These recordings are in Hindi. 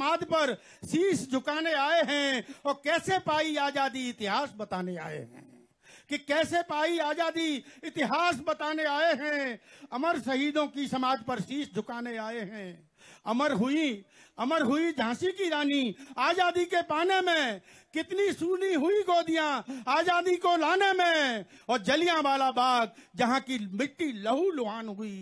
माद पर शीश झुकाने आए हैं और कैसे पाई आजादी इतिहास बताने आए हैं कि कैसे पाई आजादी इतिहास बताने आए हैं अमर शहीदों की समाज पर शीश झुकाने आए हैं अमर हुई अमर हुई झांसी की रानी आजादी के पाने में कितनी सूनी हुई गोदियां आजादी को लाने में और जलिया वाला बाग जहाँ की मिट्टी लहू लुहान हुई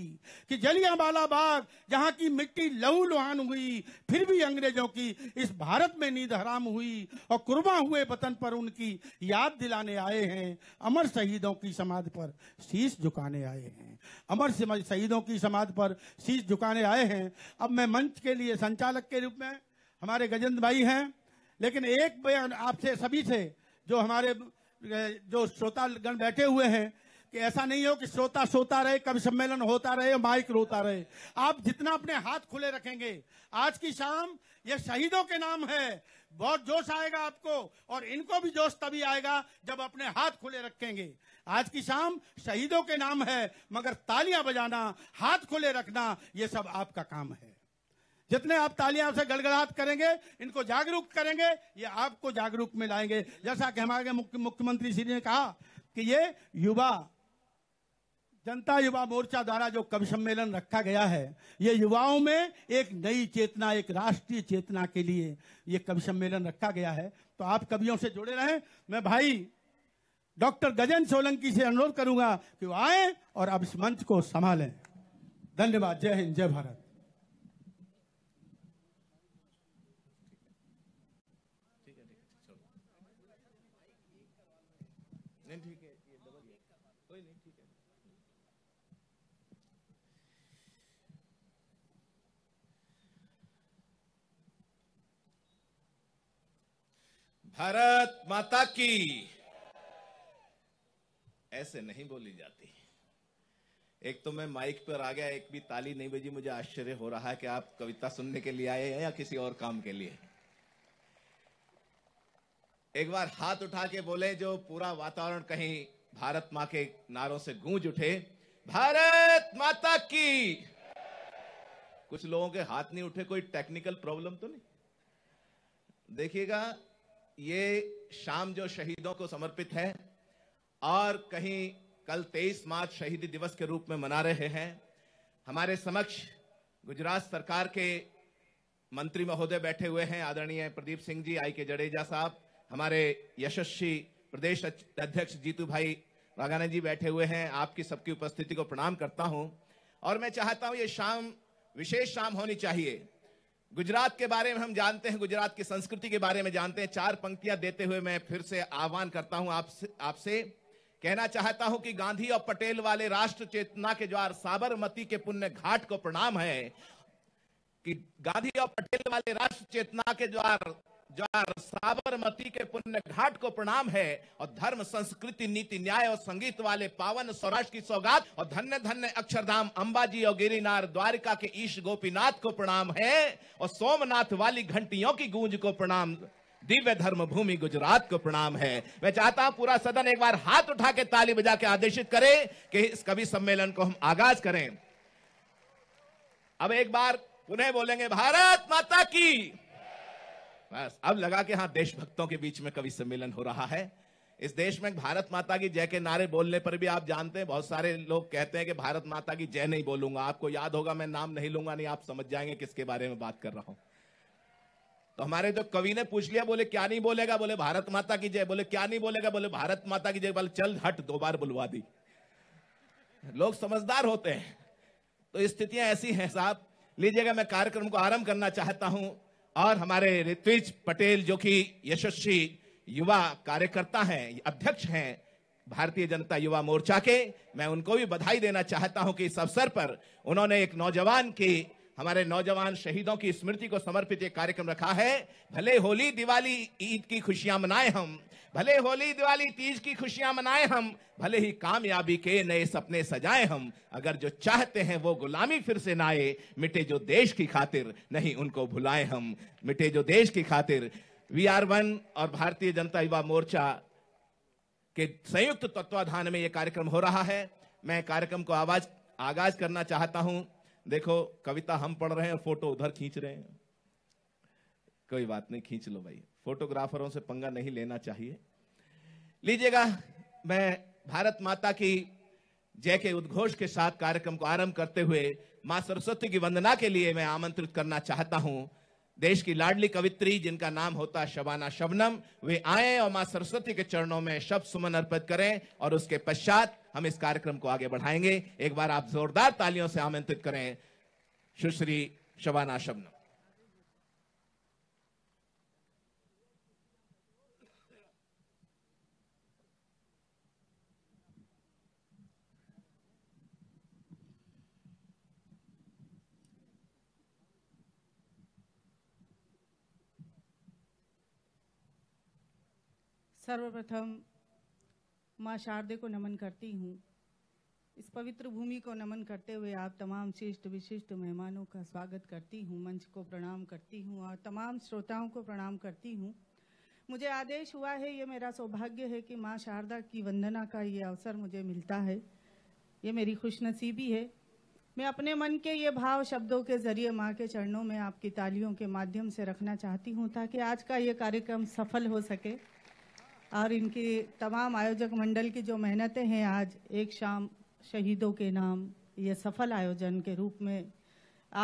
कि जलिया वाला बाग जहाँ की मिट्टी लहू लुहान हुई फिर भी अंग्रेजों की इस भारत में नींद हराम हुई और कुर्बा हुए वतन पर उनकी याद दिलाने आए हैं अमर शहीदों की समाधि पर शीश झुकाने आए हैं अमर शहीदों की समाधि पर शीश झुकाने आए हैं अब मैं मंच के लिए संचालक के रूप में हमारे गजेंद्र भाई हैं लेकिन एक बयान आपसे सभी से जो हमारे जो श्रोतागण बैठे हुए हैं कि ऐसा नहीं हो कि श्रोता सोता रहे कवि सम्मेलन होता रहे माइक रोता रहे आप जितना अपने हाथ खुले रखेंगे आज की शाम ये शहीदों के नाम है बहुत जोश आएगा आपको और इनको भी जोश तभी आएगा जब अपने हाथ खुले रखेंगे आज की शाम शहीदों के नाम है मगर तालियां बजाना हाथ खुले रखना ये सब आपका काम है जितने आप तालियां से गड़गड़ाहट करेंगे इनको जागरूक करेंगे ये आपको जागरूक में लाएंगे जैसा कि हमारे मुख्यमंत्री श्री ने कहा कि ये युवा जनता युवा मोर्चा द्वारा जो कवि सम्मेलन रखा गया है ये युवाओं में एक नई चेतना एक राष्ट्रीय चेतना के लिए ये कवि सम्मेलन रखा गया है तो आप कवियों से जुड़े रहें मैं भाई डॉक्टर गजन सोलंकी से अनुरोध करूंगा कि वो आए और अब इस मंच को संभालें धन्यवाद जय हिंद जय भारत भारत माता की ऐसे नहीं बोली जाती एक तो मैं माइक पर आ गया एक भी ताली नहीं बजी मुझे आश्चर्य हो रहा है कि आप कविता सुनने के लिए आए हैं या किसी और काम के लिए एक बार हाथ उठा के बोले जो पूरा वातावरण कहीं भारत माँ के नारों से गूंज उठे भारत माता की कुछ लोगों के हाथ नहीं उठे कोई टेक्निकल प्रॉब्लम तो नहीं देखिएगा ये शाम जो शहीदों को समर्पित है और कहीं कल 23 मार्च शहीदी दिवस के रूप में मना रहे हैं हमारे समक्ष गुजरात सरकार के मंत्री महोदय बैठे हुए हैं आदरणीय प्रदीप सिंह जी आई के जडेजा साहब हमारे यशस्वी प्रदेश अध्यक्ष जीतू भाई वाघाना जी बैठे हुए हैं आपकी सबकी उपस्थिति को प्रणाम करता हूं और मैं चाहता हूं ये शाम विशेष शाम होनी चाहिए गुजरात के बारे में हम जानते हैं गुजरात की संस्कृति के बारे में जानते हैं चार पंक्तियां देते हुए मैं फिर से आह्वान करता हूं आपसे आपसे कहना चाहता हूं कि गांधी और पटेल वाले राष्ट्र चेतना के द्वार साबरमती के पुण्य घाट को प्रणाम है कि गांधी और पटेल वाले राष्ट्र चेतना के द्वार जहां साबरमती के पुण्य घाट को प्रणाम है और धर्म संस्कृति नीति न्याय और संगीत वाले पावन स्वराज की सौगात और धन्य धन्य अक्षरधाम अंबाजी और गिरिनार द्वारिका के ईश गोपीनाथ को प्रणाम है और सोमनाथ वाली घंटियों की गूंज को प्रणाम दिव्य धर्म भूमि गुजरात को प्रणाम है मैं चाहता हूं पूरा सदन एक बार हाथ उठा के ताली बजा के आदेशित करे कि इस कवि सम्मेलन को हम आगाज करें अब एक बार पुनः बोलेंगे भारत माता की बस अब लगा कि हाँ देशभक्तों के बीच में कवि सम्मेलन हो रहा है इस देश में भारत माता की जय के नारे बोलने पर भी आप जानते हैं बहुत सारे लोग कहते हैं कि भारत माता की जय नहीं बोलूंगा आपको याद होगा मैं नाम नहीं लूंगा नहीं आप समझ जाएंगे किसके बारे में बात कर रहा हूं तो हमारे जो कवि ने पूछ लिया बोले क्या नहीं बोलेगा बोले भारत माता की जय बोले क्या नहीं बोलेगा बोले भारत माता की जय बोले चल हट दो बार बुलवा दी लोग समझदार होते हैं तो स्थितियां ऐसी हैं साहब लीजिएगा मैं कार्यक्रम को आरंभ करना चाहता हूं और हमारे ऋत्विज पटेल जो कि यशस्वी युवा कार्यकर्ता हैं अध्यक्ष हैं भारतीय जनता युवा मोर्चा के मैं उनको भी बधाई देना चाहता हूं कि इस अवसर पर उन्होंने एक नौजवान की हमारे नौजवान शहीदों की स्मृति को समर्पित एक कार्यक्रम रखा है भले होली दिवाली ईद की खुशियां मनाए हम भले होली दिवाली तीज की खुशियां मनाएं हम भले ही कामयाबी के नए सपने सजाएं हम अगर जो चाहते हैं वो गुलामी फिर से ना आए मिटे जो देश की खातिर नहीं उनको भुलाएं हम मिटे जो देश की खातिर वी आर वन और भारतीय जनता युवा मोर्चा के संयुक्त तत्वाधान में ये कार्यक्रम हो रहा है मैं कार्यक्रम को आवाज आगाज करना चाहता हूं देखो कविता हम पढ़ रहे हैं फोटो उधर खींच रहे हैं कोई बात नहीं खींच लो भाई फोटोग्राफरों से पंगा नहीं लेना चाहिए लीजिएगा मैं भारत माता की जय के उद्घोष के साथ कार्यक्रम को आरंभ करते हुए मां सरस्वती की वंदना के लिए मैं आमंत्रित करना चाहता हूं देश की लाडली कवित्री जिनका नाम होता शबाना शबनम वे आए और मां सरस्वती के चरणों में शब्द सुमन अर्पित करें और उसके पश्चात हम इस कार्यक्रम को आगे बढ़ाएंगे एक बार आप जोरदार तालियों से आमंत्रित करें सुश्री शबाना शबनम सर्वप्रथम माँ शारदे को नमन करती हूँ इस पवित्र भूमि को नमन करते हुए आप तमाम श्रेष्ठ विशिष्ट मेहमानों का स्वागत करती हूँ मंच को प्रणाम करती हूँ और तमाम श्रोताओं को प्रणाम करती हूँ मुझे आदेश हुआ है ये मेरा सौभाग्य है कि माँ शारदा की वंदना का ये अवसर मुझे मिलता है ये मेरी खुशनसीबी है मैं अपने मन के ये भाव शब्दों के जरिए माँ के चरणों में आपकी तालियों के माध्यम से रखना चाहती हूँ ताकि आज का ये कार्यक्रम सफल हो सके और इनके तमाम आयोजक मंडल की जो मेहनतें हैं आज एक शाम शहीदों के नाम ये सफल आयोजन के रूप में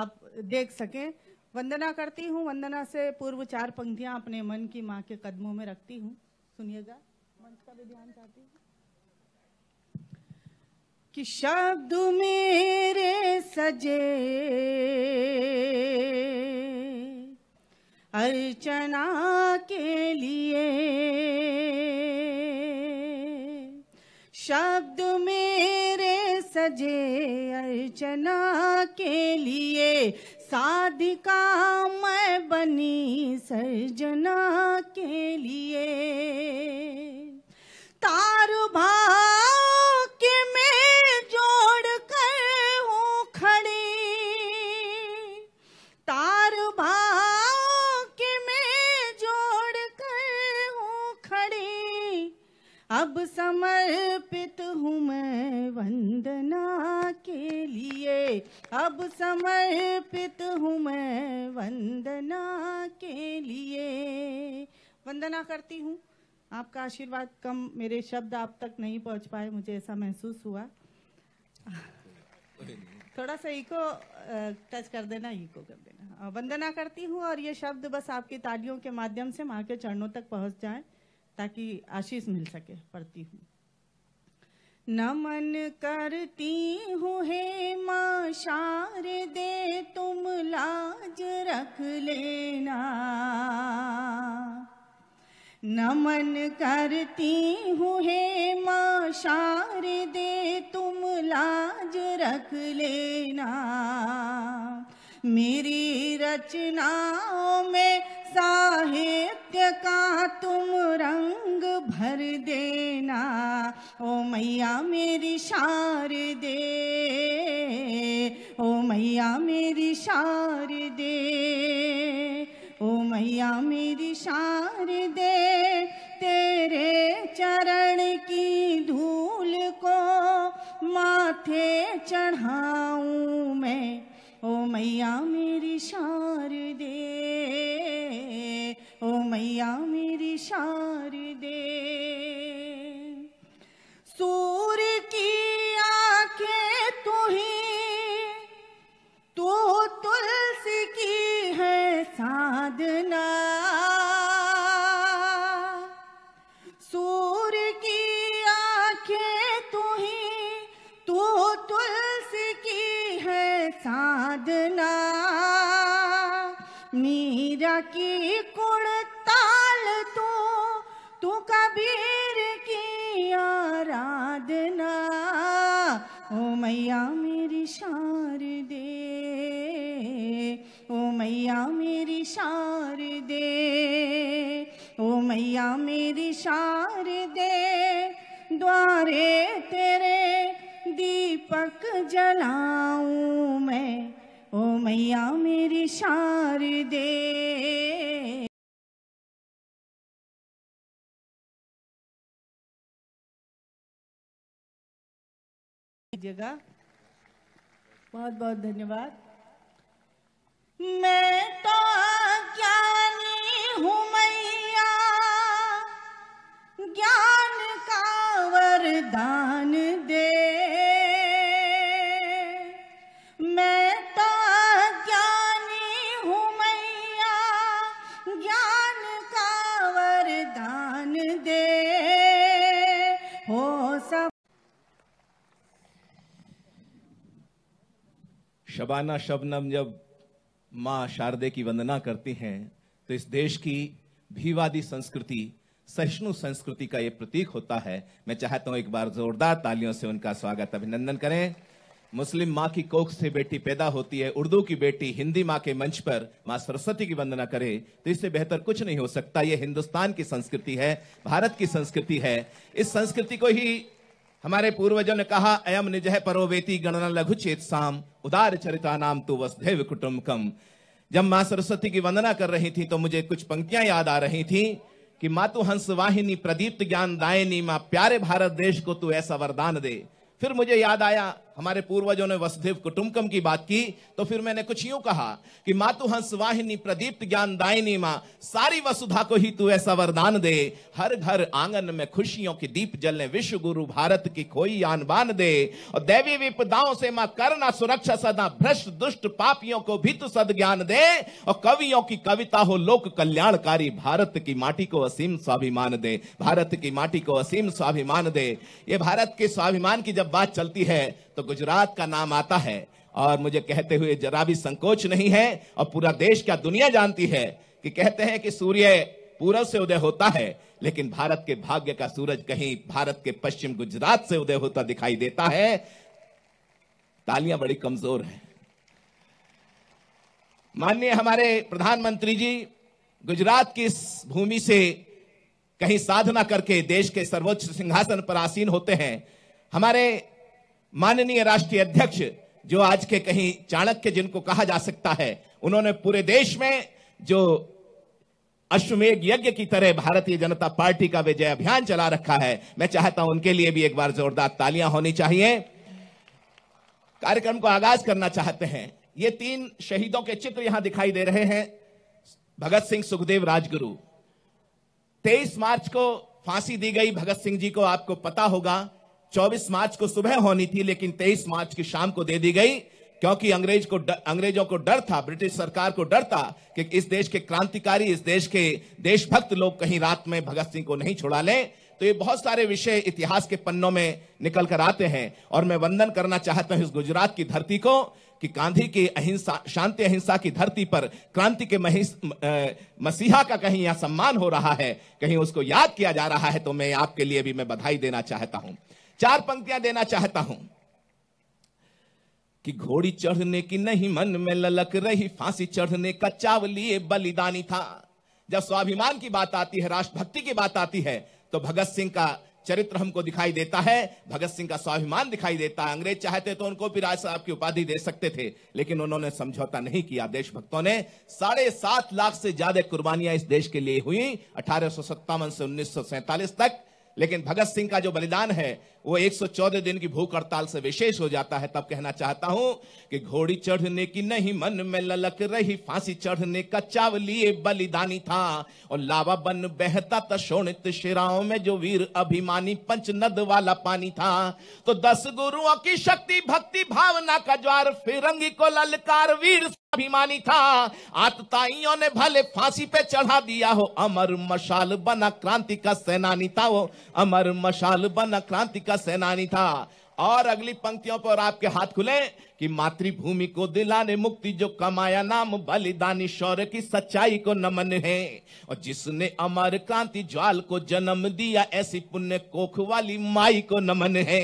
आप देख सकें वंदना करती हूँ वंदना से पूर्व चार पंक्तियाँ अपने मन की माँ के कदमों में रखती हूँ सुनिएगा मंच का भी ध्यान चाहती हूँ कि शब्द मेरे सजे अर्चना के लिए शब्द मेरे सजे अर्चना के लिए साधिका मैं बनी सर्जना के लिए तार भाव अब समर्पित हूँ मैं वंदना के लिए अब समर्पित हूँ मैं वंदना के लिए वंदना करती हूँ आपका आशीर्वाद कम मेरे शब्द आप तक नहीं पहुँच पाए मुझे ऐसा महसूस हुआ थोड़ा सा इको टच कर देना इको कर देना वंदना करती हूँ और ये शब्द बस आपकी तालियों के माध्यम से माँ के चरणों तक पहुँच जाए ताकि आशीष मिल सके पढ़ती हूँ नमन करती हूँ हे माँ दे तुम लाज रख लेना नमन करती हूँ हे माँ शार दे तुम लाज रख लेना मेरी रचनाओं में साहित्य का तुम रंग भर देना ओ मैया मेरी शार दे ओ मैया मेरी शार दे ओ मैया मेरी शार दे तेरे चरण की धूल को माथे चढ़ाऊं मैं ओ मैया मेरी शारदे ओ मैया मेरी शारदे सूर की आंखें तू तो ही तू तो तुलसी की है साधना की कुड़ताल तू तो, तू कबीर की आराधना ओ मैया मेरी शार दे ओ मैया मेरी शार दे ओ मैया मेरी शार दे द्वारे तेरे दीपक जलाऊं मैं ओ मैया मेरी दे जगह बहुत बहुत धन्यवाद मैं तो ज्ञानी हूँ मैया ज्ञान शबाना शबनम जब माँ शारदे की वंदना करती हैं तो इस देश की भीवादी संस्कृति सहिष्णु संस्कृति का ये प्रतीक होता है मैं चाहता हूँ एक बार जोरदार तालियों से उनका स्वागत अभिनंदन करें मुस्लिम माँ की कोख से बेटी पैदा होती है उर्दू की बेटी हिंदी माँ के मंच पर माँ सरस्वती की वंदना करे तो इससे बेहतर कुछ नहीं हो सकता ये हिंदुस्तान की संस्कृति है भारत की संस्कृति है इस संस्कृति को ही हमारे पूर्वजों ने कहा अयम निज है परोवेती गणना लघु चेत साम उदार चरिता नाम तो वसधैव कुटुम्बकम जब माँ सरस्वती की वंदना कर रही थी तो मुझे कुछ पंक्तियां याद आ रही थी कि मातु हंस वाहिनी प्रदीप्त ज्ञान दायनी माँ प्यारे भारत देश को तू ऐसा वरदान दे फिर मुझे याद आया हमारे पूर्वजों ने वसुदेव कुटुम्बकम की बात की तो फिर मैंने कुछ यूं कहा कि मातु हंस वाहिनी प्रदीप्त ज्ञान दायनी माँ सारी वसुधा को ही तू ऐसा वरदान दे हर घर आंगन में खुशियों की दीप जलने विश्व गुरु भारत की खोई आन बान दे और देवी विपदाओं से माँ करना सुरक्षा सदा भ्रष्ट दुष्ट पापियों को भी तू सद ज्ञान दे और कवियों की कविता हो लोक कल्याणकारी भारत की माटी को असीम स्वाभिमान दे भारत की माटी को असीम स्वाभिमान दे ये भारत के स्वाभिमान की जब बात चलती है तो गुजरात का नाम आता है और मुझे कहते हुए जरा भी संकोच नहीं है और पूरा देश क्या दुनिया जानती है कि कहते हैं कि सूर्य पूर्व से उदय होता है लेकिन भारत के भाग्य का सूरज कहीं भारत के पश्चिम गुजरात से उदय होता दिखाई देता है तालियां बड़ी कमजोर है माननीय हमारे प्रधानमंत्री जी गुजरात की इस भूमि से कहीं साधना करके देश के सर्वोच्च सिंहासन पर आसीन होते हैं हमारे माननीय राष्ट्रीय अध्यक्ष जो आज के कहीं चाणक्य जिनको कहा जा सकता है उन्होंने पूरे देश में जो अश्वमेघ यज्ञ की तरह भारतीय जनता पार्टी का विजय अभियान चला रखा है मैं चाहता हूं उनके लिए भी एक बार जोरदार तालियां होनी चाहिए कार्यक्रम को आगाज करना चाहते हैं ये तीन शहीदों के चित्र यहां दिखाई दे रहे हैं भगत सिंह सुखदेव राजगुरु 23 मार्च को फांसी दी गई भगत सिंह जी को आपको पता होगा 24 मार्च को सुबह होनी थी लेकिन 23 मार्च की शाम को दे दी गई क्योंकि अंग्रेज को ड, अंग्रेजों को डर था ब्रिटिश सरकार को डर था कि इस देश के क्रांतिकारी इस देश के देशभक्त लोग कहीं रात में भगत सिंह को नहीं छोड़ा लें तो ये बहुत सारे विषय इतिहास के पन्नों में निकल कर आते हैं और मैं वंदन करना चाहता हूं इस गुजरात की धरती को कि गांधी की अहिंसा शांति अहिंसा की धरती पर क्रांति के महिस, मसीहा का कहीं यहां सम्मान हो रहा है कहीं उसको याद किया जा रहा है तो मैं आपके लिए भी मैं बधाई देना चाहता हूं चार पंक्तियां देना चाहता हूं कि घोड़ी चढ़ने की नहीं मन में ललक रही फांसी चढ़ने का चाव लिए बलिदानी था जब स्वाभिमान की बात आती है राष्ट्रभक्ति की बात आती है तो भगत सिंह का चरित्र हमको दिखाई देता है भगत सिंह का स्वाभिमान दिखाई देता है अंग्रेज चाहते तो उनको भी राज साहब की उपाधि दे सकते थे लेकिन उन्होंने समझौता नहीं किया देशभक्तों ने साढ़े सात लाख से ज्यादा कुर्बानियां इस देश के लिए हुई अठारह से उन्नीस तक लेकिन भगत सिंह का जो बलिदान है वो 114 दिन की भूख हड़ताल से विशेष हो जाता है तब कहना चाहता हूं कि घोड़ी चढ़ने की नहीं मन में ललक रही फांसी चढ़ने का चावली बलिदानी था और लावा बन बहता था शोणित शिराओं में जो वीर अभिमानी पंच नद वाला पानी था तो दस गुरुओं की शक्ति भक्ति भावना का ज्वार फिरंगी को ललकार वीर अभिमानी था आतताइयों ने भले फांसी पे चढ़ा दिया हो अमर मशाल बना क्रांति का सेनानी था वो अमर मशाल बना क्रांति का का सेनानी था और अगली पंक्तियों पर आपके हाथ खुले कि मातृभूमि को दिलाने मुक्ति जो कमाया नाम बलिदानी शौर्य की सच्चाई को नमन है और जिसने अमर क्रांति ज्वाल को जन्म दिया ऐसी पुण्य कोख वाली माई को नमन है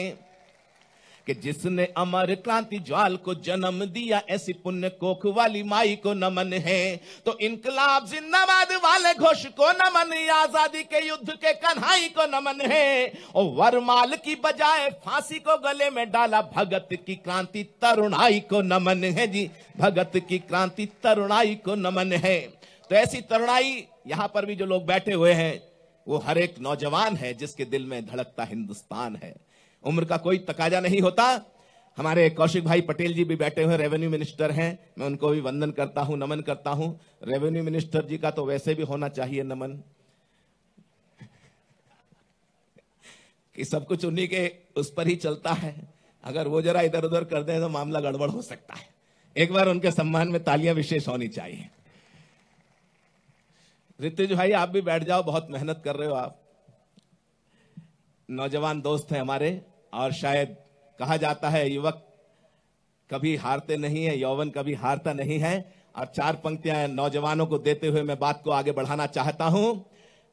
कि जिसने अमर क्रांति ज्वाल को जन्म दिया ऐसी पुण्य कोख वाली माई को नमन है तो इनकलाब जिंदाबाद वाले घोष को नमन आजादी के युद्ध के कन्हाई को नमन है और वरमाल की बजाय फांसी को गले में डाला भगत की क्रांति तरुणाई को नमन है जी भगत की क्रांति तरुणाई को नमन है तो ऐसी तरुणाई यहाँ पर भी जो लोग बैठे हुए हैं वो हर एक नौजवान है जिसके दिल में धड़कता हिंदुस्तान है उम्र का कोई तकाजा नहीं होता हमारे कौशिक भाई पटेल जी भी बैठे हुए रेवेन्यू मिनिस्टर हैं मैं उनको भी वंदन करता हूं नमन करता हूं रेवेन्यू मिनिस्टर जी का तो वैसे भी होना चाहिए नमन कि सब कुछ उन्हीं के उस पर ही चलता है अगर वो जरा इधर उधर कर दे तो मामला गड़बड़ हो सकता है एक बार उनके सम्मान में तालियां विशेष होनी चाहिए ऋतुज भाई आप भी बैठ जाओ बहुत मेहनत कर रहे हो आप नौजवान दोस्त हैं हमारे और शायद कहा जाता है युवक कभी हारते नहीं है यौवन कभी हारता नहीं है और चार पंक्तियां नौजवानों को देते हुए मैं बात को आगे बढ़ाना चाहता हूं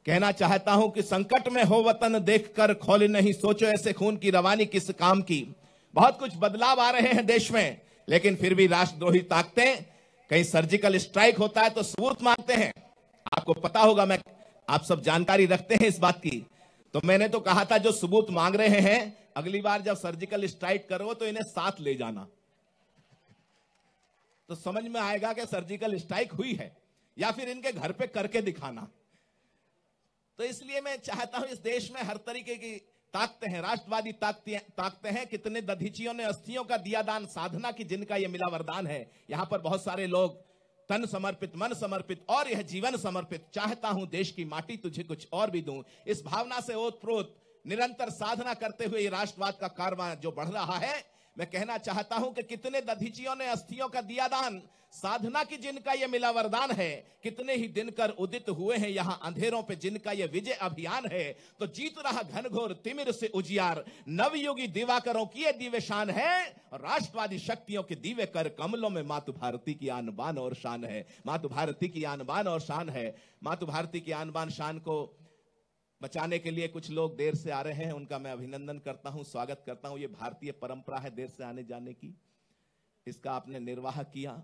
कहना चाहता हूं कि संकट में हो वतन देखकर खोले नहीं सोचो ऐसे खून की रवानी किस काम की बहुत कुछ बदलाव आ रहे हैं देश में लेकिन फिर भी राष्ट्रद्रोही ताकते कहीं सर्जिकल स्ट्राइक होता है तो सबूत मांगते हैं आपको पता होगा मैं आप सब जानकारी रखते हैं इस बात की तो मैंने तो कहा था जो सबूत मांग रहे हैं अगली बार जब सर्जिकल स्ट्राइक करो तो इन्हें साथ ले जाना तो समझ में आएगा कि सर्जिकल स्ट्राइक हुई है या फिर इनके घर पे करके दिखाना तो इसलिए मैं चाहता हूं इस देश में हर तरीके की ताकते हैं राष्ट्रवादी ताकते हैं कितने दधीचियों ने अस्थियों का दिया दान साधना की जिनका यह मिला वरदान है यहां पर बहुत सारे लोग तन समर्पित मन समर्पित और यह जीवन समर्पित चाहता हूं देश की माटी तुझे कुछ और भी दूं इस भावना से ओतप्रोत निरंतर साधना करते हुए राष्ट्रवाद का कारवा जो बढ़ रहा है मैं कहना चाहता हूं कि कितने दधीचियों ने अस्थियों का दिया दान साधना की जिनका यह मिला वरदान है कितने ही दिन कर उदित हुए हैं यहां अंधेरों पे जिनका यह विजय अभियान है तो जीत रहा घनघोर तिमिर से उजियार नवयुगी दिवाकरों की दिव्य शान है राष्ट्रवादी शक्तियों के दिव्य कर कमलों में मातु भारती की आनबान और शान है मातु भारती की आनबान और शान है मातु भारती की आनबान शान को बचाने के लिए कुछ लोग देर से आ रहे हैं उनका मैं अभिनंदन करता हूं स्वागत करता हूं ये भारतीय परंपरा है देर से आने जाने की इसका आपने निर्वाह किया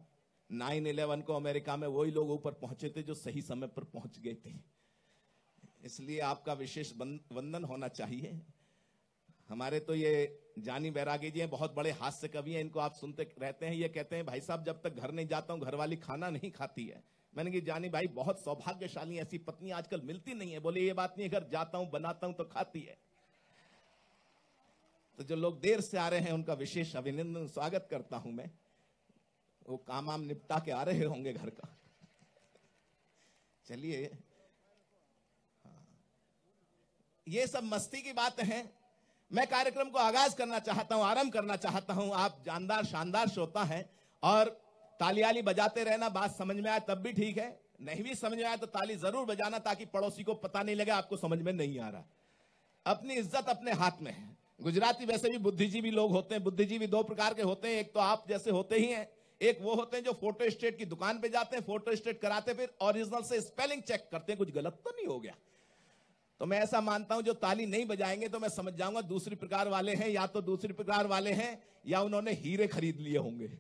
नाइन इलेवन को अमेरिका में वही लोग ऊपर पहुंचे थे जो सही समय पर पहुंच गए थे इसलिए आपका विशेष वंदन होना चाहिए हमारे तो ये जानी बैरागी जी हैं बहुत बड़े हास्य कवि हैं इनको आप सुनते रहते हैं ये कहते हैं भाई साहब जब तक घर नहीं जाता हूँ घर वाली खाना नहीं खाती है मैंने कहा जानी भाई बहुत सौभाग्यशाली ऐसी पत्नी आजकल मिलती नहीं है बोले ये बात नहीं अगर जाता हूं बनाता हूं तो खाती है तो जो लोग देर से आ रहे हैं उनका विशेष अभिनंदन स्वागत करता हूं मैं वो काम आम निपटा के आ रहे होंगे घर का चलिए हाँ। ये सब मस्ती की बात है मैं कार्यक्रम को आगाज करना चाहता हूं आरंभ करना चाहता हूं आप जानदार शानदार श्रोता हैं और ताली आली बजाते रहना बात समझ में आए तब भी ठीक है नहीं भी समझ में आए तो ताली जरूर बजाना ताकि पड़ोसी को पता नहीं लगे आपको समझ में नहीं आ रहा अपनी इज्जत अपने हाथ में है गुजराती वैसे भी बुद्धिजीवी लोग होते हैं बुद्धिजीवी दो प्रकार के होते हैं एक तो आप जैसे होते ही हैं एक वो होते हैं जो फोटो स्टेट की दुकान पे जाते हैं फोटो स्टेट कराते फिर ओरिजिनल से स्पेलिंग चेक करते हैं कुछ गलत तो नहीं हो गया तो मैं ऐसा मानता हूं जो ताली नहीं बजाएंगे तो मैं समझ जाऊंगा दूसरी प्रकार वाले हैं या तो दूसरी प्रकार वाले हैं या उन्होंने हीरे खरीद लिए होंगे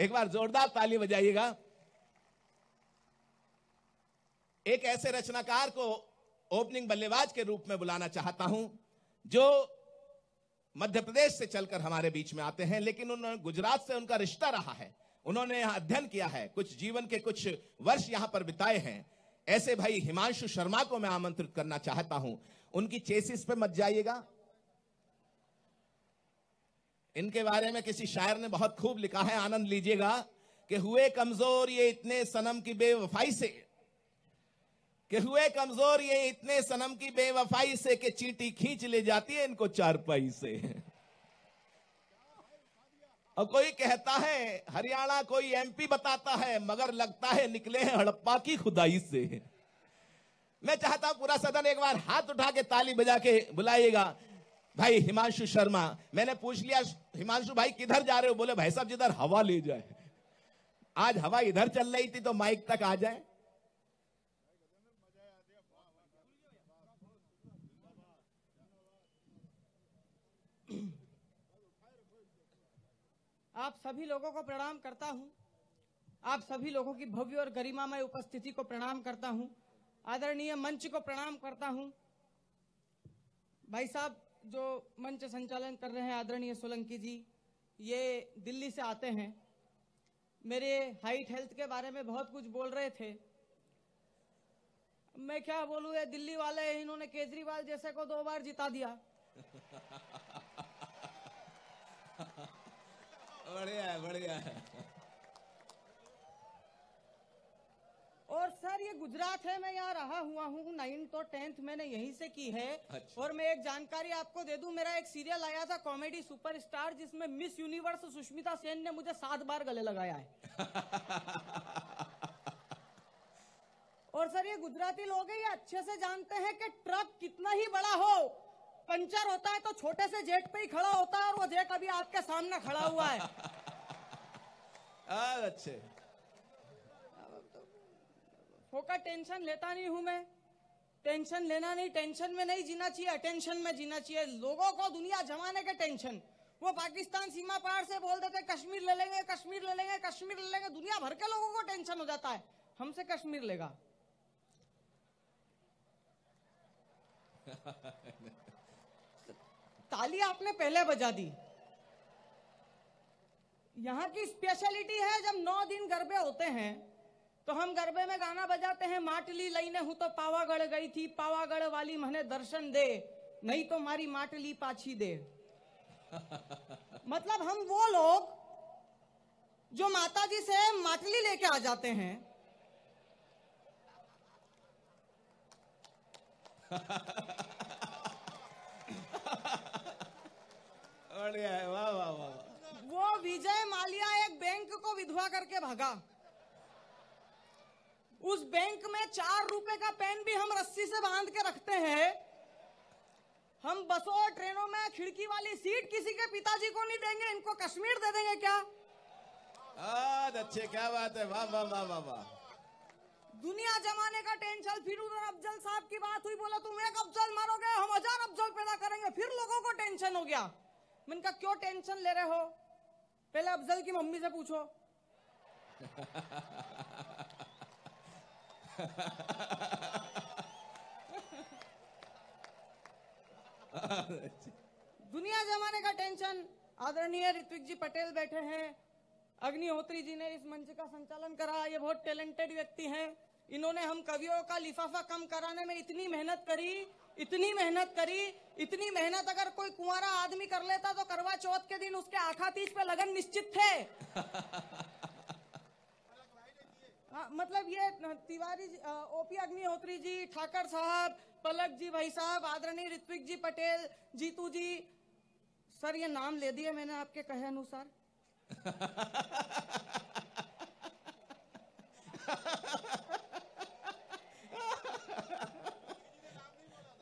एक बार जोरदार ताली बजाइएगा एक ऐसे रचनाकार को ओपनिंग बल्लेबाज के रूप में बुलाना चाहता हूं जो मध्य प्रदेश से चलकर हमारे बीच में आते हैं लेकिन उन्होंने गुजरात से उनका रिश्ता रहा है उन्होंने यहां अध्ययन किया है कुछ जीवन के कुछ वर्ष यहां पर बिताए हैं ऐसे भाई हिमांशु शर्मा को मैं आमंत्रित करना चाहता हूं उनकी चेसिस पे मत जाइएगा इनके बारे में किसी शायर ने बहुत खूब लिखा है आनंद लीजिएगा कि हुए कमजोर ये इतने सनम की बेवफाई से कि हुए कमजोर ये इतने सनम की बेवफाई से कि चींटी खींच ले जाती है इनको चारपाई से और कोई कहता है हरियाणा कोई एमपी बताता है मगर लगता है निकले हैं हड़प्पा की खुदाई से मैं चाहता हूं पूरा सदन एक बार हाथ उठा के ताली बजा के बुलाइएगा भाई हिमांशु शर्मा मैंने पूछ लिया हिमांशु भाई किधर जा रहे हो बोले भाई साहब जिधर हवा ले जाए आज हवा इधर चल रही थी तो माइक तक आ जाए आप सभी लोगों को प्रणाम करता हूं आप सभी लोगों की भव्य और गरिमामय उपस्थिति को प्रणाम करता हूं आदरणीय मंच को प्रणाम करता हूं भाई साहब जो मंच संचालन कर रहे हैं आदरणीय सोलंकी जी ये दिल्ली से आते हैं मेरे हाइट हेल्थ के बारे में बहुत कुछ बोल रहे थे मैं क्या बोलूँ ये दिल्ली वाले इन्होंने केजरीवाल जैसे को दो बार जिता दिया बढ़िया है बढ़िया है और सर ये गुजरात है मैं यहाँ रहा हुआ हूँ नाइन्थ और टेंथ मैंने यहीं से की है अच्छा। और मैं एक जानकारी आपको दे दू मेरा एक सीरियल आया था कॉमेडी सुपरस्टार जिसमें मिस यूनिवर्स सुष्मिता सेन ने मुझे सात बार गले लगाया है और सर ये गुजराती लोग ये अच्छे से जानते हैं कि ट्रक कितना ही बड़ा हो पंचर होता है तो छोटे से जेट पे ही खड़ा होता है और वो जेट अभी आपके सामने खड़ा हुआ है हाँ, अच्छे होकर टेंशन लेता नहीं हूं मैं टेंशन लेना नहीं टेंशन में नहीं जीना चाहिए अटेंशन में जीना चाहिए लोगों को दुनिया जमाने के टेंशन वो पाकिस्तान सीमा पार से बोल देते कश्मीर ले लेंगे कश्मीर ले लेंगे कश्मीर ले लेंगे दुनिया भर के लोगों को टेंशन हो जाता है हमसे कश्मीर लेगा ताली आपने पहले बजा दी यहाँ की स्पेशलिटी है जब नौ दिन गरबे होते हैं तो हम गरबे में गाना बजाते हैं माटली लईने हूं तो पावागढ़ गई थी पावागढ़ वाली मने दर्शन दे नहीं तो मारी माटली पाछी दे मतलब हम वो लोग जो माता जी से माटली लेके आ जाते हैं वाह वाह वाह वो विजय मालिया एक बैंक को विधवा करके भागा उस बैंक में चार रुपए का पेन भी हम रस्सी से बांध के रखते हैं हम बसों और ट्रेनों में खिड़की वाली सीट किसी के पिताजी को नहीं देंगे इनको कश्मीर दे देंगे क्या अच्छे क्या बात है वाह वाह वाह वाह दुनिया जमाने का टेंशन फिर उधर अफजल साहब की बात हुई बोला तुम एक अफजल मारोगे हम हजार अफजल पैदा करेंगे फिर लोगों को टेंशन हो गया मैंने कहा क्यों टेंशन ले रहे हो पहले अफजल की मम्मी से पूछो दुनिया जमाने का टेंशन आदरणीय ऋत्विक जी पटेल बैठे हैं अग्निहोत्री जी ने इस मंच का संचालन करा ये बहुत टैलेंटेड व्यक्ति हैं इन्होंने हम कवियों का लिफाफा कम कराने में इतनी मेहनत करी इतनी मेहनत करी इतनी मेहनत अगर कोई कुंवारा आदमी कर लेता तो करवा चौथ के दिन उसके आखा तीज पे लगन निश्चित थे आ, हाँ, मतलब ये तिवारी ओपी अग्निहोत्री जी ठाकर साहब पलक जी भाई साहब आदरणीय ऋत्विक जी पटेल जीतू जी सर ये नाम ले दिए मैंने आपके कहे अनुसार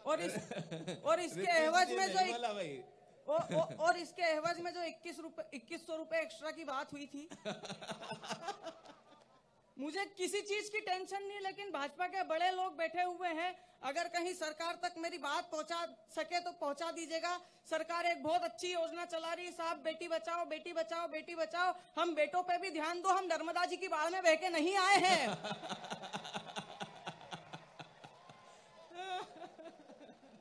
और इस और इसके एवज में जो औ, औ, और इसके एवज में जो इक्कीस रुपए इक्कीस सौ रुपए एक्स्ट्रा की बात हुई थी मुझे किसी चीज की टेंशन नहीं लेकिन भाजपा के बड़े लोग बैठे हुए हैं अगर कहीं सरकार तक मेरी बात पहुंचा सके तो पहुंचा दीजिएगा सरकार एक बहुत अच्छी योजना चला रही है साहब बेटी बचाओ बेटी बचाओ बेटी बचाओ हम बेटों पे भी ध्यान दो हम नर्मदा जी की बाढ़ में बहके नहीं आए हैं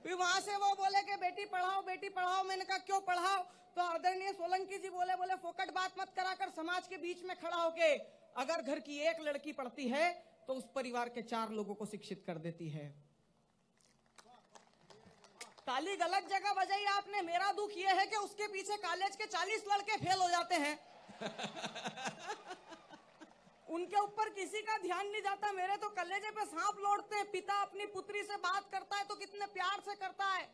फिर वहां से वो बोले कि बेटी पढ़ाओ बेटी पढ़ाओ मैंने कहा क्यों पढ़ाओ तो आदरणीय सोलंकी जी बोले बोले फोकट बात मत करा कर समाज के बीच में खड़ा होके अगर घर की एक लड़की पढ़ती है तो उस परिवार के चार लोगों को शिक्षित कर देती है ताली गलत जगह बजाई आपने मेरा दुख यह है कि उसके पीछे कॉलेज के चालीस लड़के फेल हो जाते हैं उनके ऊपर किसी का ध्यान नहीं जाता मेरे तो कलेजे पे सांप लौटते हैं पिता अपनी पुत्री से बात करता है तो कितने प्यार से करता है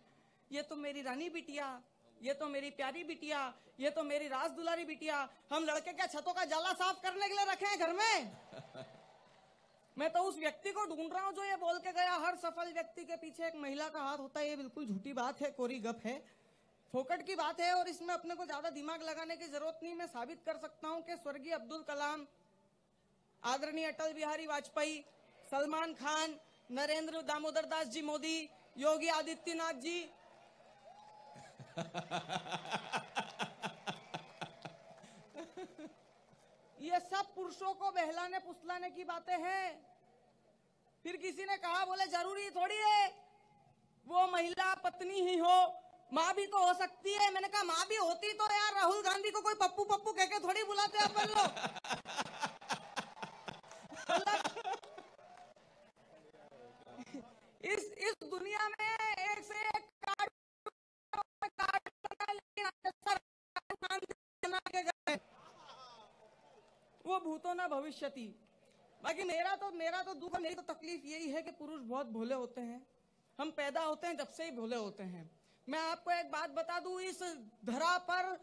ये तो मेरी रानी बिटिया ये तो मेरी प्यारी बिटिया ये तो मेरी रास दुलारी बिटिया हम लड़के के छतों का जाला साफ करने के लिए रखे हैं घर में मैं तो उस व्यक्ति को ढूंढ रहा हूँ जो ये बोल के गया हर सफल व्यक्ति के पीछे एक महिला का हाथ होता है ये बिल्कुल झूठी बात है कोरी गप है फोकट की बात है और इसमें अपने को ज्यादा दिमाग लगाने की जरूरत नहीं मैं साबित कर सकता हूँ कि स्वर्गीय अब्दुल कलाम आदरणीय अटल बिहारी वाजपेयी सलमान खान नरेंद्र दामोदर दास जी मोदी योगी आदित्यनाथ जी ये सब पुरुषों को बहलाने पुसलाने की बातें हैं फिर किसी ने कहा बोले जरूरी थोड़ी है वो महिला पत्नी ही हो माँ भी तो हो सकती है मैंने कहा माँ भी होती तो यार राहुल गांधी को कोई पप्पू पप्पू कह के थोड़ी बुलाते अपन लोग इस इस दुनिया में एक से एक वो भूतो ना भविष्य बाकी मेरा तो मेरा तो दुख मेरी तो तकलीफ यही है कि पुरुष बहुत भोले होते हैं हम पैदा होते हैं जब से ही भोले होते हैं मैं आपको एक बात बता दू इस धरा पर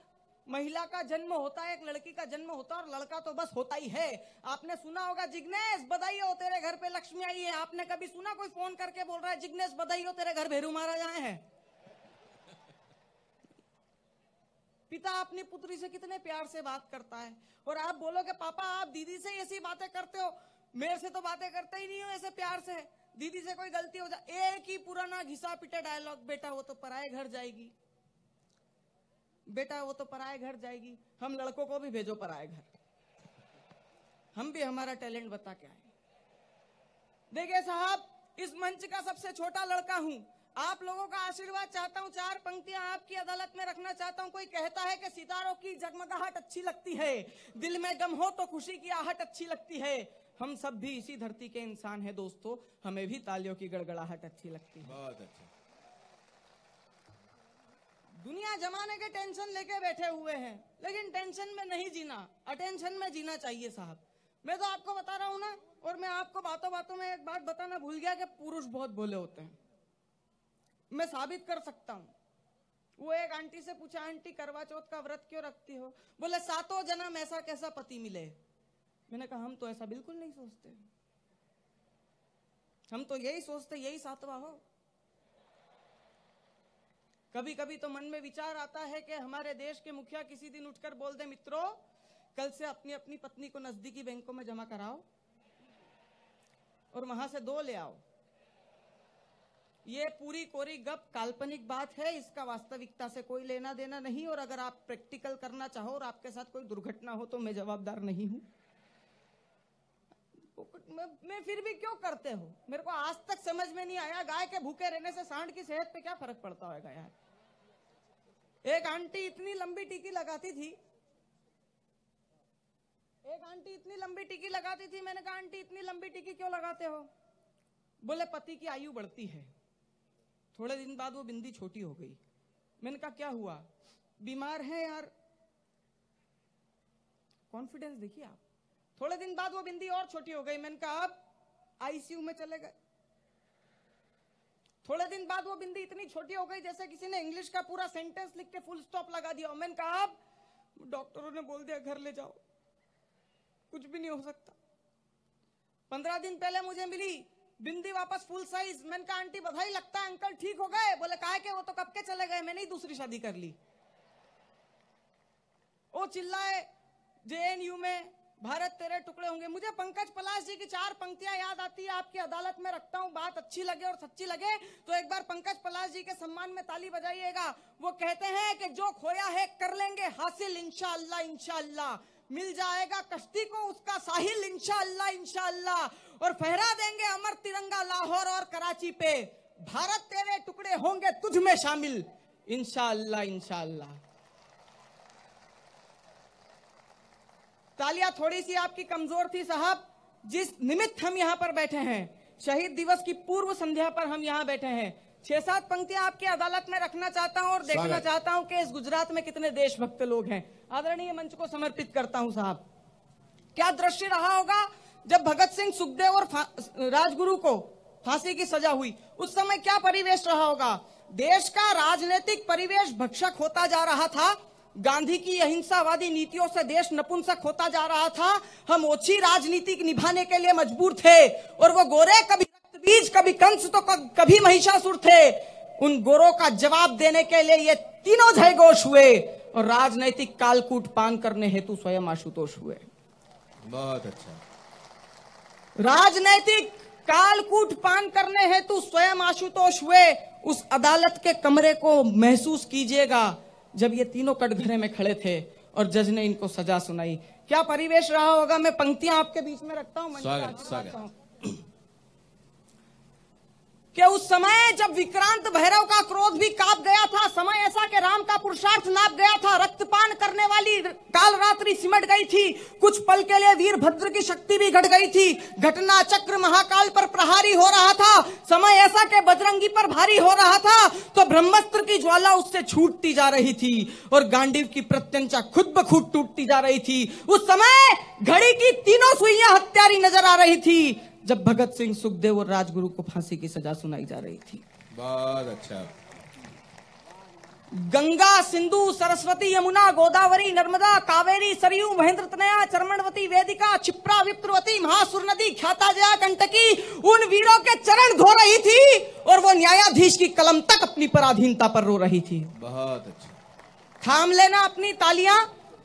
महिला का जन्म होता है एक लड़की का जन्म होता है और लड़का तो बस होता ही है आपने सुना होगा जिग्नेश बधाई हो तेरे घर पे लक्ष्मी आई है आपने कभी सुना कोई फोन करके बोल रहा है जिग्नेश बधाई हो तेरे घर भेरू महाराज आए हैं पिता अपनी पुत्री से कितने प्यार से बात करता है और आप बोलोगे पापा आप दीदी से ऐसी बातें करते हो मेरे से तो बातें करते ही नहीं हो ऐसे प्यार से दीदी से कोई गलती हो जाए एक ही पुराना घिसा पिटा डायलॉग बेटा वो तो पराए घर जाएगी बेटा वो तो पराए घर जाएगी हम लड़कों को भी भेजो पराए घर हम भी हमारा टैलेंट बता के आए देखिए साहब इस मंच का सबसे छोटा लड़का हूं आप लोगों का आशीर्वाद चाहता हूँ चार पंक्तियां आपकी अदालत में रखना चाहता हूँ कोई कहता है कि सितारों की जगमगाहट अच्छी लगती है दिल में गम हो तो खुशी की आहट अच्छी लगती है हम सब भी इसी धरती के इंसान हैं दोस्तों हमें भी तालियों की गड़गड़ाहट अच्छी लगती है बहुत अच्छा दुनिया जमाने के टेंशन लेके बैठे हुए हैं लेकिन टेंशन में नहीं जीना अटेंशन में जीना चाहिए साहब मैं तो आपको बता रहा हूँ ना और मैं आपको बातों बातों में एक बात बताना भूल गया कि पुरुष बहुत भोले होते हैं मैं साबित कर सकता हूँ वो एक आंटी से पूछा आंटी करवा चौथ का व्रत क्यों रखती हो बोले सातों जन्म ऐसा कैसा पति मिले मैंने कहा हम तो ऐसा बिल्कुल नहीं सोचते हम तो यही सोचते यही सातवा हो कभी कभी तो मन में विचार आता है कि हमारे देश के मुखिया किसी दिन उठकर बोल दे मित्रों कल से अपनी अपनी पत्नी को नजदीकी बैंकों में जमा कराओ और वहां से दो ले आओ ये पूरी कोरी गप काल्पनिक बात है इसका वास्तविकता से कोई लेना देना नहीं और अगर आप प्रैक्टिकल करना चाहो और आपके साथ कोई दुर्घटना हो तो मैं जवाबदार नहीं हूं तो मैं, मैं फिर भी क्यों करते हो मेरे को आज तक समझ में नहीं आया गाय के भूखे रहने से सांड की सेहत पे क्या फर्क पड़ता होगा यार एक आंटी इतनी लंबी टीकी लगाती थी एक आंटी इतनी लंबी टीकी लगाती थी मैंने कहा आंटी इतनी लंबी टीकी क्यों लगाते हो बोले पति की आयु बढ़ती है थोड़े दिन बाद वो बिंदी छोटी हो गई मैंने कहा क्या हुआ बीमार है यार कॉन्फिडेंस देखिए आप थोड़े दिन बाद वो बिंदी और छोटी हो गई मैंने कहा आप आईसीयू में चले गए थोड़े दिन बाद वो बिंदी इतनी छोटी हो गई जैसे किसी ने इंग्लिश का पूरा सेंटेंस लिख के फुल स्टॉप लगा दिया मैंने कहा आप डॉक्टरों ने बोल दिया घर ले जाओ कुछ भी नहीं हो सकता पंद्रह दिन पहले मुझे मिली बिंदी वापस फुल साइज मैंने कहा आंटी बधाई लगता है अंकल ठीक हो गए बोले कहा के वो तो कब के चले गए मैंने ही दूसरी शादी कर ली वो चिल्लाए जेएनयू में भारत तेरे टुकड़े होंगे मुझे पंकज पलास जी की चार पंक्तियां याद आती है आपकी अदालत में रखता हूँ बात अच्छी लगे और सच्ची लगे तो एक बार पंकज पलास जी के सम्मान में ताली बजाइएगा वो कहते हैं कि जो खोया है कर लेंगे हासिल इंशाला इंशाला मिल जाएगा कश्ती को उसका साहिल इंशाला इंशाला और फहरा देंगे अमर तिरंगा लाहौर और कराची पे भारत तेरे टुकड़े होंगे तुझ में शामिल इंशाला इंशाला तालियां थोड़ी सी आपकी कमजोर थी साहब जिस निमित्त हम यहाँ पर बैठे हैं शहीद दिवस की पूर्व संध्या पर हम यहाँ बैठे हैं छह सात पंक्तियां आपकी अदालत में रखना चाहता हूँ और देखना चाहता हूँ कि इस गुजरात में कितने देशभक्त लोग हैं आदरणीय मंच को समर्पित करता हूँ साहब क्या दृश्य रहा होगा जब भगत सिंह सुखदेव और राजगुरु को फांसी की सजा हुई उस समय क्या परिवेश रहा होगा देश का राजनीतिक परिवेश भक्षक होता जा रहा था गांधी की अहिंसावादी नीतियों से देश नपुंसक होता जा रहा था हम ओछी राजनीति निभाने के लिए मजबूर थे और वो गोरे कभी बीज कभी कंस तो कभी महिषासुर थे उन गोरों का जवाब देने के लिए ये तीनों जयघोष हुए और राजनैतिक कालकूट पान करने हेतु स्वयं आशुतोष हुए बहुत अच्छा राजनैतिक कालकूट पान करने हेतु तो स्वयं आशुतोष हुए उस अदालत के कमरे को महसूस कीजिएगा जब ये तीनों कटघरे में खड़े थे और जज ने इनको सजा सुनाई क्या परिवेश रहा होगा मैं पंक्तियां आपके बीच में रखता हूँ स्वागत स्वागत कि उस समय जब विक्रांत भैरव का क्रोध भी काप गया था समय ऐसा कि राम का पुरुषार्थ नाप गया था रक्तपान करने वाली काल रात्रि सिमट गई थी कुछ पल के लिए वीरभद्र की शक्ति भी घट गई थी घटना चक्र महाकाल पर प्रहारी हो रहा था समय ऐसा के बजरंगी पर भारी हो रहा था तो ब्रह्मस्त्र की ज्वाला उससे छूटती जा रही थी और गांडीव की प्रत्यंचा खुद ब खुद टूटती जा रही थी उस समय घड़ी की तीनों सुइया हत्यारी नजर आ रही थी जब भगत सिंह सुखदेव और राजगुरु को फांसी की सजा सुनाई जा रही थी बहुत अच्छा गंगा सिंधु सरस्वती यमुना गोदावरी नर्मदा कावेरी सरयू महेंद्र तनया चरमणवती वेदिका छिप्रा विप्रवती महासुर नदी ख्याता जया कंटकी उन वीरों के चरण धो रही थी और वो न्यायाधीश की कलम तक अपनी पराधीनता पर रो रही थी बहुत अच्छा थाम लेना अपनी तालियां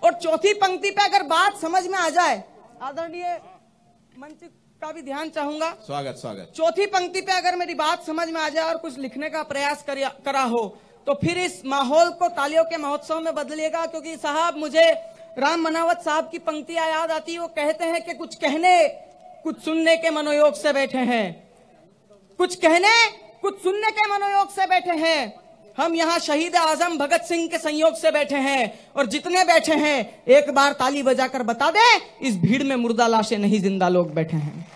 और चौथी पंक्ति पे अगर बात समझ में आ जाए आदरणीय मंच का भी ध्यान चाहूंगा स्वागत स्वागत चौथी पंक्ति पे अगर मेरी बात समझ में आ जाए और कुछ लिखने का प्रयास करा हो तो फिर इस माहौल को तालियों के महोत्सव में बदलिएगा क्योंकि साहब मुझे राम मनावत साहब की पंक्तियां याद आती वो कहते हैं कि कुछ कहने कुछ सुनने के मनोयोग से बैठे हैं कुछ कहने कुछ सुनने के मनोयोग से बैठे हैं हम यहाँ शहीद आजम भगत सिंह के संयोग से बैठे हैं और जितने बैठे हैं एक बार ताली बजाकर बता दें इस भीड़ में मुर्दा लाशें नहीं जिंदा लोग बैठे हैं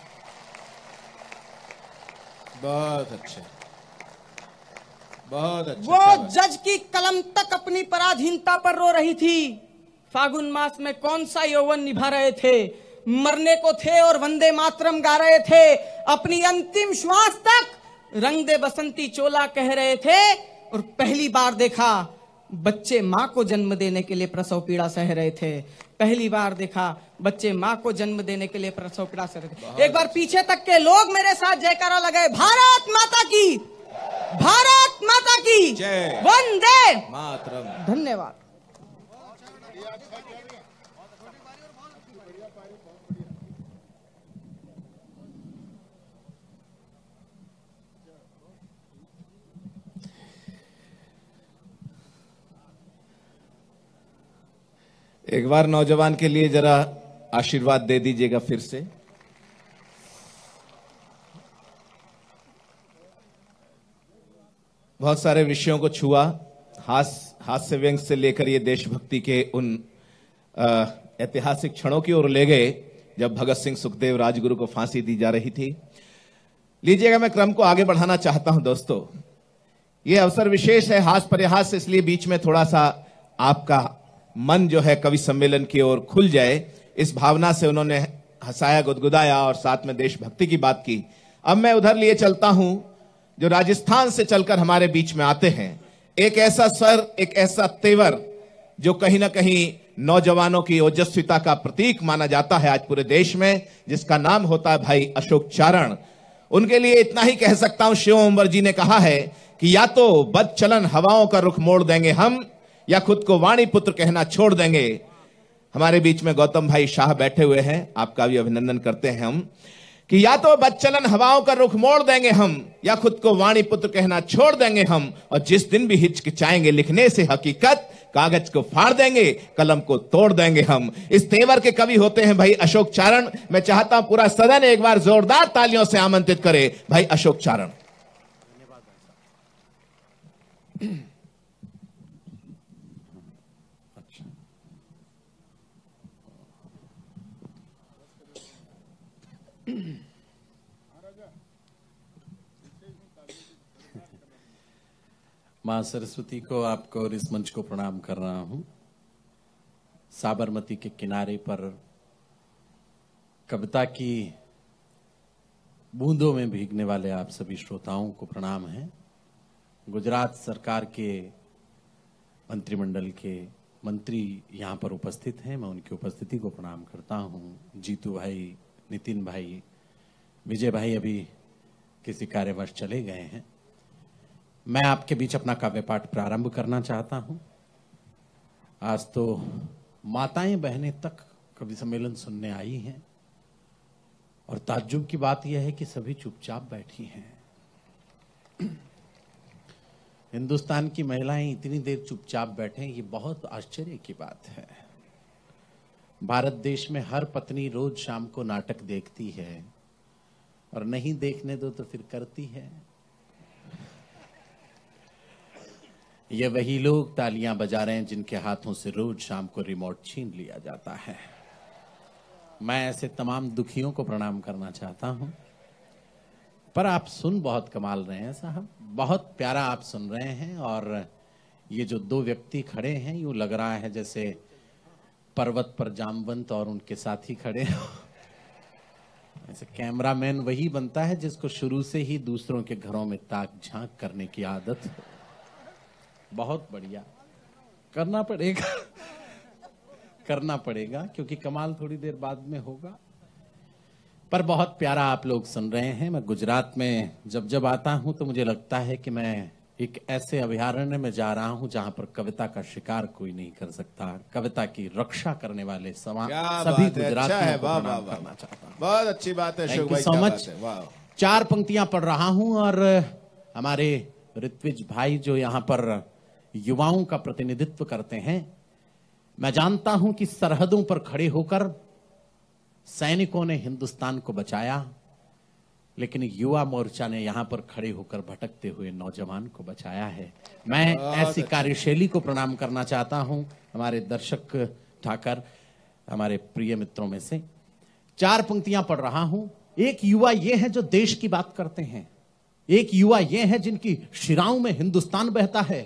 बहुत अच्छे बहुत अच्छे वो जज की कलम तक अपनी पराधीनता पर रो रही थी फागुन मास में कौन सा यौवन निभा रहे थे मरने को थे और वंदे मातरम गा रहे थे अपनी अंतिम श्वास तक रंग दे बसंती चोला कह रहे थे और पहली बार देखा बच्चे माँ को जन्म देने के लिए प्रसव पीड़ा सह रहे थे पहली बार देखा बच्चे माँ को जन्म देने के लिए प्रसव पीड़ा सह रहे थे एक बार अच्छा। पीछे तक के लोग मेरे साथ जयकारा लगाए भारत माता की भारत माता की वंदे मातरम धन्यवाद एक बार नौजवान के लिए जरा आशीर्वाद दे दीजिएगा फिर से बहुत सारे विषयों को छुआ हास हास्य व्यंग से लेकर ये देशभक्ति के उन ऐतिहासिक क्षणों की ओर ले गए जब भगत सिंह सुखदेव राजगुरु को फांसी दी जा रही थी लीजिएगा मैं क्रम को आगे बढ़ाना चाहता हूं दोस्तों ये अवसर विशेष है हास परिहास इसलिए बीच में थोड़ा सा आपका मन जो है कवि सम्मेलन की ओर खुल जाए इस भावना से उन्होंने हंसाया गुदगुदाया और साथ में देशभक्ति की बात की अब मैं उधर लिए चलता हूं जो राजस्थान से चलकर हमारे बीच में आते हैं एक ऐसा स्वर एक ऐसा तेवर जो कहीं ना कहीं नौजवानों की ओजस्विता का प्रतीक माना जाता है आज पूरे देश में जिसका नाम होता है भाई अशोक चारण उनके लिए इतना ही कह सकता हूं शिव उमर जी ने कहा है कि या तो बद चलन हवाओं का रुख मोड़ देंगे हम या खुद को वाणी पुत्र कहना छोड़ देंगे हमारे बीच में गौतम भाई शाह बैठे हुए हैं आपका भी अभिनंदन करते हैं हम कि या तो बच्चलन हवाओं का रुख मोड़ देंगे हम या खुद को वाणी पुत्र कहना छोड़ देंगे हम और जिस दिन भी हिचकिचाएंगे लिखने से हकीकत कागज को फाड़ देंगे कलम को तोड़ देंगे हम इस तेवर के कवि होते हैं भाई अशोक चारण मैं चाहता हूं पूरा सदन एक बार जोरदार तालियों से आमंत्रित करे भाई अशोक चारण माँ सरस्वती को आपको और इस मंच को प्रणाम कर रहा हूं साबरमती के किनारे पर कविता की बूंदों में भीगने वाले आप सभी श्रोताओं को प्रणाम है गुजरात सरकार के मंत्रिमंडल के मंत्री यहाँ पर उपस्थित हैं मैं उनकी उपस्थिति को प्रणाम करता हूँ जीतू भाई नितिन भाई विजय भाई अभी किसी कार्यवश चले गए हैं मैं आपके बीच अपना काव्य पाठ प्रारंभ करना चाहता हूं आज तो माताएं बहने तक कवि सम्मेलन सुनने आई हैं और ताज्जुब की बात यह है कि सभी चुपचाप बैठी हैं हिंदुस्तान की महिलाएं इतनी देर चुपचाप बैठे ये बहुत आश्चर्य की बात है भारत देश में हर पत्नी रोज शाम को नाटक देखती है और नहीं देखने दो तो फिर करती है ये वही लोग तालियां बजा रहे हैं जिनके हाथों से रोज शाम को रिमोट छीन लिया जाता है मैं ऐसे तमाम दुखियों को प्रणाम करना चाहता हूं पर आप सुन बहुत कमाल रहे हैं साहब बहुत प्यारा आप सुन रहे हैं और ये जो दो व्यक्ति खड़े हैं यूं लग रहा है जैसे पर्वत पर जामवंत और उनके साथी खड़े ऐसे कैमरामैन वही बनता है जिसको शुरू से ही दूसरों के घरों में ताक झांक करने की आदत हो बहुत बढ़िया करना पड़ेगा करना पड़ेगा क्योंकि कमाल थोड़ी देर बाद में होगा पर बहुत प्यारा आप लोग सुन रहे हैं मैं गुजरात में जब जब आता हूं तो मुझे लगता है कि मैं एक ऐसे अभ्यारण्य में जा रहा हूं जहां पर कविता का शिकार कोई नहीं कर सकता कविता की रक्षा करने वाले समाज सभी गुजरात अच्छा है, वाँ, वाँ, करना चाहता हूं बहुत अच्छी बात है सो मच चार पंक्तियां पढ़ रहा हूं और हमारे ऋत्विज भाई जो यहाँ पर युवाओं का प्रतिनिधित्व करते हैं मैं जानता हूं कि सरहदों पर खड़े होकर सैनिकों ने हिंदुस्तान को बचाया लेकिन युवा मोर्चा ने यहां पर खड़े होकर भटकते हुए नौजवान को बचाया है मैं अच्छा। ऐसी कार्यशैली को प्रणाम करना चाहता हूं हमारे दर्शक ठाकर हमारे प्रिय मित्रों में से चार पंक्तियां पढ़ रहा हूं एक युवा ये है जो देश की बात करते हैं एक युवा ये है जिनकी शिराओं में हिंदुस्तान बहता है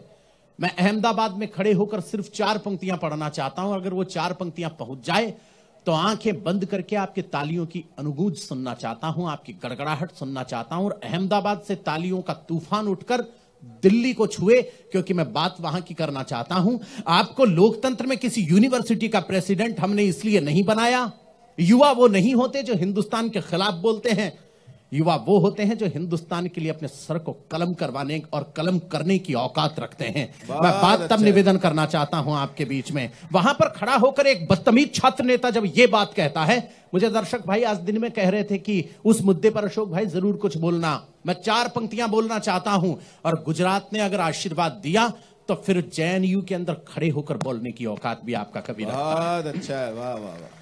मैं अहमदाबाद में खड़े होकर सिर्फ चार पंक्तियां पढ़ना चाहता हूं अगर वो चार पंक्तियां पहुंच जाए तो आंखें बंद करके आपके तालियों की अनुगूज सुनना चाहता हूं आपकी गड़गड़ाहट सुनना चाहता हूं और अहमदाबाद से तालियों का तूफान उठकर दिल्ली को छुए क्योंकि मैं बात वहां की करना चाहता हूं आपको लोकतंत्र में किसी यूनिवर्सिटी का प्रेसिडेंट हमने इसलिए नहीं बनाया युवा वो नहीं होते जो हिंदुस्तान के खिलाफ बोलते हैं युवा वो होते हैं जो हिंदुस्तान के लिए अपने सर को कलम करवाने और कलम करने की औकात रखते हैं मैं बात तब निवेदन करना चाहता हूं आपके बीच में वहां पर खड़ा होकर एक बदतमीज छात्र नेता जब ये बात कहता है मुझे दर्शक भाई आज दिन में कह रहे थे कि उस मुद्दे पर अशोक भाई जरूर कुछ बोलना मैं चार पंक्तियां बोलना चाहता हूं और गुजरात ने अगर आशीर्वाद दिया तो फिर जे के अंदर खड़े होकर बोलने की औकात भी आपका कभी बहुत अच्छा है वाह वाह वाह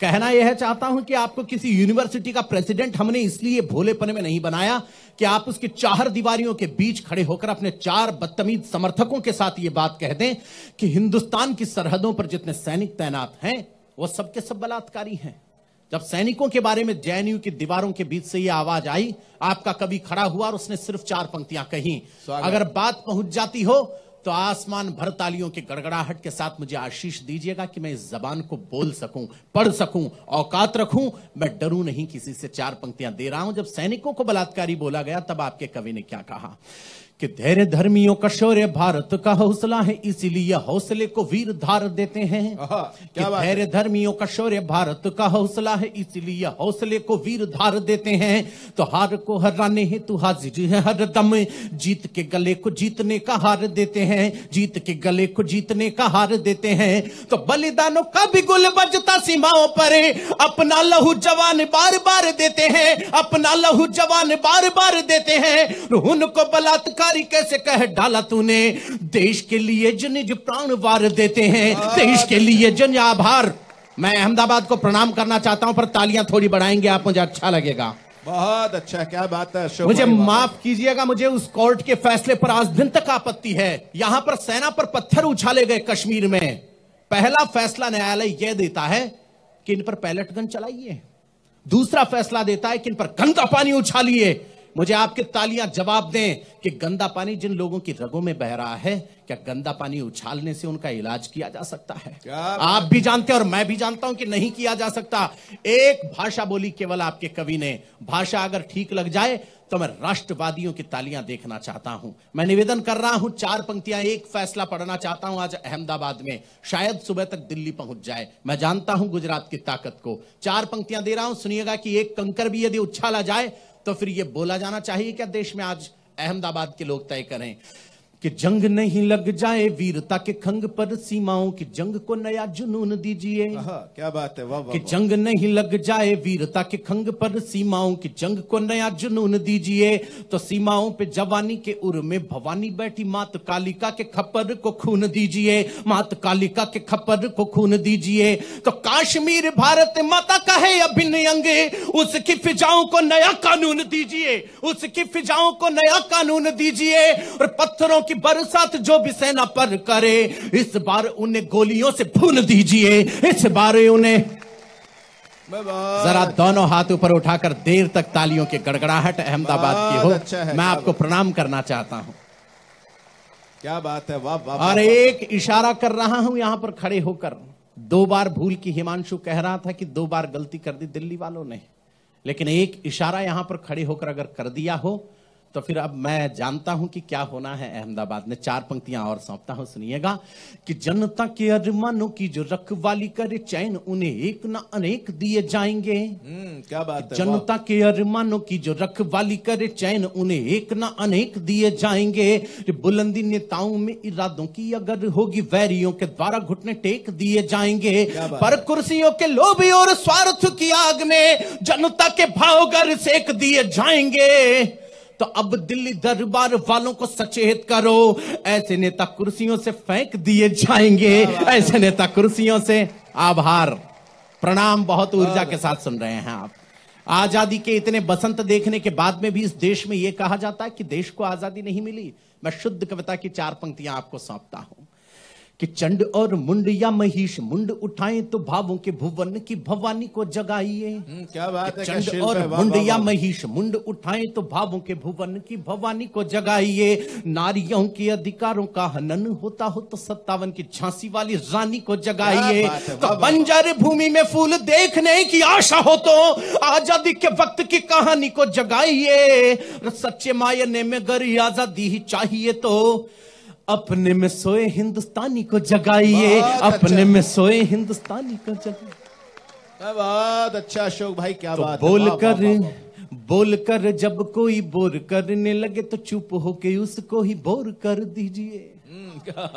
कहना यह चाहता हूं कि आपको किसी यूनिवर्सिटी का प्रेसिडेंट हमने इसलिए भोलेपन में नहीं बनाया कि आप उसके चार दीवारियों के बीच खड़े होकर अपने चार बदतमीज समर्थकों के साथ ये बात कह दें कि हिंदुस्तान की सरहदों पर जितने सैनिक तैनात हैं वो सबके सब बलात्कारी हैं जब सैनिकों के बारे में जेएनयू की दीवारों के बीच से ये आवाज आई आपका कभी खड़ा हुआ और उसने सिर्फ चार पंक्तियां कही अगर बात पहुंच जाती हो तो आसमान भर तालियों के गड़गड़ाहट के साथ मुझे आशीष दीजिएगा कि मैं इस जबान को बोल सकूं पढ़ सकूं औकात रखूं मैं डरू नहीं किसी से चार पंक्तियां दे रहा हूं जब सैनिकों को बलात्कारी बोला गया तब आपके कवि ने क्या कहा कि धैर्य धर्मियों का शौर्य भारत का हौसला है इसीलिए हौसले को वीर धार देते हैं कि धैर्य धर्मियों का शौर्य भारत का हौसला है इसीलिए हौसले को वीर धार देते हैं तो हार को हराने हेतु हाजिर है हर दम जीत के गले को जीतने का हार देते हैं जीत के गले को जीतने का हार देते हैं तो बलिदानों का भी गुल बजता सीमाओं पर अपना लहू जवान बार बार देते हैं अपना लहू जवान बार बार देते हैं उनको बलात्कार ईमानदारी कैसे कह डाला तूने देश के लिए जो प्राण वार देते हैं देश के लिए जन आभार मैं अहमदाबाद को प्रणाम करना चाहता हूं पर तालियां थोड़ी बढ़ाएंगे आप मुझे अच्छा लगेगा बहुत अच्छा क्या बात है मुझे माफ कीजिएगा मुझे उस कोर्ट के फैसले पर आज दिन तक आपत्ति है यहां पर सेना पर पत्थर उछाले गए कश्मीर में पहला फैसला न्यायालय यह देता है कि इन पर पैलेट गन चलाइए दूसरा फैसला देता है कि इन पर गंदा पानी उछालिए मुझे आपके तालियां जवाब दें कि गंदा पानी जिन लोगों की रगों में बह रहा है क्या गंदा पानी उछालने से उनका इलाज किया जा सकता है आप भी जानते हैं और मैं भी जानता हूं कि नहीं किया जा सकता एक भाषा बोली केवल आपके कवि ने भाषा अगर ठीक लग जाए तो मैं राष्ट्रवादियों की तालियां देखना चाहता हूं मैं निवेदन कर रहा हूं चार पंक्तियां एक फैसला पढ़ना चाहता हूं आज अहमदाबाद में शायद सुबह तक दिल्ली पहुंच जाए मैं जानता हूं गुजरात की ताकत को चार पंक्तियां दे रहा हूं सुनिएगा कि एक कंकर भी यदि उछाला जाए तो फिर यह बोला जाना चाहिए क्या देश में आज अहमदाबाद के लोग तय करें कि जंग नहीं लग जाए वीरता के खंग पर सीमाओं की जंग को नया जुनून दीजिए क्या बात है वाह कि जंग नहीं लग जाए वीरता के खंग पर सीमाओं की जंग को नया जुनून दीजिए तो सीमाओं पे जवानी के उर में भवानी बैठी मात कालिका के खपर को खून दीजिए मात कालिका के खपर को खून दीजिए तो कश्मीर भारत माता का है अभिन्न अंग उसकी फिजाओं को नया कानून दीजिए उसकी फिजाओं को नया कानून दीजिए और पत्थरों की बरसात जो भी सेना पर करे इस बार उन्हें गोलियों से भून दीजिए इस बार उन्हें जरा दोनों हाथ ऊपर उठाकर देर तक तालियों के गड़गड़ाहट अहमदाबाद की हो अच्छा मैं आपको प्रणाम करना चाहता हूं क्या बात है वाह वाह और एक इशारा कर रहा हूं यहां पर खड़े होकर दो बार भूल की हिमांशु कह रहा था कि दो बार गलती कर दी दिल्ली वालों ने लेकिन एक इशारा यहां पर खड़े होकर अगर कर दिया हो तो फिर अब मैं जानता हूं कि क्या होना है अहमदाबाद में चार पंक्तियां और सौंपता हूं सुनिएगा कि जनता के अरमानों की जो रखवाली करे चैन उन्हें एक ना अनेक दिए जाएंगे हम्म, क्या बात है जनता के अरमानों की जो रखवाली करे चैन उन्हें एक ना अनेक दिए जाएंगे बुलंदी नेताओं में इरादों की अगर होगी वैरियों के द्वारा घुटने टेक दिए जाएंगे पर कुर्सियों के लोभी और स्वार्थ की आग में जनता के भाव घर सेक दिए जाएंगे तो अब दिल्ली दरबार वालों को सचेत करो ऐसे नेता कुर्सियों से फेंक दिए जाएंगे ऐसे नेता कुर्सियों से आभार प्रणाम बहुत ऊर्जा के साथ सुन रहे हैं आप आजादी के इतने बसंत देखने के बाद में भी इस देश में यह कहा जाता है कि देश को आजादी नहीं मिली मैं शुद्ध कविता की चार पंक्तियां आपको सौंपता हूं कि चंड और मुंड या महिष मुंड उठाएं तो भावों के भुवन की भवानी को जगाइए हम्म, क्या बात है चंड और मुंड या महिष मुंड उठाएं तो भावों के भुवन की भवानी को जगाइए नारियों के अधिकारों का हनन होता हो तो सत्तावन की झांसी वाली रानी को जगाइए तो बंजर भूमि में फूल देखने की आशा हो तो आजादी के वक्त की कहानी को जगाइए सच्चे मायने में गरी आजादी ही चाहिए तो अपने में सोए हिंदुस्तानी को जगाइए अपने में सोए हिंदुस्तानी को जगाइए बहुत अच्छा, अच्छा अशोक भाई क्या तो बात बोल कर बोल कर जब कोई बोर करने लगे तो चुप होके उसको ही बोर कर दीजिए हम्म,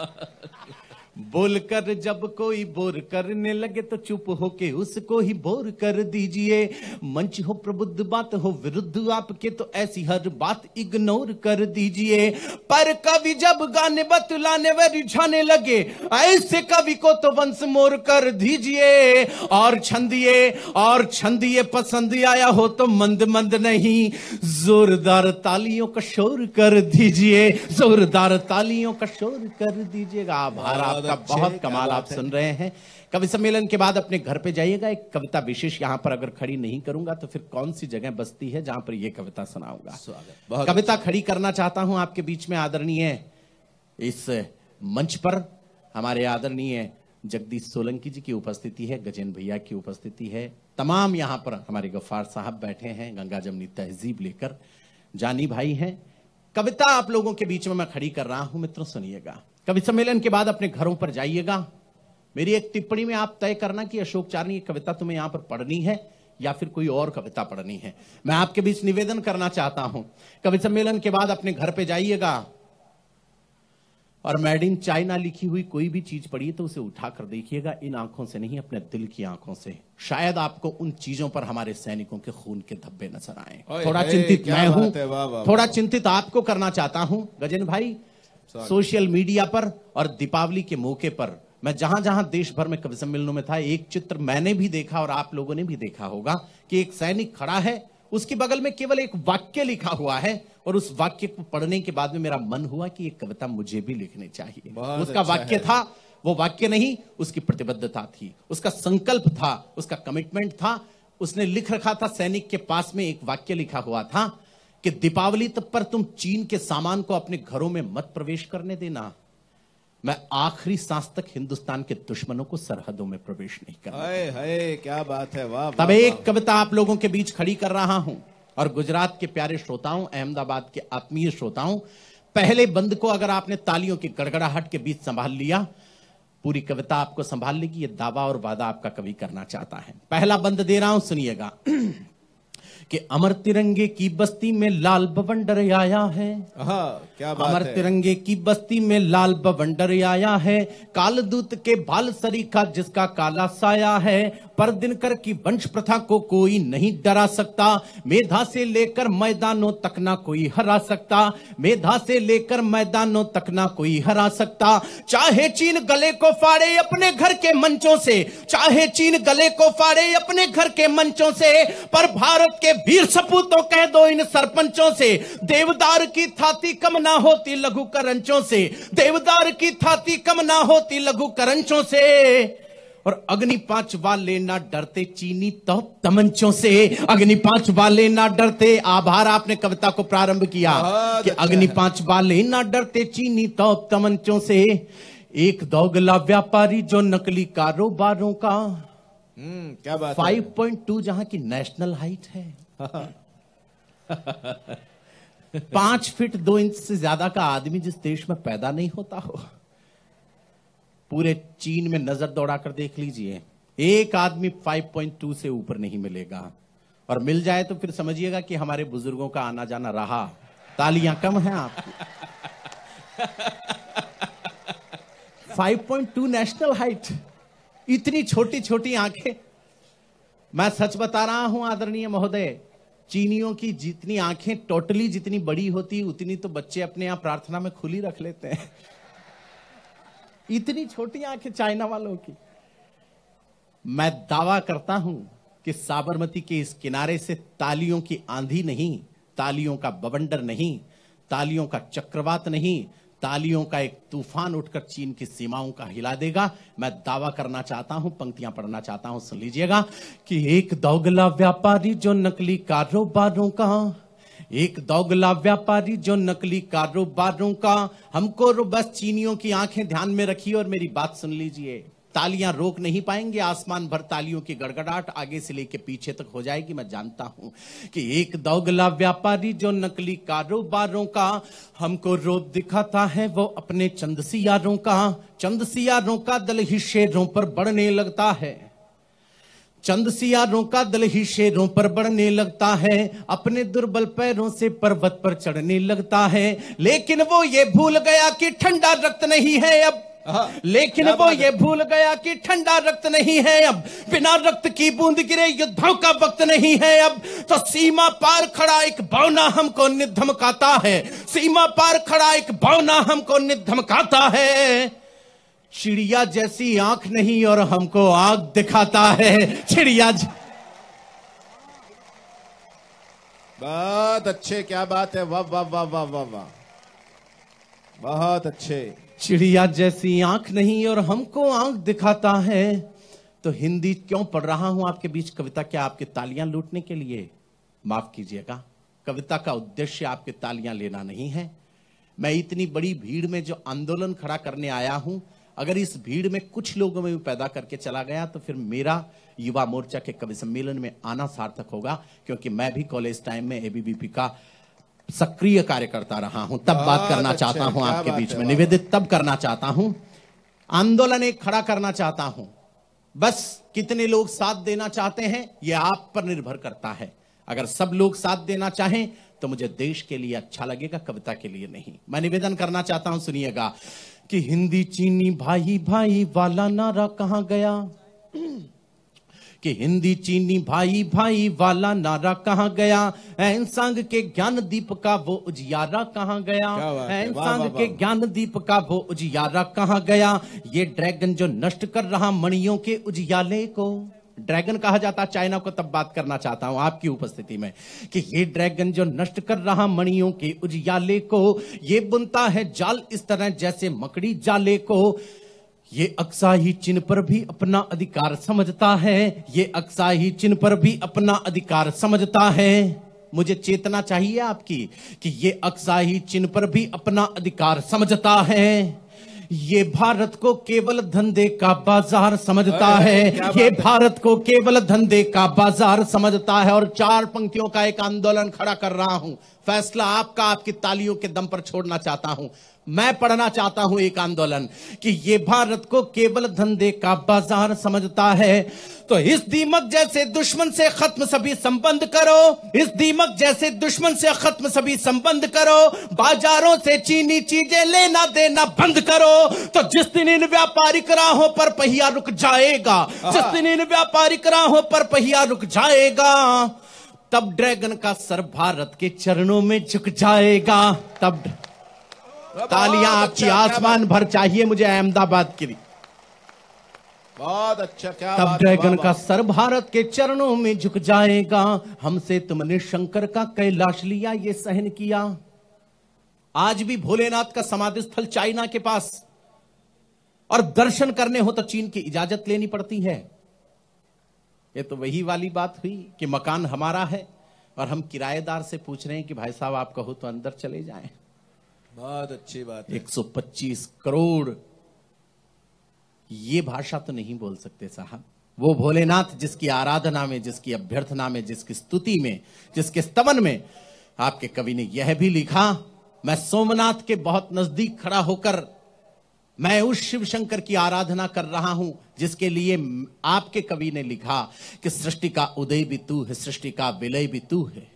बोलकर जब कोई बोर करने लगे तो चुप होके उसको ही बोर कर दीजिए मंच हो प्रबुद्ध बात हो विरुद्ध आपके तो ऐसी हर बात इग्नोर कर दीजिए पर कवि जब गाने बतलाने व रिझाने लगे ऐसे कवि को तो वंश मोर कर दीजिए और छंदिए और छंदिए पसंद आया हो तो मंद मंद नहीं जोरदार तालियों का शोर कर दीजिए जोरदार तालियों का शोर कर दीजिएगा भारत आपका बहुत कमाल आप सुन रहे हैं कवि सम्मेलन के बाद अपने घर पे जाइएगा एक कविता विशेष यहाँ पर अगर खड़ी नहीं करूंगा तो फिर कौन सी जगह बसती है जहां पर यह कविता सुनाऊंगा कविता अच्छा। खड़ी करना चाहता हूँ आपके बीच में आदरणीय इस मंच पर हमारे आदरणीय जगदीश सोलंकी जी की उपस्थिति है गजेन भैया की उपस्थिति है तमाम यहाँ पर हमारे गफ्फार साहब बैठे हैं गंगा जमनी तहजीब लेकर जानी भाई हैं कविता आप लोगों के बीच में मैं खड़ी कर रहा हूं मित्रों सुनिएगा कवि सम्मेलन के बाद अपने घरों पर जाइएगा मेरी एक टिप्पणी में आप तय करना कि अशोक चारणी की कविता तुम्हें यहां पर पढ़नी है या फिर कोई और कविता पढ़नी है मैं आपके बीच निवेदन करना चाहता हूं कवि सम्मेलन के बाद अपने घर पे जाइएगा और मेड इन चाइना लिखी हुई कोई भी चीज पढ़िए तो उसे उठाकर देखिएगा इन आंखों से नहीं अपने दिल की आंखों से शायद आपको उन चीजों पर हमारे सैनिकों के खून के धब्बे नजर आए थोड़ा चिंतित मैं हूं थोड़ा चिंतित आपको करना चाहता हूं गजेंद्र भाई सोशल मीडिया पर और दीपावली के मौके पर मैं जहां जहां देश भर में कवि सम्मेलनों में था एक चित्र मैंने भी देखा और आप लोगों ने भी देखा होगा कि एक सैनिक खड़ा है उसके बगल में केवल एक वाक्य लिखा हुआ है और उस वाक्य को पढ़ने के बाद में मेरा मन हुआ कि एक कविता मुझे भी लिखनी चाहिए अच्छा उसका अच्छा वाक्य था वो वाक्य नहीं उसकी प्रतिबद्धता थी उसका संकल्प था उसका कमिटमेंट था उसने लिख रखा था सैनिक के पास में एक वाक्य लिखा हुआ था कि दीपावली तक पर तुम चीन के सामान को अपने घरों में मत प्रवेश करने देना मैं आखिरी सांस तक हिंदुस्तान के दुश्मनों को सरहदों में प्रवेश नहीं कर हाय हाय क्या बात है वाह तब एक कविता आप लोगों के बीच खड़ी कर रहा हूं और गुजरात के प्यारे श्रोताओं अहमदाबाद के आत्मीय श्रोताओं पहले बंद को अगर आपने तालियों की गड़गड़ाहट के बीच संभाल लिया पूरी कविता आपको संभाल लेगी ये दावा और वादा आपका कवि करना चाहता है पहला बंद दे रहा हूं सुनिएगा कि अमर तिरंगे की बस्ती में लाल बवंडर आया है क्या बात अमर है? तिरंगे की बस्ती में लाल बवंडर आया है काल दूत के बाल सरी का जिसका काला साया है पर दिनकर की वंश प्रथा को कोई नहीं डरा सकता मेधा से लेकर मैदानों तक ना कोई हरा सकता मेधा से लेकर मैदानों तक ना कोई हरा सकता चाहे चीन गले को फाड़े अपने घर के मंचों से चाहे चीन गले को फाड़े अपने घर के मंचों से पर भारत के वीर सपूतों कह दो इन सरपंचों से देवदार की थाती कम ना होती लघु करंचों से देवदार की थाती कम ना होती लघु करंचों से और अग्नि पांच वाले ना डरते चीनी तो तमंचों से अग्नि पांच वाले ना डरते आभार आपने कविता को प्रारंभ किया कि अग्नि पांच वाले ना डरते चीनी तो तमंचों से एक दोगला व्यापारी जो नकली कारोबारों का हम्म, क्या बात फाइव पॉइंट टू जहां की नेशनल हाइट है पांच फीट दो इंच से ज्यादा का आदमी जिस देश में पैदा नहीं होता हो पूरे चीन में नजर दौड़ा कर देख लीजिए एक आदमी 5.2 से ऊपर नहीं मिलेगा और मिल जाए तो फिर समझिएगा कि हमारे बुजुर्गों का आना जाना रहा तालियां कम है आपकी 5.2 नेशनल हाइट इतनी छोटी छोटी आंखें मैं सच बता रहा हूं आदरणीय महोदय चीनियों की जितनी आंखें टोटली जितनी बड़ी होती उतनी तो बच्चे अपने यहां प्रार्थना में खुली रख लेते हैं इतनी छोटी आंखें चाइना वालों की मैं दावा करता हूं कि साबरमती के इस किनारे से तालियों की आंधी नहीं तालियों का बवंडर नहीं तालियों का चक्रवात नहीं तालियों का एक तूफान उठकर चीन की सीमाओं का हिला देगा मैं दावा करना चाहता हूं पंक्तियां पढ़ना चाहता हूं सुन लीजिएगा कि एक दोगला व्यापारी जो नकली कारोबारों का एक दोगला व्यापारी जो नकली कारोबारों का हमको बस चीनियों की आंखें ध्यान में रखिए और मेरी बात सुन लीजिए तालियां रोक नहीं पाएंगे आसमान भर तालियों की गड़गड़ाहट आगे से लेके पीछे तक हो जाएगी मैं जानता हूं कि एक दौगला व्यापारी जो नकली कारोबारों का हमको रोब दिखाता है वो अपने चंद सियारों का चंद सियारों का दल ही शेरों पर बढ़ने लगता है चंद सियारों का दल ही शेरों पर बढ़ने लगता है अपने दुर्बल पैरों से पर्वत पर चढ़ने लगता है लेकिन वो ये भूल गया कि ठंडा रक्त नहीं है अब लेकिन वो ये भूल गया कि ठंडा रक्त नहीं है अब बिना रक्त की बूंद गिरे युद्धों का वक्त नहीं है अब तो सीमा पार खड़ा एक भावना हमको निधमकाता है सीमा पार खड़ा एक भावना हमको निधमकाता है चिड़िया जैसी आंख नहीं और हमको आग दिखाता है चिड़िया ज... बहुत अच्छे क्या बात है वाह वाह वाह वाह वाह वाह बहुत अच्छे चिड़िया जैसी आंख नहीं और हमको आंख दिखाता है तो हिंदी क्यों पढ़ रहा हूं आपके बीच कविता क्या आपके तालियां लूटने के लिए माफ कीजिएगा कविता का उद्देश्य आपके तालियां लेना नहीं है मैं इतनी बड़ी भीड़ में जो आंदोलन खड़ा करने आया हूं अगर इस भीड़ में कुछ लोगों में भी पैदा करके चला गया तो फिर मेरा युवा मोर्चा के कवि सम्मेलन में आना सार्थक होगा क्योंकि मैं भी कॉलेज टाइम में एबीवीपी का सक्रिय कार्यकर्ता रहा हूं तब बात करना चाहता हूं आपके बीच में निवेदित तब करना चाहता हूं आंदोलन एक खड़ा करना चाहता हूं बस कितने लोग साथ देना चाहते हैं यह आप पर निर्भर करता है अगर सब लोग साथ देना चाहें तो मुझे देश के लिए अच्छा लगेगा कविता के लिए नहीं मैं निवेदन करना चाहता हूं सुनिएगा कि हिंदी चीनी भाई भाई वाला नारा कहां गया कि हिंदी चीनी भाई भाई वाला नारा कहाँ गया एन संग के ज्ञान दीप का वो उजियारा कहाँ गया एन संग के ज्ञान दीप का वो उजियारा कहाँ गया ये ड्रैगन जो नष्ट कर रहा मणियों के उजियाले को ड्रैगन कहा जाता चाइना को तब बात करना चाहता हूं आपकी उपस्थिति में कि ये ड्रैगन जो नष्ट कर रहा मणियों के उजियाले को ये बुनता है जाल इस तरह जैसे मकड़ी जाले को ये ही चिन्ह पर भी अपना अधिकार समझता है ये अक्सा ही चिन्ह पर भी अपना अधिकार समझता है मुझे चेतना चाहिए आपकी कि ये अक्सा ही चिन्ह पर भी अपना अधिकार समझता है ये भारत को केवल धंधे का बाजार समझता है ये भारत को केवल धंधे का बाजार समझता है और चार पंक्तियों का एक आंदोलन खड़ा कर रहा हूं फैसला आपका आपकी तालियों के दम पर छोड़ना चाहता हूं मैं पढ़ना चाहता हूं एक आंदोलन कि ये भारत को केवल धंधे का बाजार समझता है तो इस दीमक जैसे दुश्मन से खत्म सभी संबंध करो इस दीमक जैसे दुश्मन से खत्म सभी संबंध करो बाजारों से चीनी चीजें लेना देना बंद करो तो जिस दिन इन व्यापारिक राहों पर पहिया रुक जाएगा जिस दिन इन व्यापारिक राहों पर पहिया रुक जाएगा तब ड्रैगन का सर भारत के चरणों में झुक जाएगा तब तालियां आपकी आसमान भर चाहिए मुझे अहमदाबाद के लिए बहुत अच्छा क्या तब ड्रैगन का सर भारत के चरणों में झुक जाएगा हमसे तुमने शंकर का कैलाश लिया ये सहन किया आज भी भोलेनाथ का समाधि स्थल चाइना के पास और दर्शन करने हो तो चीन की इजाजत लेनी पड़ती है ये तो वही वाली बात हुई कि मकान हमारा है और हम किराएदार से पूछ रहे हैं कि भाई साहब आप कहो तो अंदर चले जाएं बहुत अच्छी बात एक सौ पच्चीस करोड़ ये भाषा तो नहीं बोल सकते साहब वो भोलेनाथ जिसकी आराधना में जिसकी अभ्यर्थना में जिसकी स्तुति में जिसके स्तमन में आपके कवि ने यह भी लिखा मैं सोमनाथ के बहुत नजदीक खड़ा होकर मैं उस शिव शंकर की आराधना कर रहा हूं जिसके लिए आपके कवि ने लिखा कि सृष्टि का उदय भी तू है सृष्टि का विलय भी तू है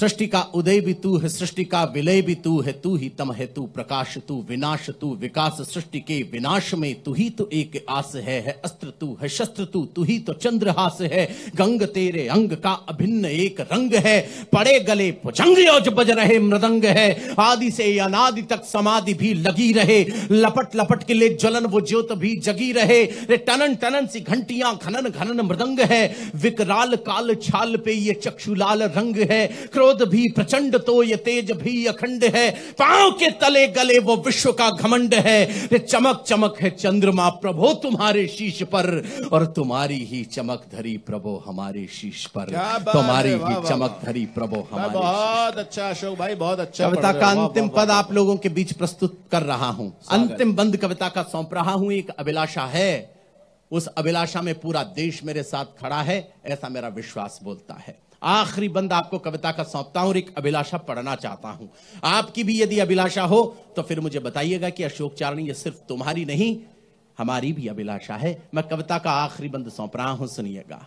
सृष्टि का उदय भी तू है सृष्टि का विलय भी तू है तू ही तम है तू प्रकाश तू विनाश तू विकास सृष्टि के विनाश में तू ही तो एक आस है है अस्त्र तू है शस्त्र तू तू ही तो चंद्रहास है गंग तेरे अंग का अभिन्न एक रंग है पड़े गले भुजंग बज रहे मृदंग है आदि से अनादि तक समाधि भी लगी रहे लपट लपट के लिए ज्वलन वो ज्योत भी जगी रहे रे टनन टनन सी घंटिया खनन खनन मृदंग है विकराल काल छाल पे ये चक्षुलाल रंग है क्रोध भी प्रचंड तो ये तेज भी अखंड है पांव के तले गले वो विश्व का घमंड है ये चमक चमक है चंद्रमा प्रभो तुम्हारे शीश पर और तुम्हारी ही चमक धरी प्रभो हमारे शीश पर तुम्हारी ही चमक धरी प्रभो हमारे बहुत अच्छा अशोक भाई बहुत अच्छा कविता का अंतिम पद आप लोगों के बीच प्रस्तुत कर रहा हूं अंतिम बंद कविता का सौंप रहा हूं एक अभिलाषा है उस अभिलाषा में पूरा देश मेरे साथ खड़ा है ऐसा मेरा विश्वास बोलता है आखिरी बंद आपको कविता का सौंपता हूं और एक अभिलाषा पढ़ना चाहता हूं आपकी भी यदि अभिलाषा हो तो फिर मुझे बताइएगा कि अशोक चारणी ये सिर्फ तुम्हारी नहीं हमारी भी अभिलाषा है मैं कविता का आखिरी बंद सौंप रहा हूं सुनिएगा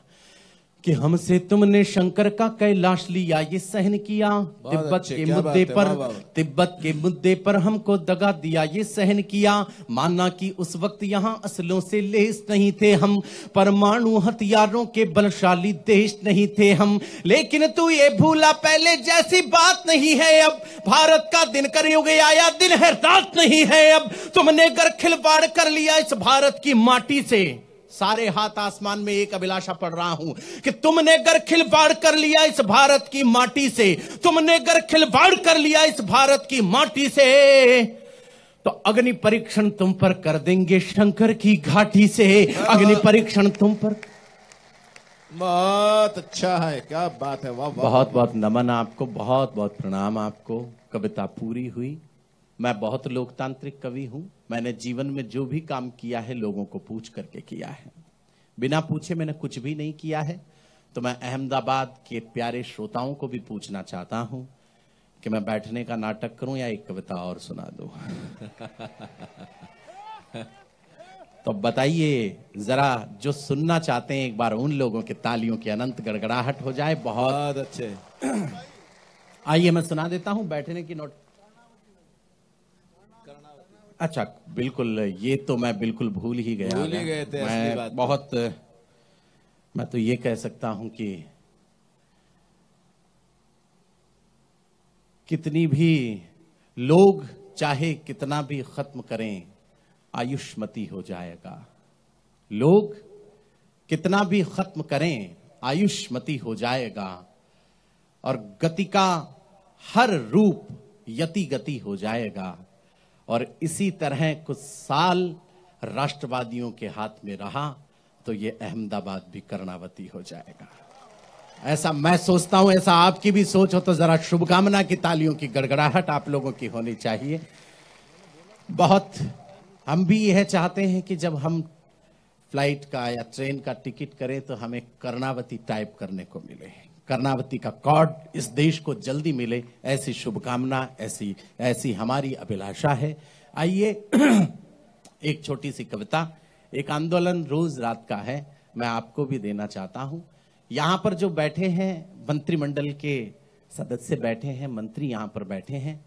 कि हमसे तुमने शंकर का कैलाश लिया ये सहन किया तिब्बत के मुद्दे पर तिब्बत के मुद्दे पर हमको दगा दिया ये सहन किया माना कि उस वक्त यहाँ असलों से लेस नहीं थे हम परमाणु हथियारों के बलशाली देश नहीं थे हम लेकिन तू ये भूला पहले जैसी बात नहीं है अब भारत का दिन करयुग आया दिन है रात नहीं है अब तुमने घर खिलवाड़ कर लिया इस भारत की माटी से सारे हाथ आसमान में एक अभिलाषा पढ़ रहा हूं कि तुमने अगर खिलवाड़ कर लिया इस भारत की माटी से तुमने अगर खिलवाड़ कर लिया इस भारत की माटी से तो अग्नि परीक्षण तुम पर कर देंगे शंकर की घाटी से अग्नि हाँ। परीक्षण तुम पर बहुत अच्छा है क्या बात है वाह बहुत बहुत नमन आपको बहुत बहुत प्रणाम आपको कविता पूरी हुई मैं बहुत लोकतांत्रिक कवि हूं मैंने जीवन में जो भी काम किया है लोगों को पूछ करके किया है बिना पूछे मैंने कुछ भी नहीं किया है तो मैं अहमदाबाद के प्यारे श्रोताओं को भी पूछना चाहता हूं कि मैं बैठने का नाटक करूं या एक कविता और सुना दू तो बताइए जरा जो सुनना चाहते हैं एक बार उन लोगों के तालियों की अनंत गड़गड़ाहट हो जाए बहुत, बहुत अच्छे आइए मैं सुना देता हूं बैठने की नोट अच्छा बिल्कुल ये तो मैं बिल्कुल भूल ही गया भूल ही गए थे मैं बात बहुत मैं तो ये कह सकता हूं कि कितनी भी लोग चाहे कितना भी खत्म करें आयुष्मती हो जाएगा लोग कितना भी खत्म करें आयुष्मती हो जाएगा और गति का हर रूप यति गति हो जाएगा और इसी तरह कुछ साल राष्ट्रवादियों के हाथ में रहा तो ये अहमदाबाद भी कर्णावती हो जाएगा ऐसा मैं सोचता हूं ऐसा आपकी भी सोच हो तो जरा शुभकामना की तालियों की गड़गड़ाहट आप लोगों की होनी चाहिए बहुत हम भी यह चाहते हैं कि जब हम फ्लाइट का या ट्रेन का टिकट करें तो हमें कर्णावती टाइप करने को मिले कर्णावती का कॉर्ड इस देश को जल्दी मिले ऐसी शुभकामना ऐसी ऐसी हमारी अभिलाषा है आइए एक छोटी सी कविता एक आंदोलन रोज रात का है मैं आपको भी देना चाहता हूं यहाँ पर जो बैठे हैं मंत्रिमंडल के सदस्य बैठे हैं मंत्री यहाँ पर बैठे हैं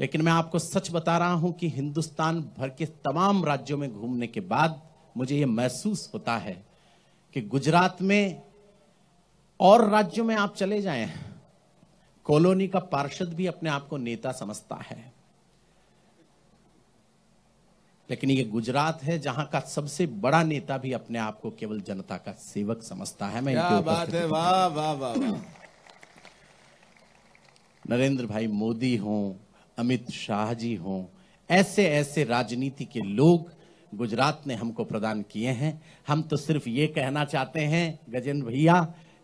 लेकिन मैं आपको सच बता रहा हूं कि हिंदुस्तान भर के तमाम राज्यों में घूमने के बाद मुझे ये महसूस होता है कि गुजरात में और राज्यों में आप चले जाएं कॉलोनी का पार्षद भी अपने आप को नेता समझता है लेकिन ये गुजरात है जहां का सबसे बड़ा नेता भी अपने आप को केवल जनता का सेवक समझता है मैं क्या बात है वाह वाह वाह नरेंद्र भाई मोदी हो अमित शाह जी हों ऐसे ऐसे राजनीति के लोग गुजरात ने हमको प्रदान किए हैं हम तो सिर्फ ये कहना चाहते हैं गजेंद्र भैया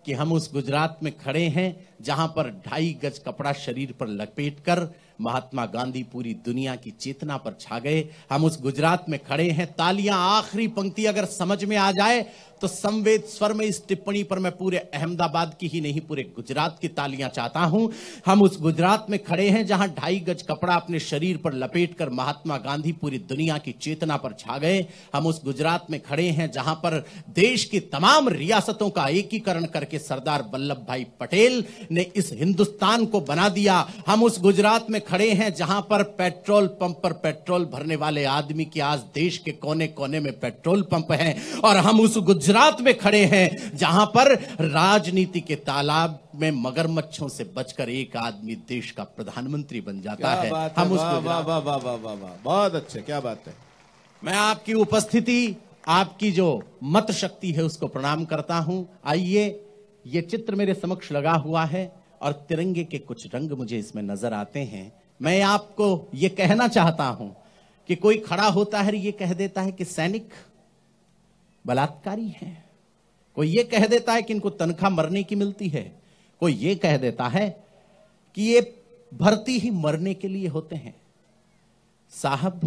कि हम उस गुजरात में खड़े हैं जहां पर ढाई गज कपड़ा शरीर पर लपेट कर महात्मा गांधी पूरी दुनिया की चेतना पर छा गए हम उस गुजरात में खड़े हैं तालियां आखिरी पंक्ति अगर समझ में आ जाए तो संवेद स्वर में इस टिप्पणी पर मैं पूरे अहमदाबाद की ही नहीं पूरे गुजरात की तालियां चाहता हूं हम उस गुजरात में खड़े हैं जहां ढाई गज कपड़ा अपने शरीर पर लपेट कर महात्मा गांधी पूरी दुनिया की चेतना पर छा गए हम उस गुजरात में खड़े हैं जहां पर देश की तमाम रियासतों का एकीकरण करके सरदार वल्लभ भाई पटेल ने इस हिंदुस्तान को बना दिया हम उस गुजरात में खड़े हैं जहां पर पेट्रोल पंप पर पेट्रोल भरने वाले आदमी की आज देश के कोने कोने में पेट्रोल पंप है और हम उस गुजरात में खड़े हैं जहां पर राजनीति के तालाब में मगरमच्छों से बचकर एक आदमी देश का प्रधानमंत्री बन जाता है हम उस बहुत अच्छे क्या बात है मैं आपकी उपस्थिति आपकी जो मत शक्ति है उसको प्रणाम करता हूं आइए ये चित्र मेरे समक्ष लगा हुआ है और तिरंगे के कुछ रंग मुझे इसमें नजर आते हैं मैं आपको ये कहना चाहता हूं कि कोई खड़ा होता है ये कह देता है कि सैनिक बलात्कारी है कोई ये कह देता है कि इनको तनख्वाह मरने की मिलती है कोई ये कह देता है कि ये भर्ती ही मरने के लिए होते हैं साहब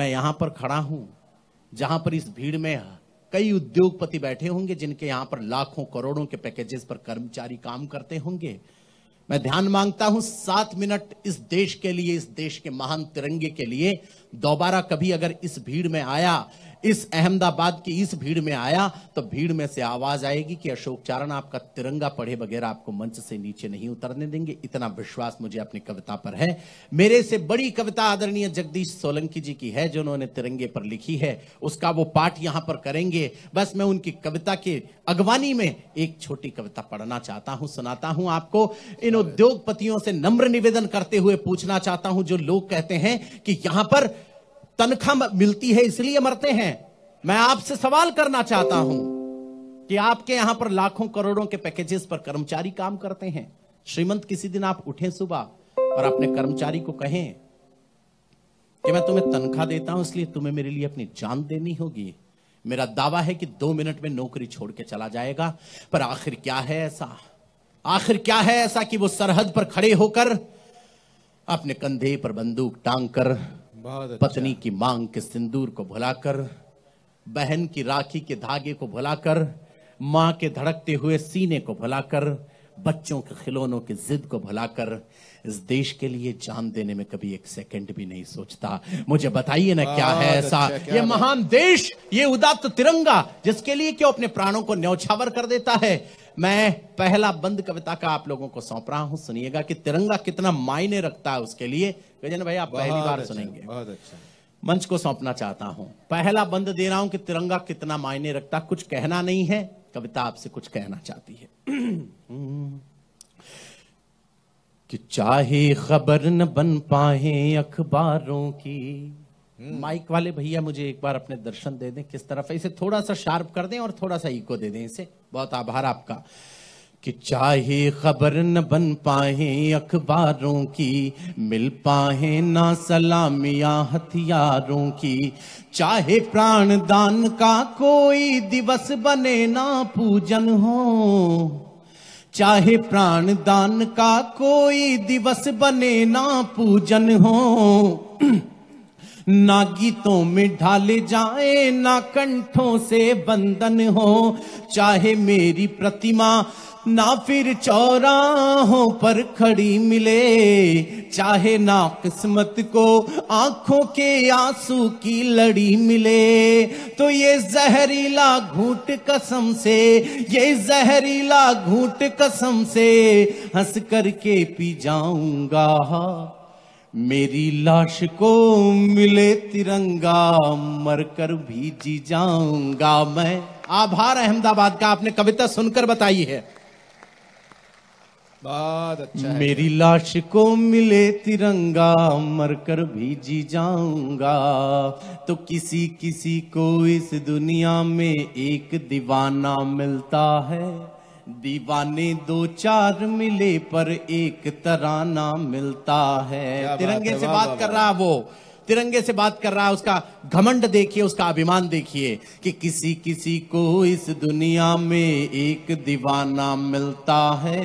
मैं यहां पर खड़ा हूं जहां पर इस भीड़ में कई उद्योगपति बैठे होंगे जिनके यहां पर लाखों करोड़ों के पैकेजेस पर कर्मचारी काम करते होंगे मैं ध्यान मांगता हूं सात मिनट इस देश के लिए इस देश के महान तिरंगे के लिए दोबारा कभी अगर इस भीड़ में आया इस अहमदाबाद की इस भीड़ में आया तो भीड़ में से आवाज आएगी कि अशोक चारण आपका तिरंगा पढ़े बगैर आपको मंच से नीचे नहीं उतरने देंगे इतना विश्वास मुझे अपनी कविता पर है मेरे से बड़ी कविता आदरणीय जगदीश सोलंकी जी की है जो उन्होंने तिरंगे पर लिखी है उसका वो पाठ यहां पर करेंगे बस मैं उनकी कविता के अगवानी में एक छोटी कविता पढ़ना चाहता हूं सुनाता हूं आपको इन उद्योगपतियों से नम्र निवेदन करते हुए पूछना चाहता हूं जो लोग कहते हैं कि यहां पर तनख्वाह मिलती है इसलिए मरते हैं मैं आपसे सवाल करना चाहता हूं कि आपके यहां पर लाखों करोड़ों के पैकेजेस पर कर्मचारी काम करते हैं श्रीमंत किसी दिन आप उठे सुबह और अपने कर्मचारी को कहें कि मैं तुम्हें तनख्वाह देता हूं इसलिए तुम्हें मेरे लिए अपनी जान देनी होगी मेरा दावा है कि दो मिनट में नौकरी छोड़ के चला जाएगा पर आखिर क्या है ऐसा आखिर क्या है ऐसा कि वो सरहद पर खड़े होकर अपने कंधे पर बंदूक टांग कर अच्छा। पत्नी की मांग के सिंदूर को भुलाकर बहन की राखी के धागे को भुलाकर माँ के धड़कते हुए सीने को भुलाकर बच्चों के खिलौनों की जिद को भुलाकर इस देश के लिए जान देने में कभी एक सेकंड भी नहीं सोचता मुझे बताइए ना क्या है ऐसा अच्छा, ये महान देश ये उदात्त तिरंगा जिसके लिए क्यों अपने प्राणों को न्यौछावर कर देता है मैं पहला बंद कविता का आप लोगों को सौंप रहा हूं सुनिएगा कि तिरंगा कितना मायने रखता है उसके लिए गजन भाई आप पहली बार अच्छा, सुनेंगे बहुत अच्छा मंच को सौंपना चाहता हूं पहला बंद दे रहा हूं कि तिरंगा कितना मायने रखता कुछ कहना नहीं है कविता आपसे कुछ कहना चाहती है कि चाहे खबर न बन पाए अखबारों की माइक वाले भैया मुझे एक बार अपने दर्शन दे दें किस तरफ है इसे थोड़ा सा शार्प कर दें और थोड़ा सा इको दे दें इसे बहुत आभार आपका कि चाहे खबर न बन पाए अखबारों की मिल पाए ना सलामिया हथियारों की चाहे प्राण दान का कोई दिवस बने ना पूजन हो चाहे प्राण दान का कोई दिवस बने ना पूजन हो ना गीतों में ढाले जाए ना कंठों से बंधन हो चाहे मेरी प्रतिमा ना फिर चौराहों पर खड़ी मिले चाहे ना किस्मत को आंखों के आंसू की लड़ी मिले तो ये जहरीला घूट कसम से ये जहरीला घूट कसम से हंस करके पी जाऊंगा मेरी लाश को मिले तिरंगा मर कर भी जी जाऊंगा मैं आभार अहमदाबाद का आपने कविता सुनकर बताई है बहुत अच्छा है। मेरी लाश को मिले तिरंगा मर कर भी जी जाऊंगा तो किसी किसी को इस दुनिया में एक दीवाना मिलता है दीवाने दो चार मिले पर एक तराना मिलता है तिरंगे से बात कर रहा वो तिरंगे से बात कर रहा है उसका घमंड देखिए उसका अभिमान देखिए कि किसी किसी को इस दुनिया में एक दीवाना मिलता है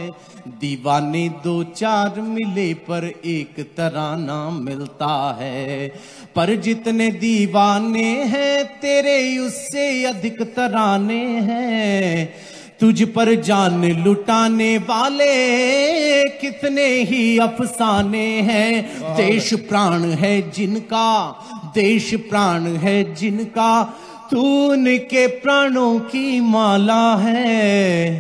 दीवाने दो चार मिले पर एक तराना मिलता है पर जितने दीवाने हैं तेरे उससे अधिक तराने हैं तुझ पर जान लुटाने वाले कितने ही अफसाने हैं देश प्राण है जिनका देश प्राण है जिनका तू उनके प्राणों की माला है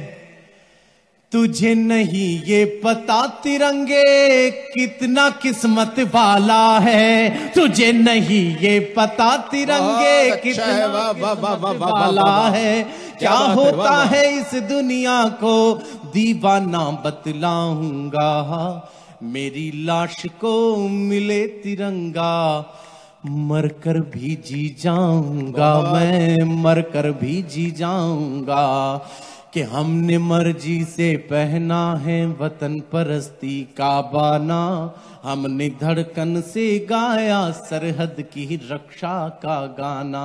तुझे नहीं ये पता तिरंगे कितना किस्मत वाला है तुझे नहीं ये पता तिरंगे अच्छा कितना वाला है क्या होता है इस दुनिया को दीवाना बतलाऊंगा मेरी लाश को मिले तिरंगा मर कर भी जी जाऊंगा मैं मर कर भी जी जाऊंगा कि हमने मर्जी से पहना है वतन परस्ती का बाना हमने धड़कन से गाया सरहद की रक्षा का गाना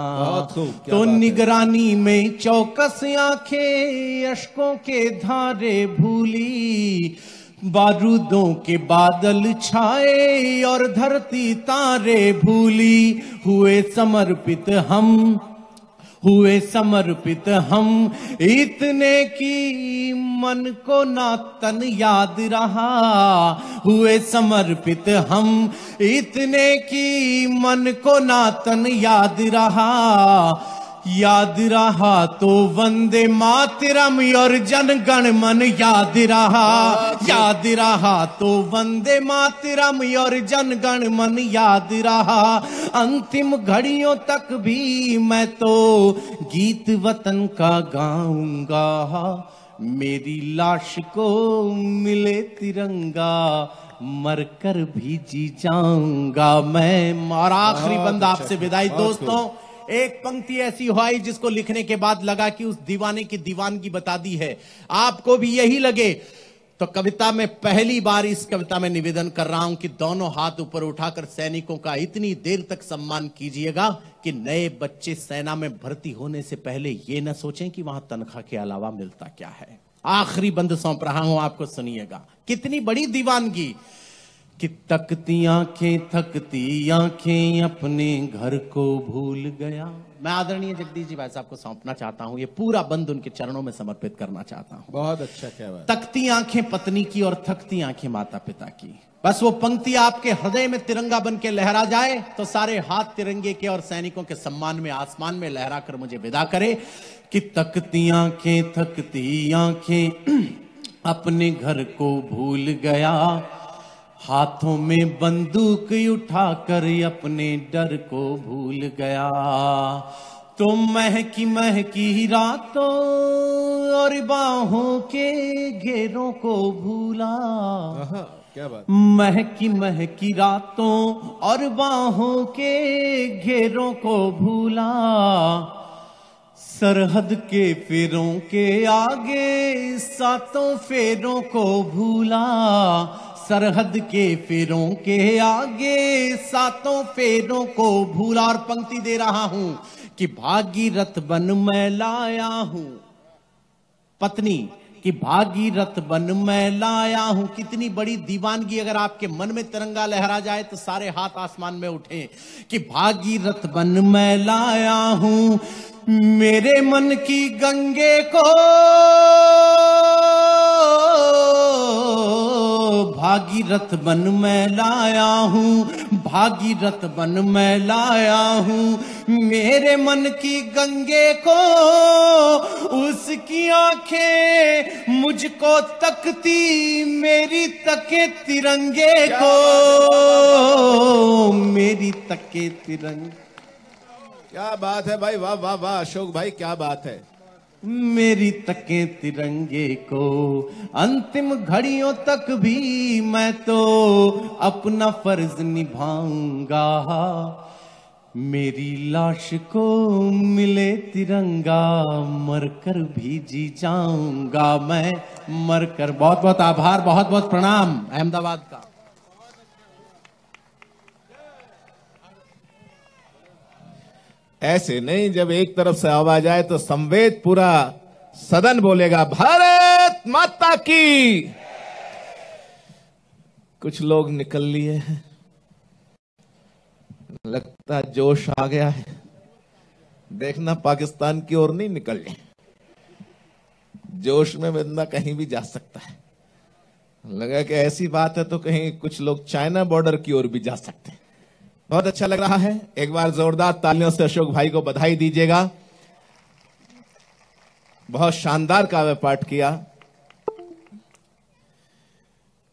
तो निगरानी में चौकस आंखें अशकों के धारे भूली बारूदों के बादल छाए और धरती तारे भूली हुए समर्पित हम हुए समर्पित हम इतने की मन को ना तन याद रहा हुए समर्पित हम इतने की मन को ना तन याद रहा याद रहा तो वंदे मातरम और गण मन याद रहा याद रहा तो वंदे मातरम और जन गण मन याद रहा अंतिम घड़ियों तक भी मैं तो गीत वतन का गाऊंगा मेरी लाश को मिले तिरंगा मर कर भी जी जाऊंगा मैं और आखिरी बंद अच्छा, आपसे विदाई दोस्तों एक पंक्ति ऐसी आई जिसको लिखने के बाद लगा कि उस दीवाने की दीवानगी बता दी है आपको भी यही लगे तो कविता में पहली बार इस कविता में निवेदन कर रहा हूं कि दोनों हाथ ऊपर उठाकर सैनिकों का इतनी देर तक सम्मान कीजिएगा कि नए बच्चे सेना में भर्ती होने से पहले यह ना सोचें कि वहां तनख्वाह के अलावा मिलता क्या है आखिरी बंद सौंप रहा हूं आपको सुनिएगा कितनी बड़ी दीवानगी कि तकती आंखें थकती आंखें अपने घर को भूल गया मैं आदरणीय जगदीश जी भाई साहब को सौंपना चाहता हूं ये पूरा बंद उनके चरणों में समर्पित करना चाहता हूं बहुत अच्छा क्या बात तकती आंखें पत्नी की और थकती आंखें माता पिता की बस वो पंक्ति आपके हृदय में तिरंगा बन के लहरा जाए तो सारे हाथ तिरंगे के और सैनिकों के सम्मान में आसमान में लहरा कर मुझे विदा करे कि तकती आंखें थकती आंखें अपने घर को भूल गया हाथों में बंदूक उठाकर अपने डर को भूल गया तो महकी महकी रातों और बाहों के घेरों को भूला क्या बात महकी महकी रातों और बाहों के घेरों को भूला सरहद के फेरों के आगे सातों फेरों को भूला सरहद के फेरों के आगे सातों फेरों को भूला और पंक्ति दे रहा हूं कि भागीरथ बन मैं लाया हूं पत्नी कि भागीरथ बन मैं लाया हूं कितनी बड़ी दीवानगी अगर आपके मन में तिरंगा लहरा जाए तो सारे हाथ आसमान में उठे कि भागीरथ बन मैं लाया हूं मेरे मन की गंगे को भागीरथ बन मैं लाया हूँ भागीरथ बन मैं लाया हूँ मेरे मन की गंगे को उसकी आंखें मुझको तकती मेरी तके तिरंगे को मेरी तके तिरंगे क्या बात है भाई वाह वाह वाह अशोक भाई क्या बात है मेरी तके तिरंगे को अंतिम घड़ियों तक भी मैं तो अपना फर्ज निभाऊंगा मेरी लाश को मिले तिरंगा मरकर भी जी जाऊंगा मैं मरकर बहुत बहुत आभार बहुत बहुत प्रणाम अहमदाबाद का ऐसे नहीं जब एक तरफ से आवाज आए तो संवेद पूरा सदन बोलेगा भारत माता की कुछ लोग निकल लिए हैं लगता जोश आ गया है देखना पाकिस्तान की ओर नहीं निकल रहे जोश में बंदा कहीं भी जा सकता है लगा कि ऐसी बात है तो कहीं कुछ लोग चाइना बॉर्डर की ओर भी जा सकते हैं बहुत अच्छा लग रहा है एक बार जोरदार तालियों से अशोक भाई को बधाई दीजिएगा बहुत शानदार काव्य पाठ किया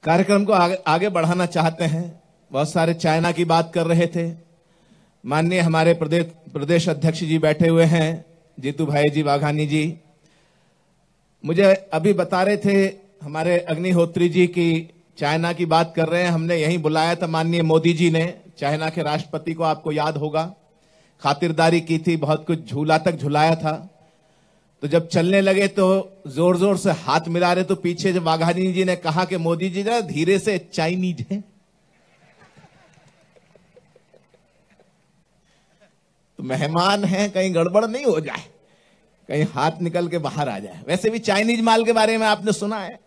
कार्यक्रम को आगे, आगे बढ़ाना चाहते हैं बहुत सारे चाइना की बात कर रहे थे माननीय हमारे प्रदेश प्रदेश अध्यक्ष जी बैठे हुए हैं जीतू भाई जी वाघानी जी मुझे अभी बता रहे थे हमारे अग्निहोत्री जी की चाइना की बात कर रहे हैं हमने यहीं बुलाया था माननीय मोदी जी ने चाइना के राष्ट्रपति को आपको याद होगा खातिरदारी की थी बहुत कुछ झूला तक झुलाया था तो जब चलने लगे तो जोर जोर से हाथ मिला रहे तो पीछे जब वाघानी जी ने कहा कि मोदी जी जरा धीरे से चाइनीज है तो मेहमान हैं कहीं गड़बड़ नहीं हो जाए कहीं हाथ निकल के बाहर आ जाए वैसे भी चाइनीज माल के बारे में आपने सुना है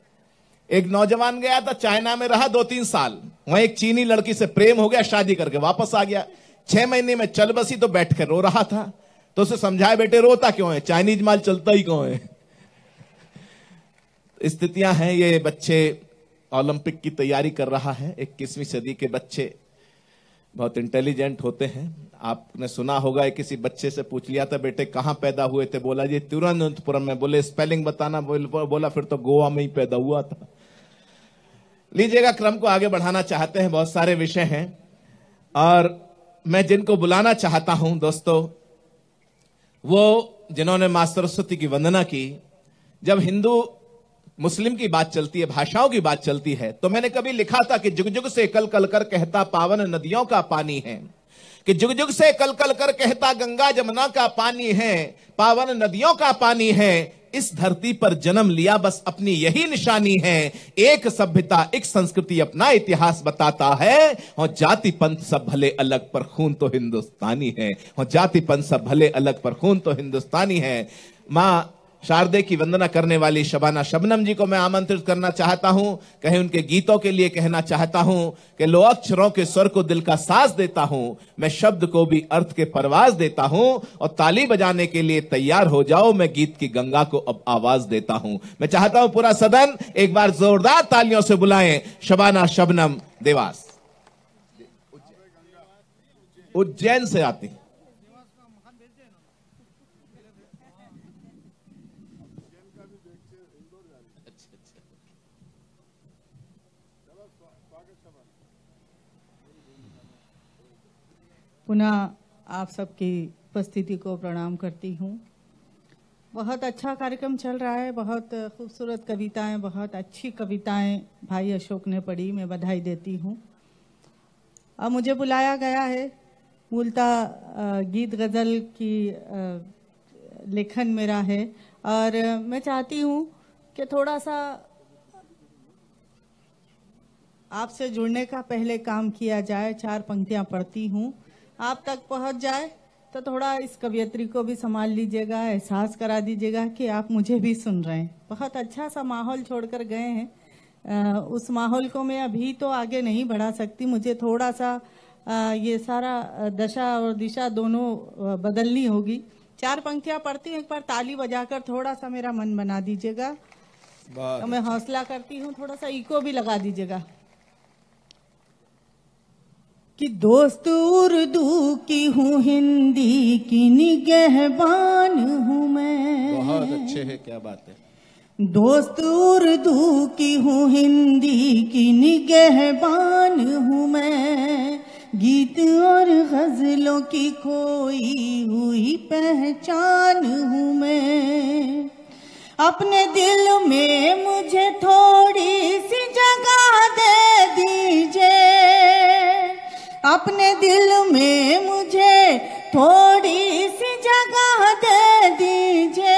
एक नौजवान गया था चाइना में रहा दो तीन साल वहां एक चीनी लड़की से प्रेम हो गया शादी करके वापस आ गया छह महीने में चल बसी तो बैठ कर रो रहा था तो उसे समझाए बेटे रोता क्यों है चाइनीज माल चलता ही क्यों है स्थितियां हैं ये बच्चे ओलंपिक की तैयारी कर रहा है इक्कीसवीं सदी के बच्चे बहुत इंटेलिजेंट होते हैं आपने सुना होगा किसी बच्चे से पूछ लिया था बेटे कहाँ पैदा हुए थे बोला जी तिरुवनंतपुरम में बोले स्पेलिंग बताना बोला फिर तो गोवा में ही पैदा हुआ था लीजिएगा क्रम को आगे बढ़ाना चाहते हैं बहुत सारे विषय हैं और मैं जिनको बुलाना चाहता हूं दोस्तों वो जिन्होंने मां सरस्वती की वंदना की जब हिंदू मुस्लिम की बात चलती है भाषाओं की बात चलती है तो मैंने कभी लिखा था कि जुग जुग से कल कल कर कहता पावन नदियों का पानी है कि जुग जुग से कल कल कर कहता गंगा जमुना का पानी है पावन नदियों का पानी है इस धरती पर जन्म लिया बस अपनी यही निशानी है एक सभ्यता एक संस्कृति अपना इतिहास बताता है और जाति पंथ सब भले अलग पर खून तो हिंदुस्तानी है और जाति पंथ सब भले अलग पर खून तो हिंदुस्तानी है माँ शारदे की वंदना करने वाली शबाना शबनम जी को मैं आमंत्रित करना चाहता हूं कहीं उनके गीतों के लिए कहना चाहता हूं कि लो अक्षरों के स्वर को दिल का सास देता हूं मैं शब्द को भी अर्थ के परवाज देता हूं और ताली बजाने के लिए तैयार हो जाओ मैं गीत की गंगा को अब आवाज देता हूं मैं चाहता हूं पूरा सदन एक बार जोरदार तालियों से बुलाएं शबाना शबनम देवास उज्जैन से आती पुनः आप सबकी उपस्थिति को प्रणाम करती हूँ बहुत अच्छा कार्यक्रम चल रहा है बहुत खूबसूरत कविताएं बहुत अच्छी कविताएं भाई अशोक ने पढ़ी मैं बधाई देती हूँ अब मुझे बुलाया गया है मूलता गीत गज़ल की लेखन मेरा है और मैं चाहती हूँ कि थोड़ा सा आपसे जुड़ने का पहले काम किया जाए चार पंक्तियाँ पढ़ती हूँ आप तक पहुंच जाए तो थोड़ा इस कवियत्री को भी संभाल लीजिएगा एहसास करा दीजिएगा कि आप मुझे भी सुन रहे हैं बहुत अच्छा सा माहौल छोड़कर गए हैं आ, उस माहौल को मैं अभी तो आगे नहीं बढ़ा सकती मुझे थोड़ा सा आ, ये सारा दशा और दिशा दोनों बदलनी होगी चार पंक्तियां पढ़ती हूँ एक बार ताली बजाकर थोड़ा सा मेरा मन बना दीजिएगा तो मैं हौसला करती हूँ थोड़ा सा इको भी लगा दीजिएगा कि दोस्त उर्दू की हूँ हिंदी की निगहबान हूँ मैं बहुत अच्छे है क्या बात है दोस्त उर्दू की हूँ हिंदी की निगहबान हूँ मैं गीत और गजलों की खोई हुई पहचान हूँ मैं अपने दिल में मुझे थोड़ी सी जगह दे दीजिए अपने दिल में मुझे थोड़ी सी जगह दे दीजिए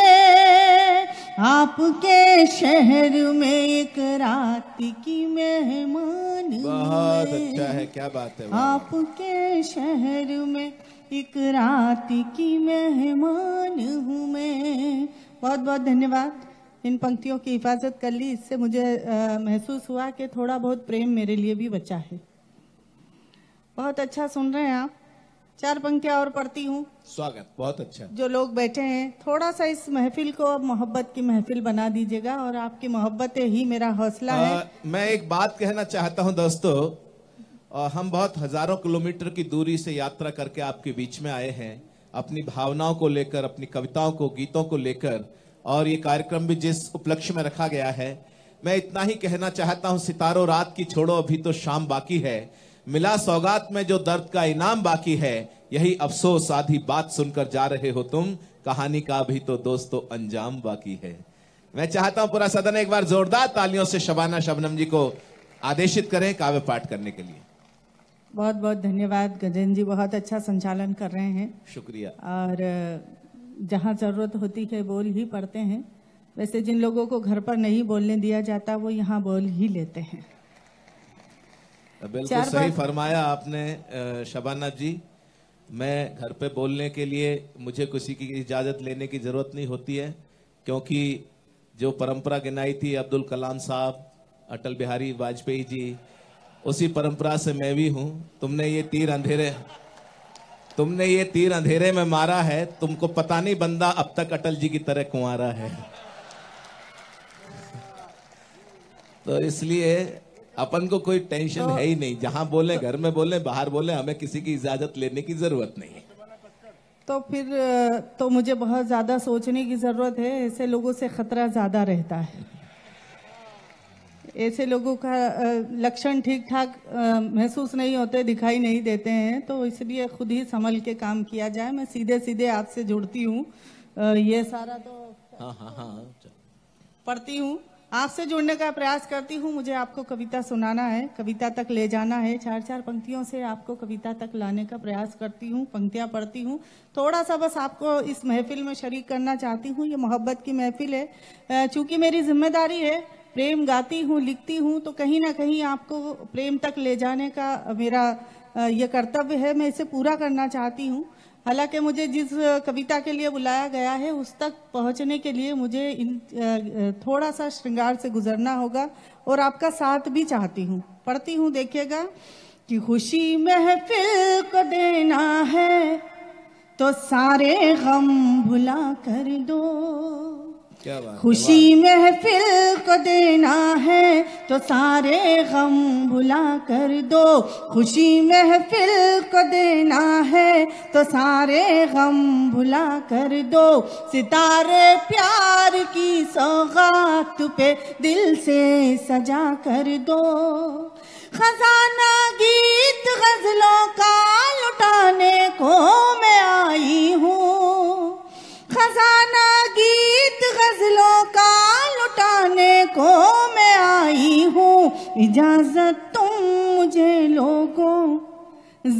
आपके शहर में एक रात की मेहमान बहुत अच्छा है क्या बात है आपके शहर में एक रात की मेहमान हूँ मैं बहुत बहुत धन्यवाद इन पंक्तियों की हिफाजत कर ली इससे मुझे महसूस हुआ कि थोड़ा बहुत प्रेम मेरे लिए भी बचा है बहुत अच्छा सुन रहे हैं आप चार पंक्तियां और पढ़ती हूँ स्वागत बहुत अच्छा जो लोग बैठे हैं थोड़ा सा इस महफिल को अब मोहब्बत की महफिल बना दीजिएगा और आपकी मोहब्बत ही मेरा हौसला है मैं एक बात कहना चाहता हूँ दोस्तों आ, हम बहुत हजारों किलोमीटर की दूरी से यात्रा करके आपके बीच में आए हैं अपनी भावनाओं को लेकर अपनी कविताओं को गीतों को लेकर और ये कार्यक्रम भी जिस उपलक्ष्य में रखा गया है मैं इतना ही कहना चाहता हूँ सितारों रात की छोड़ो अभी तो शाम बाकी है मिला सौगात में जो दर्द का इनाम बाकी है यही अफसोस आधी बात सुनकर जा रहे हो तुम कहानी का भी तो दोस्तों अंजाम बाकी है मैं चाहता हूं पूरा सदन एक बार जोरदार तालियों से शबाना शबनम जी को आदेशित करें काव्य पाठ करने के लिए बहुत बहुत धन्यवाद गजेन जी बहुत अच्छा संचालन कर रहे हैं शुक्रिया और जहाँ जरूरत होती है बोल ही पड़ते हैं वैसे जिन लोगों को घर पर नहीं बोलने दिया जाता वो यहाँ बोल ही लेते हैं बिल्कुल सही फरमाया आपने शबाना जी मैं घर पे बोलने के लिए मुझे किसी की इजाज़त लेने की ज़रूरत नहीं होती है क्योंकि जो परंपरा गिनाई थी अब्दुल कलाम साहब अटल बिहारी वाजपेयी जी उसी परंपरा से मैं भी हूँ तुमने ये तीर अंधेरे तुमने ये तीर अंधेरे में मारा है तुमको पता नहीं बंदा अब तक अटल जी की तरह कुंवारा है तो इसलिए अपन को कोई टेंशन तो, है ही नहीं जहाँ बोले घर में बोले बाहर बोले हमें किसी की इजाजत लेने की जरूरत नहीं है तो फिर तो मुझे बहुत ज्यादा सोचने की जरूरत है ऐसे लोगों से खतरा ज्यादा रहता है ऐसे लोगों का लक्षण ठीक ठाक महसूस नहीं होते दिखाई नहीं देते हैं तो इसलिए खुद ही संभल के काम किया जाए मैं सीधे सीधे आपसे जुड़ती हूँ ये सारा तो हाँ हाँ हाँ पढ़ती हूँ आपसे जुड़ने का प्रयास करती हूँ मुझे आपको कविता सुनाना है कविता तक ले जाना है चार चार पंक्तियों से आपको कविता तक लाने का प्रयास करती हूँ पंक्तियाँ पढ़ती हूँ थोड़ा सा बस आपको इस महफिल में शरीक करना चाहती हूँ ये मोहब्बत की महफिल है चूंकि मेरी जिम्मेदारी है प्रेम गाती हूँ लिखती हूँ तो कहीं ना कहीं आपको प्रेम तक ले जाने का मेरा ये कर्तव्य है मैं इसे पूरा करना चाहती हूँ हालांकि मुझे जिस कविता के लिए बुलाया गया है उस तक पहुंचने के लिए मुझे इन थोड़ा सा श्रृंगार से गुजरना होगा और आपका साथ भी चाहती हूँ पढ़ती हूँ देखिएगा कि खुशी महफिल को देना है तो सारे गम भुला कर दो खुशी महफिल को देना है तो सारे गम भुला कर दो खुशी महफिल को देना है तो सारे गम भुला कर दो सितारे प्यार की सौगात पे दिल से सजा कर दो खजाना गीत गजलों का लुटाने को मैं आई हूँ खजाना गीत गजलों का लुटाने को मैं आई हूँ इजाजत तुम मुझे लोगों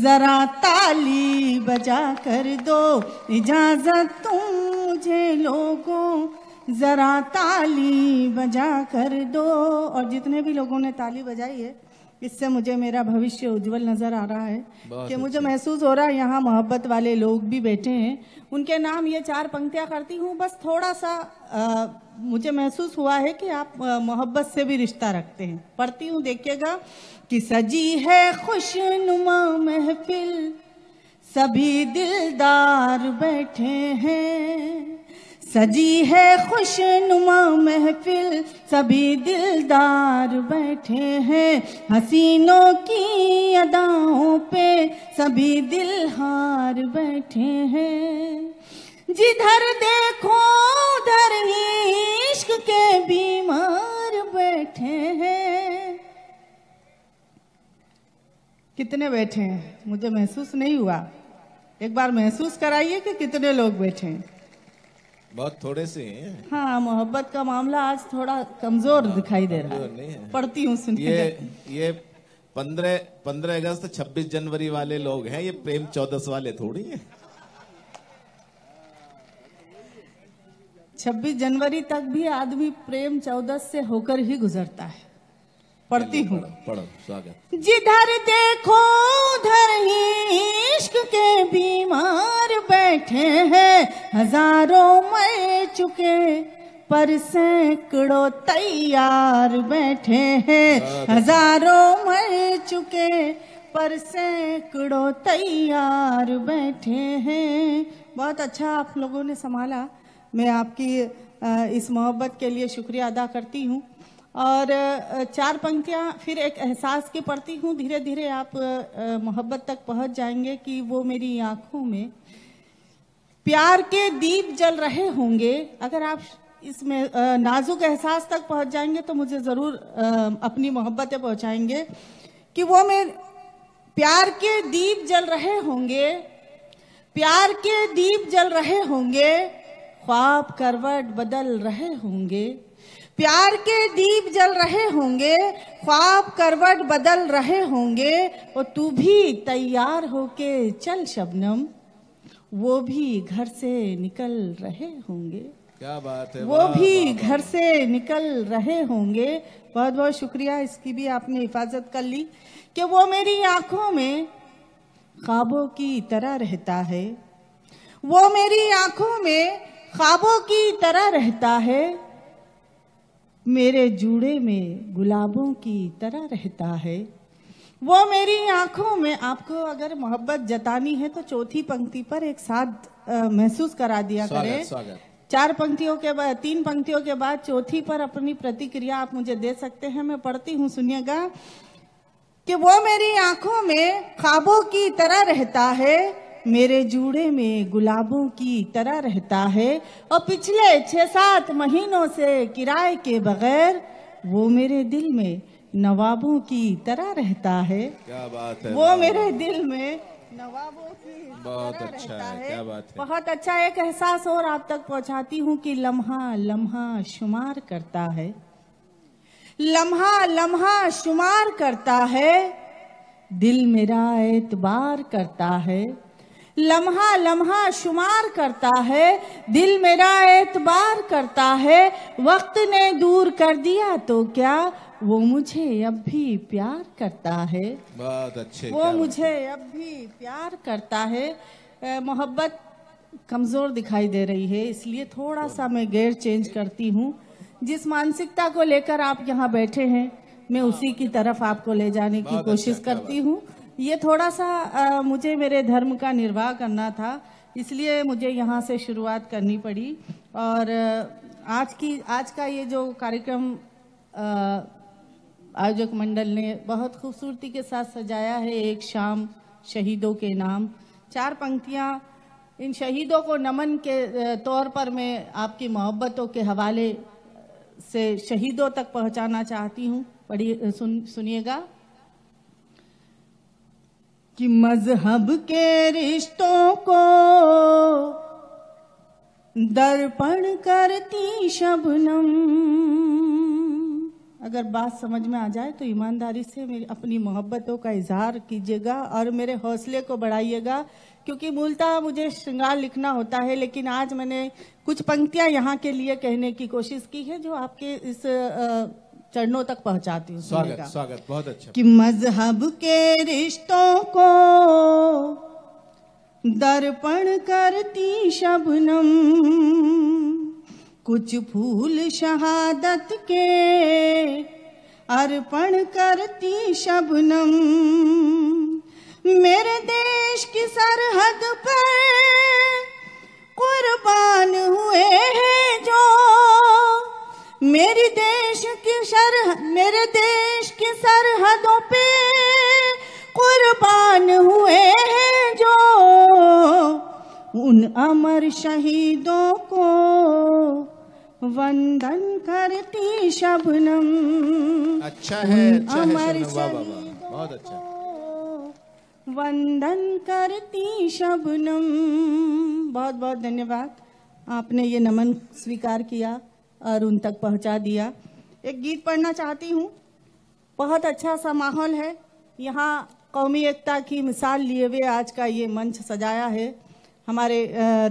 जरा ताली बजा कर दो इजाजत तुम मुझे लोगों जरा ताली बजा कर दो और जितने भी लोगों ने ताली बजाई है इससे मुझे मेरा भविष्य उज्जवल नजर आ रहा है कि मुझे महसूस हो रहा है यहाँ मोहब्बत वाले लोग भी बैठे हैं उनके नाम ये चार पंक्तियाँ करती हूँ बस थोड़ा सा आ, मुझे महसूस हुआ है कि आप मोहब्बत से भी रिश्ता रखते हैं पढ़ती हूँ देखिएगा कि सजी है खुश नुमा महफिल सभी दिलदार बैठे हैं सजी है खुशनुमा महफिल सभी दिलदार बैठे हैं हसीनों की अदाओं पे सभी दिल हार बैठे हैं जिधर देखो उधर ही इश्क के बीमार बैठे हैं कितने बैठे हैं मुझे महसूस नहीं हुआ एक बार महसूस कराइए कि कितने लोग बैठे हैं बहुत थोड़े से हैं हाँ मोहब्बत का मामला आज थोड़ा कमजोर हाँ, दिखाई दे रहा है पढ़ती हूँ सुन ये ये पंद्रह पंद्रह अगस्त छब्बीस जनवरी वाले लोग हैं ये प्रेम चौदस वाले थोड़ी है छब्बीस जनवरी तक भी आदमी प्रेम चौदस से होकर ही गुजरता है पढ़ती हूँ पढ़ो स्वागत जिधर देखो उधर ही इश्क के बीमार बैठे हैं हजारों मर चुके पर सैकड़ों तैयार बैठे हैं हजारों मर चुके पर सैकड़ों तैयार बैठे हैं बहुत अच्छा आप लोगों ने संभाला मैं आपकी इस मोहब्बत के लिए शुक्रिया अदा करती हूँ और चार पंक्तियां फिर एक एहसास की पढ़ती हूँ धीरे धीरे आप मोहब्बत तक पहुंच जाएंगे कि वो मेरी आंखों में प्यार के दीप जल रहे होंगे अगर आप इसमें नाजुक एहसास तक पहुंच जाएंगे तो मुझे ज़रूर अपनी मोहब्बतें पहुंचाएंगे कि वो मैं प्यार के दीप जल रहे होंगे प्यार के दीप जल रहे होंगे ख्वाब करवट बदल रहे होंगे प्यार के दीप जल रहे होंगे ख्वाब करवट बदल रहे होंगे और तू भी तैयार होके चल शबनम वो भी घर से निकल रहे होंगे क्या बात है वो भी घर से निकल रहे होंगे बहुत बहुत शुक्रिया इसकी भी आपने हिफाजत कर ली कि वो मेरी आंखों में ख्वाबों की तरह रहता है वो मेरी आंखों में ख्वाबों की तरह रहता है मेरे जूड़े में गुलाबों की तरह रहता है वो मेरी आंखों में आपको अगर मोहब्बत जतानी है तो चौथी पंक्ति पर एक साथ महसूस करा दिया स्वागत, करें चार पंक्तियों के बाद तीन पंक्तियों के बाद चौथी पर अपनी प्रतिक्रिया आप मुझे दे सकते हैं मैं पढ़ती हूँ सुनिएगा कि वो मेरी आंखों में खाबों की तरह रहता है मेरे जूड़े में गुलाबों की तरह रहता है और पिछले छः सात महीनों से किराए के बगैर वो मेरे दिल में नवाबों की तरह रहता है क्या बात है वो मेरे दिल में नवाबों की बहुत अच्छा है, है क्या बात है बहुत अच्छा एक एहसास और आप तक पहुंचाती हूँ कि लम्हा लम्हा शुमार करता है लम्हा लम्हा शुमार करता है दिल मेरा एतबार करता है लम्हा लम्हा शुमार करता है दिल मेरा एतबार करता है वक्त ने दूर कर दिया तो क्या वो मुझे अब भी प्यार करता है बहुत अच्छे वो मुझे अब भी प्यार करता है मोहब्बत कमज़ोर दिखाई दे रही है इसलिए थोड़ा सा मैं गेयर चेंज करती हूँ जिस मानसिकता को लेकर आप यहाँ बैठे हैं मैं हाँ। उसी की तरफ आपको ले जाने की अच्छा, कोशिश करती हूँ ये थोड़ा सा आ, मुझे मेरे धर्म का निर्वाह करना था इसलिए मुझे यहाँ से शुरुआत करनी पड़ी और आज की आज का ये जो कार्यक्रम आयोजक मंडल ने बहुत खूबसूरती के साथ सजाया है एक शाम शहीदों के नाम चार पंक्तियाँ इन शहीदों को नमन के तौर पर मैं आपकी मोहब्बतों के हवाले से शहीदों तक पहुँचाना चाहती हूँ पढ़िए सुन सुनिएगा कि मजहब के रिश्तों को दर्पण करती शबनम अगर बात समझ में आ जाए तो ईमानदारी से मेरी अपनी मोहब्बतों का इजहार कीजिएगा और मेरे हौसले को बढ़ाइएगा क्योंकि मूलतः मुझे श्रृंगार लिखना होता है लेकिन आज मैंने कुछ पंक्तियां यहाँ के लिए कहने की कोशिश की है जो आपके इस आ, चरणों तक पहुंचाती हूँ स्वागत का। स्वागत बहुत अच्छा कि मजहब के रिश्तों को दर्पण करती शबनम कुछ फूल शहादत के अर्पण करती शबनम मेरे देश की सरहद पर कुर्बान हुए हैं जो मेरी देश की सर मेरे देश की सरहदों पे कुर्बान हुए हैं जो उन अमर शहीदों को वंदन करती शबनम अच्छा है अच्छा अमर शहीदों बहुत अच्छा वंदन करती शबनम बहुत बहुत धन्यवाद आपने ये नमन स्वीकार किया और उन तक पहुंचा दिया एक गीत पढ़ना चाहती हूँ बहुत अच्छा सा माहौल है यहाँ कौमी एकता की मिसाल लिए हुए आज का ये मंच सजाया है हमारे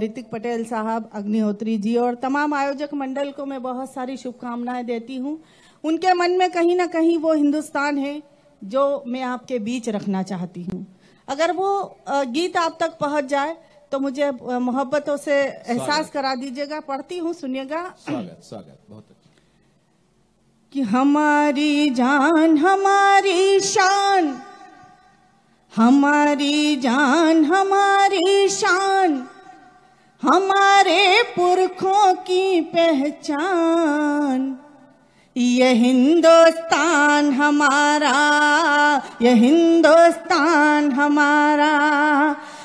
ऋतिक पटेल साहब अग्निहोत्री जी और तमाम आयोजक मंडल को मैं बहुत सारी शुभकामनाएं देती हूँ उनके मन में कहीं ना कहीं वो हिंदुस्तान है जो मैं आपके बीच रखना चाहती हूँ अगर वो गीत आप तक पहुँच जाए तो मुझे मोहब्बतों से एहसास करा दीजिएगा पढ़ती हूँ सुनिएगा स्वागत स्वागत बहुत अच्छा कि हमारी जान हमारी शान हमारी जान हमारी शान हमारे पुरखों की पहचान ये हिंदुस्तान हमारा ये हिंदुस्तान हमारा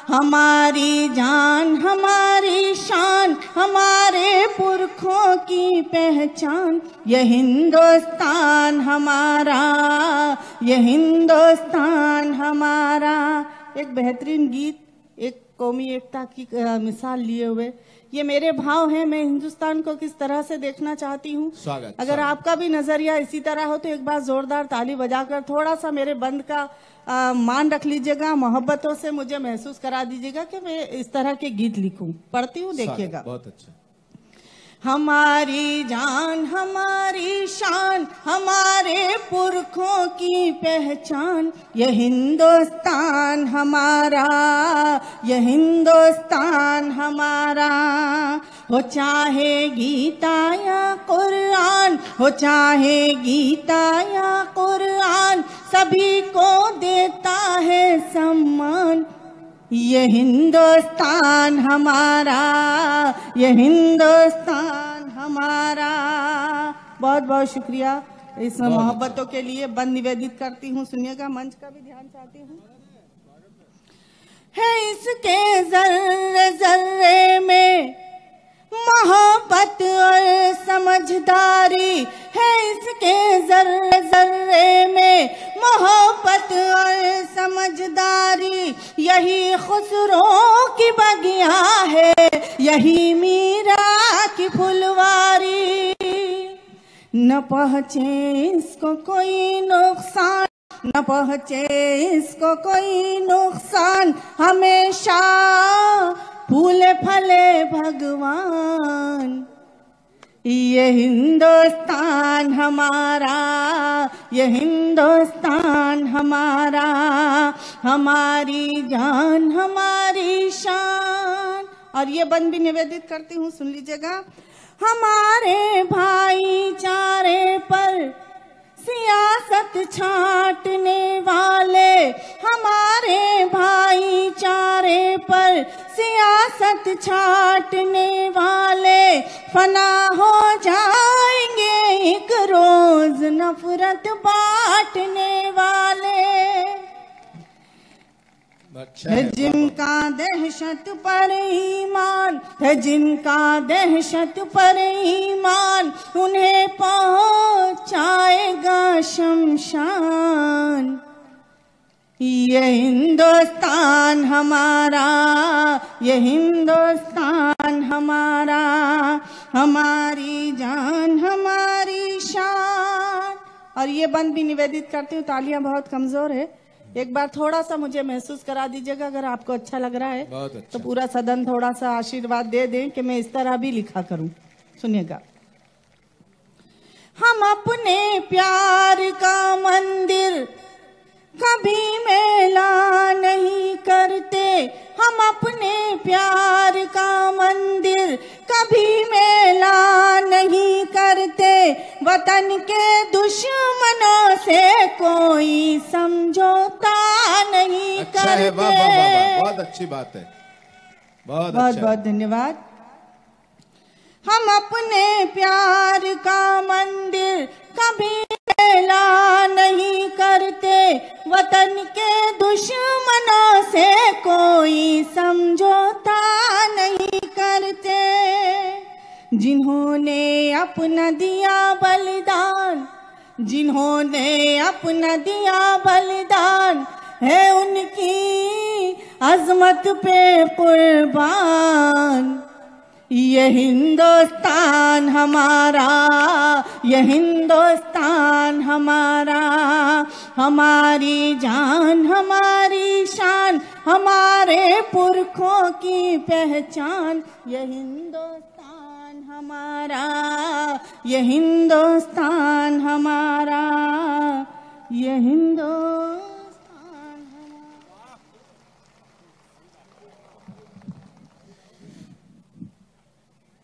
हमारी जान हमारी शान हमारे पुरखों की पहचान यह हिंदुस्तान हमारा यह हिंदुस्तान हमारा एक बेहतरीन गीत एक कौमी एकता की मिसाल लिए हुए ये मेरे भाव हैं मैं हिंदुस्तान को किस तरह से देखना चाहती हूँ स्वागत अगर स्वागत। आपका भी नजरिया इसी तरह हो तो एक बार जोरदार ताली बजाकर थोड़ा सा मेरे बंद का आ, मान रख लीजिएगा मोहब्बतों से मुझे महसूस करा दीजिएगा कि मैं इस तरह के गीत लिखूं पढ़ती हूँ देखिएगा बहुत अच्छा हमारी जान हमारी शान हमारे पुरखों की पहचान ये हिंदुस्तान हमारा यह हिंदुस्तान हमारा हो चाहे गीता या कुरान हो चाहे गीता या कुरान सभी को देता है सम्मान ये हिंदुस्तान हमारा ये हिंदुस्तान हमारा बहुत बहुत शुक्रिया इस अच्छा। मोहब्बतों के लिए बंद निवेदित करती हूँ सुनिएगा मंच का भी ध्यान चाहती हूँ है इसके जर्रे जर्रे में मोहब्बत और समझदारी है इसके जर्रे जर्रे में मोहब्बत और समझदारी यही खुसरों की बगिया है यही मीरा की फुलवारी न पहुँचे इसको कोई नुकसान न पहुँचे इसको कोई नुकसान हमेशा फूले फले भगवान ये हिंदुस्तान हमारा ये हिंदुस्तान हमारा हमारी जान हमारी शान और ये बन भी निवेदित करती हूँ सुन लीजिएगा हमारे भाईचारे पर सियासत छाटने वाले हमारे भाईचारे पर सियासत छाटने वाले फना हो जाएंगे एक रोज नफरत बांटने वाले जिनका दहशत पर ईमान है जिनका दहशत पर ईमान उन्हें पहुंचाएगा शमशान ये हिंदुस्तान हमारा ये हिंदुस्तान हमारा हमारी जान हमारी शान और ये बंद भी निवेदित करती हूँ तालियां बहुत कमजोर है एक बार थोड़ा सा मुझे महसूस करा दीजिएगा अगर आपको अच्छा लग रहा है अच्छा। तो पूरा सदन थोड़ा सा आशीर्वाद दे दें कि मैं इस तरह भी लिखा करूं सुनिएगा हम अपने प्यार का मंदिर कभी मेला नहीं करते हम अपने प्यार का मंदिर कभी मेला नहीं करते वतन के दुश्मनों से कोई समझौता नहीं अच्छा करते बा, बा, बा, बहुत अच्छी बात है बहुत बहुत, अच्छा बहुत धन्यवाद हम अपने प्यार का वतन के दुश्मनों से कोई समझौता नहीं करते जिन्होंने अपना दिया बलिदान जिन्होंने अपना दिया बलिदान है उनकी अजमत पे कुर्बान ये हिंदुस्तान हमारा ये हिंदुस्तान हमारा हमारी जान हमारी शान हमारे पुरखों की पहचान ये हिंदुस्तान हमारा ये हिंदुस्तान हमारा ये हिंदो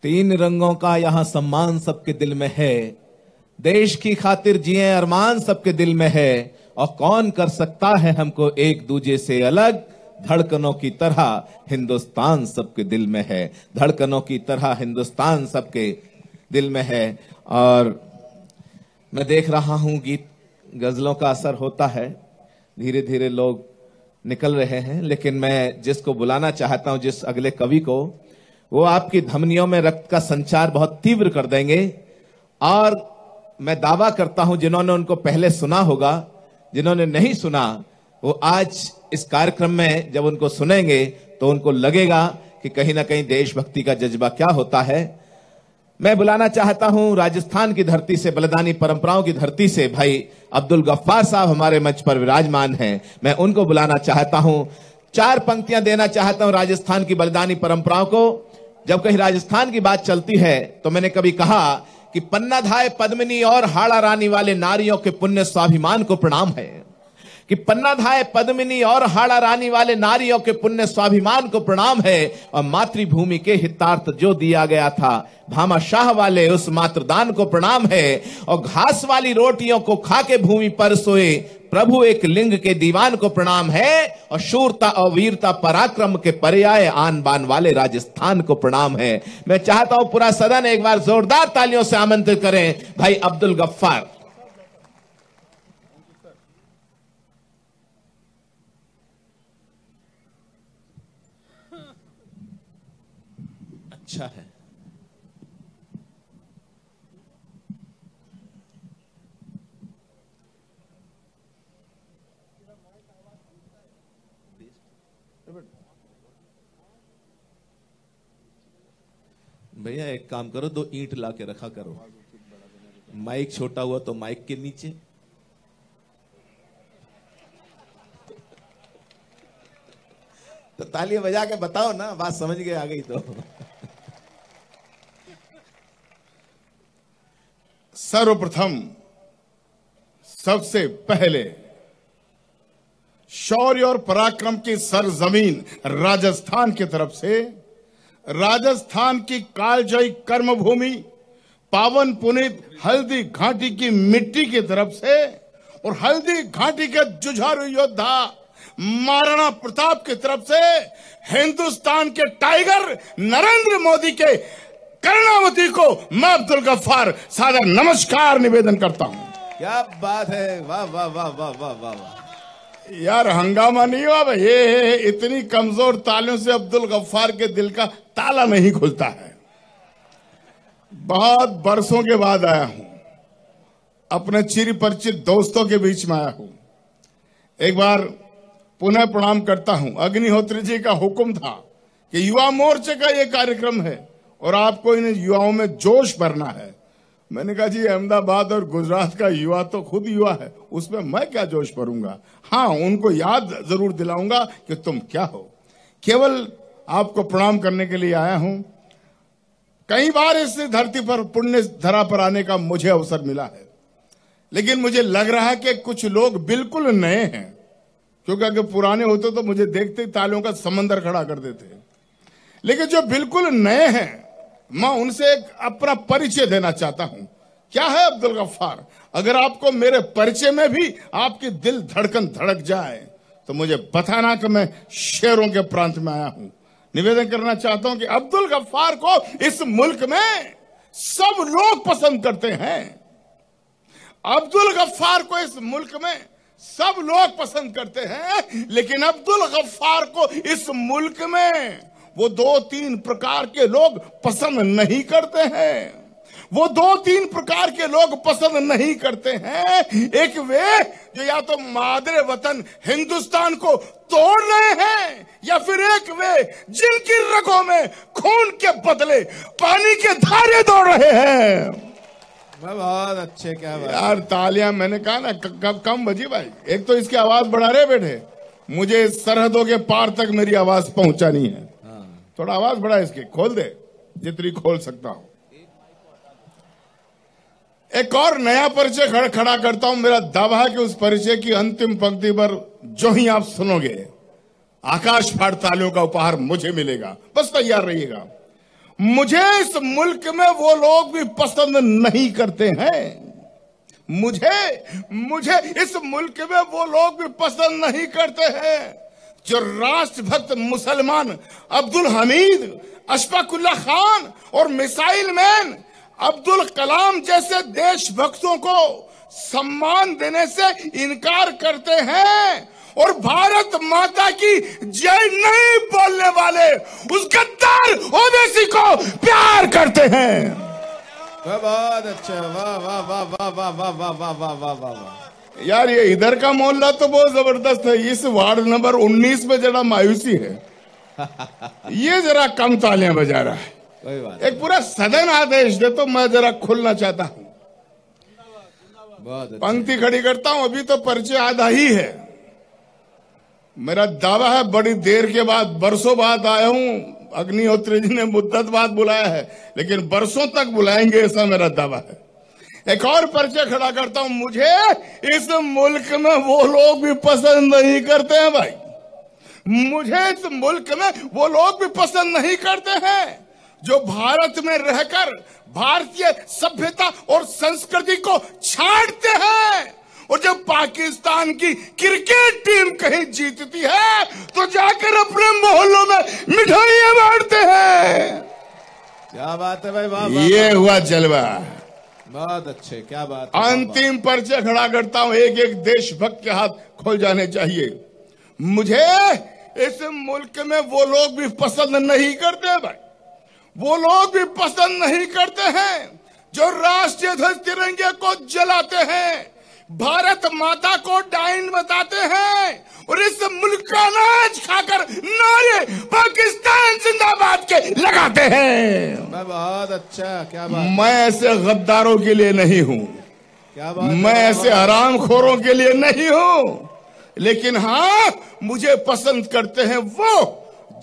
तीन रंगों का यहाँ सम्मान सबके दिल में है देश की खातिर जिए अरमान सबके दिल में है और कौन कर सकता है हमको एक दूजे से अलग धड़कनों की तरह हिंदुस्तान सबके दिल में है धड़कनों की तरह हिंदुस्तान सबके दिल में है और मैं देख रहा हूं गीत गजलों का असर होता है धीरे धीरे लोग निकल रहे हैं लेकिन मैं जिसको बुलाना चाहता हूं जिस अगले कवि को वो आपकी धमनियों में रक्त का संचार बहुत तीव्र कर देंगे और मैं दावा करता हूं जिन्होंने उनको पहले सुना होगा जिन्होंने नहीं सुना वो आज इस कार्यक्रम में जब उनको सुनेंगे तो उनको लगेगा कि कहीं ना कहीं देशभक्ति का जज्बा क्या होता है मैं बुलाना चाहता हूं राजस्थान की धरती से बलिदानी परंपराओं की धरती से भाई अब्दुल गफ्फार साहब हमारे मंच पर विराजमान हैं मैं उनको बुलाना चाहता हूं चार पंक्तियां देना चाहता हूं राजस्थान की बलिदानी परंपराओं को जब कहीं राजस्थान की बात चलती है तो मैंने कभी कहा कि पन्नाधाय पद्मिनी और हाड़ा रानी वाले नारियों के पुण्य स्वाभिमान को प्रणाम है कि पन्नाधाय पद्मिनी और हाड़ा रानी वाले नारियों के पुण्य स्वाभिमान को प्रणाम है और मातृभूमि के हितार्थ जो दिया गया था भामा शाह वाले उस मातृदान को प्रणाम है और घास वाली रोटियों को खा के भूमि पर सोए प्रभु एक लिंग के दीवान को प्रणाम है और शूरता और वीरता पराक्रम के पर्याय आन बान वाले राजस्थान को प्रणाम है मैं चाहता हूं पूरा सदन एक बार जोरदार तालियों से आमंत्रित करें भाई अब्दुल गफ्फार भैया एक काम करो दो ईंट ला के रखा करो माइक छोटा हुआ तो माइक के नीचे तो ताली बजा के बताओ ना बात समझ गए आ गई तो सर्वप्रथम सबसे पहले शौर्य और पराक्रम की सरजमीन राजस्थान की तरफ से राजस्थान की कालजयी कर्मभूमि पावन पुनित हल्दी घाटी की मिट्टी की तरफ से और हल्दी घाटी के जुझारू योद्धा महाराणा प्रताप की तरफ से हिंदुस्तान के टाइगर नरेंद्र मोदी के कर्णावती को मैं अब्दुल गफ्फार सादर नमस्कार निवेदन करता हूं क्या बात है वाह वाह वाह वाह वाह वाह वा। यार हंगामा नहीं हुआ ये इतनी कमजोर तालियों से अब्दुल गफ्फार के दिल का ताला नहीं खुलता है बहुत बरसों के बाद आया हूं अपने चिर परिचित दोस्तों के बीच में आया हूं एक बार पुनः प्रणाम करता हूं अग्निहोत्री जी का हुक्म था कि युवा मोर्चे का ये कार्यक्रम है और आपको इन युवाओं में जोश भरना है मैंने कहा जी अहमदाबाद और गुजरात का युवा तो खुद युवा है उसमें मैं क्या जोश भरूंगा हाँ उनको याद जरूर दिलाऊंगा कि तुम क्या हो केवल आपको प्रणाम करने के लिए आया हूं कई बार इस धरती पर पुण्य धरा पर आने का मुझे अवसर मिला है लेकिन मुझे लग रहा है कि कुछ लोग बिल्कुल नए हैं क्योंकि अगर पुराने होते तो मुझे देखते तालों का समंदर खड़ा कर देते लेकिन जो बिल्कुल नए हैं मैं उनसे एक अपना परिचय देना चाहता हूं क्या है अब्दुल गफ्फार अगर आपको मेरे परिचय में भी आपकी दिल धड़कन धड़क जाए तो मुझे बताना कि मैं शेरों के प्रांत में आया हूं निवेदन करना चाहता हूं कि अब्दुल गफ्फार को इस मुल्क में सब लोग पसंद करते हैं अब्दुल गफ्फार को इस मुल्क में सब लोग पसंद करते हैं लेकिन अब्दुल गफ्फार को इस मुल्क में वो दो तीन प्रकार के लोग पसंद नहीं करते हैं वो दो तीन प्रकार के लोग पसंद नहीं करते हैं एक वे जो या तो मादरे वतन हिंदुस्तान को तोड़ रहे हैं या फिर एक वे जिनकी रगों में खून के बदले पानी के धारे दौड़ रहे हैं बहुत अच्छे क्या बात यार तालियां मैंने कहा ना कब कम बजी भाई एक तो इसकी आवाज बढ़ा रहे बेटे मुझे सरहदों के पार तक मेरी आवाज पहुंचानी है हाँ। थोड़ा आवाज बढ़ा इसकी खोल दे जितनी खोल सकता हूँ एक और नया परिचय खड़ खड़ा करता हूं मेरा दावा है कि उस परिचय की अंतिम पंक्ति पर जो ही आप सुनोगे आकाश फाड़ तालियों का उपहार मुझे मिलेगा बस तैयार रहिएगा मुझे इस मुल्क में वो लोग भी पसंद नहीं करते हैं मुझे मुझे इस मुल्क में वो लोग भी पसंद नहीं करते हैं जो राष्ट्रभक्त मुसलमान अब्दुल हमीद अशफाकुल्ला खान और मिसाइल मैन अब्दुल कलाम जैसे देशभक्तों को सम्मान देने से इनकार करते हैं और भारत माता की जय नहीं बोलने वाले उस गद्दार ओवैसी को प्यार करते हैं बहुत अच्छा वाह वाह वाह वाह वाह वाह वाह वाह वाह वाह वाह वाह यार ये इधर का मोहल्ला तो बहुत जबरदस्त है इस वार्ड नंबर 19 में जरा मायूसी है ये जरा कम तालियां बजा रहा है एक पूरा सदन आदेश दे तो मैं जरा खुलना चाहता हूँ पंक्ति खड़ी करता हूं अभी तो पर्चे आधा ही है मेरा दावा है बड़ी देर के बाद बरसों बाद आया हूं अग्निहोत्री जी ने मुद्दत बाद बुलाया है लेकिन बरसों तक बुलाएंगे ऐसा मेरा दावा है एक और पर्चे खड़ा करता हूं मुझे इस मुल्क में वो लोग भी पसंद नहीं करते हैं भाई मुझे इस मुल्क में वो लोग भी पसंद नहीं करते हैं जो भारत में रहकर भारतीय सभ्यता और संस्कृति को छाटते हैं और जब पाकिस्तान की क्रिकेट टीम कहीं जीतती है तो जाकर अपने मोहल्लों में मिठाइया बांटते हैं क्या बात है भाई बाबा ये हुआ जलवा बहुत अच्छे क्या बात अंतिम पर्चे खड़ा करता हूं एक एक देशभक्त के हाथ खोल जाने चाहिए मुझे इस मुल्क में वो लोग भी पसंद नहीं करते भाई वो लोग भी पसंद नहीं करते हैं जो राष्ट्रीय ध्वज तिरंगे को जलाते हैं भारत माता को डाइन बताते हैं और इस मुल्क का अनाज खाकर नारे पाकिस्तान जिंदाबाद के लगाते हैं बहुत अच्छा क्या बात मैं ऐसे गद्दारों के लिए नहीं हूँ क्या बात मैं ऐसे आराम खोरों के लिए नहीं हूँ लेकिन हाँ मुझे पसंद करते हैं वो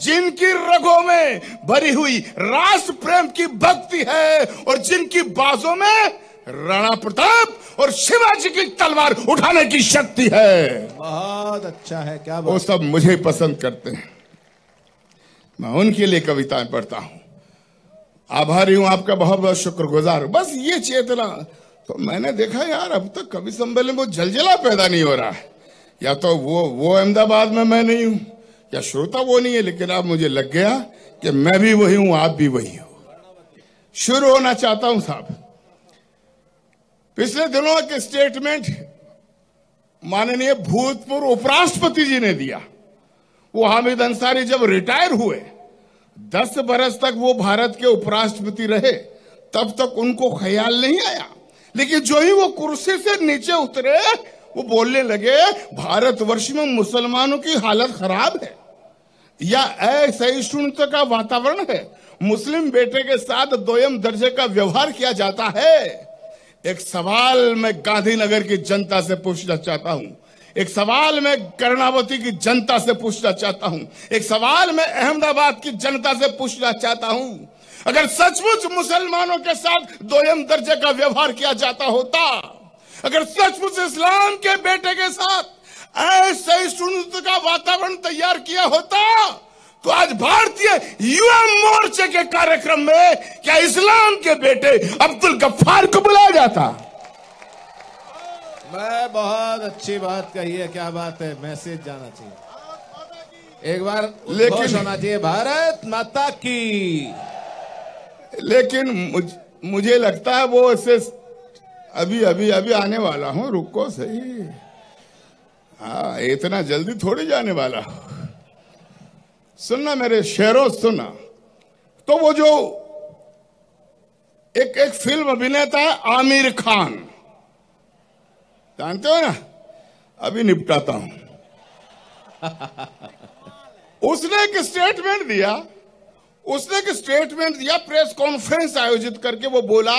जिनकी रगों में भरी हुई राष्ट्र प्रेम की भक्ति है और जिनकी बाजों में राणा प्रताप और शिवाजी की तलवार उठाने की शक्ति है बहुत अच्छा है क्या वो सब मुझे पसंद करते हैं मैं उनके लिए कविताएं पढ़ता हूं आभारी हूं आपका बहुत बहुत शुक्रगुजार बस ये चेतना तो मैंने देखा यार अब तक कवि सम्मेलन में वो जलजला पैदा नहीं हो रहा है या तो वो वो अहमदाबाद में मैं नहीं हूं या श्रोता वो नहीं है लेकिन अब मुझे लग गया कि मैं भी वही हूं आप भी वही हो शुरू होना चाहता हूं साहब पिछले दिनों एक स्टेटमेंट माननीय भूतपूर्व उपराष्ट्रपति जी ने दिया वो हामिद अंसारी जब रिटायर हुए दस बरस तक वो भारत के उपराष्ट्रपति रहे तब तक उनको ख्याल नहीं आया लेकिन जो ही वो कुर्सी से नीचे उतरे वो बोलने लगे भारतवर्ष में मुसलमानों की हालत खराब है या असहिष्णुत का वातावरण है मुस्लिम बेटे के साथ दोयम दर्जे का व्यवहार किया जाता है एक सवाल मैं गांधीनगर की जनता से पूछना चाहता हूं एक सवाल मैं कर्णावती की जनता से पूछना चाहता हूं एक सवाल मैं अहमदाबाद की जनता से पूछना चाहता हूं अगर सचमुच मुसलमानों के साथ दोयम दर्जे का व्यवहार किया जाता होता अगर सचमुच इस्लाम के बेटे के साथ ऐसे ही सुनत का वातावरण तैयार किया होता तो आज भारतीय युवा मोर्चे के कार्यक्रम में क्या इस्लाम के बेटे अब्दुल गफ्फार को बुलाया जाता मैं बहुत अच्छी बात कही है क्या बात है मैसेज जाना चाहिए एक बार लेकिन होना चाहिए भारत माता की लेकिन मुझ, मुझे लगता है वो ऐसे अभी अभी अभी आने वाला हूँ रुको सही हाँ इतना जल्दी थोड़ी जाने वाला सुनना मेरे शेरों सुनना तो वो जो एक एक फिल्म अभिनेता है आमिर खान जानते हो ना अभी निपटाता हूं उसने एक स्टेटमेंट दिया उसने एक स्टेटमेंट दिया प्रेस कॉन्फ्रेंस आयोजित करके वो बोला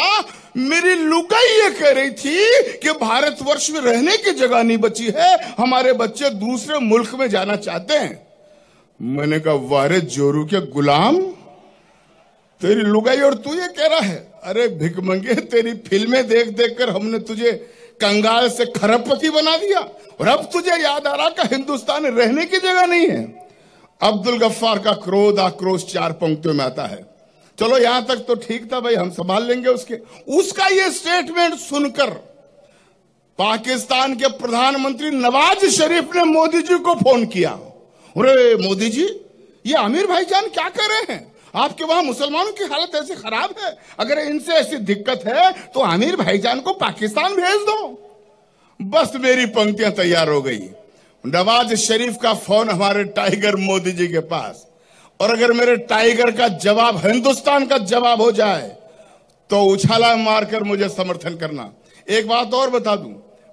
मेरी लुकाई ये कह रही थी कि भारतवर्ष में रहने की जगह नहीं बची है हमारे बच्चे दूसरे मुल्क में जाना चाहते हैं मैंने कहा वारे जोरू के गुलाम तेरी लुगाई और तू ये कह रहा है अरे भिकमंगे तेरी फिल्में देख देख कर हमने तुझे कंगाल से खरबपति बना दिया और अब तुझे याद आ रहा का हिंदुस्तान रहने की जगह नहीं है अब्दुल गफ्फार का क्रोध आक्रोश चार पंक्तियों में आता है चलो यहां तक तो ठीक था भाई हम संभाल लेंगे उसके उसका यह स्टेटमेंट सुनकर पाकिस्तान के प्रधानमंत्री नवाज शरीफ ने मोदी जी को फोन किया अरे मोदी जी ये आमिर भाई जान क्या कर रहे हैं आपके वहां मुसलमानों की हालत ऐसी खराब है अगर इनसे ऐसी दिक्कत है तो आमिर भाईजान को पाकिस्तान भेज दो बस मेरी पंक्तियां तैयार हो गई नवाज शरीफ का फोन हमारे टाइगर मोदी जी के पास और अगर मेरे टाइगर का जवाब हिंदुस्तान का जवाब हो जाए तो उछाला मारकर मुझे समर्थन करना एक बात और बता दूं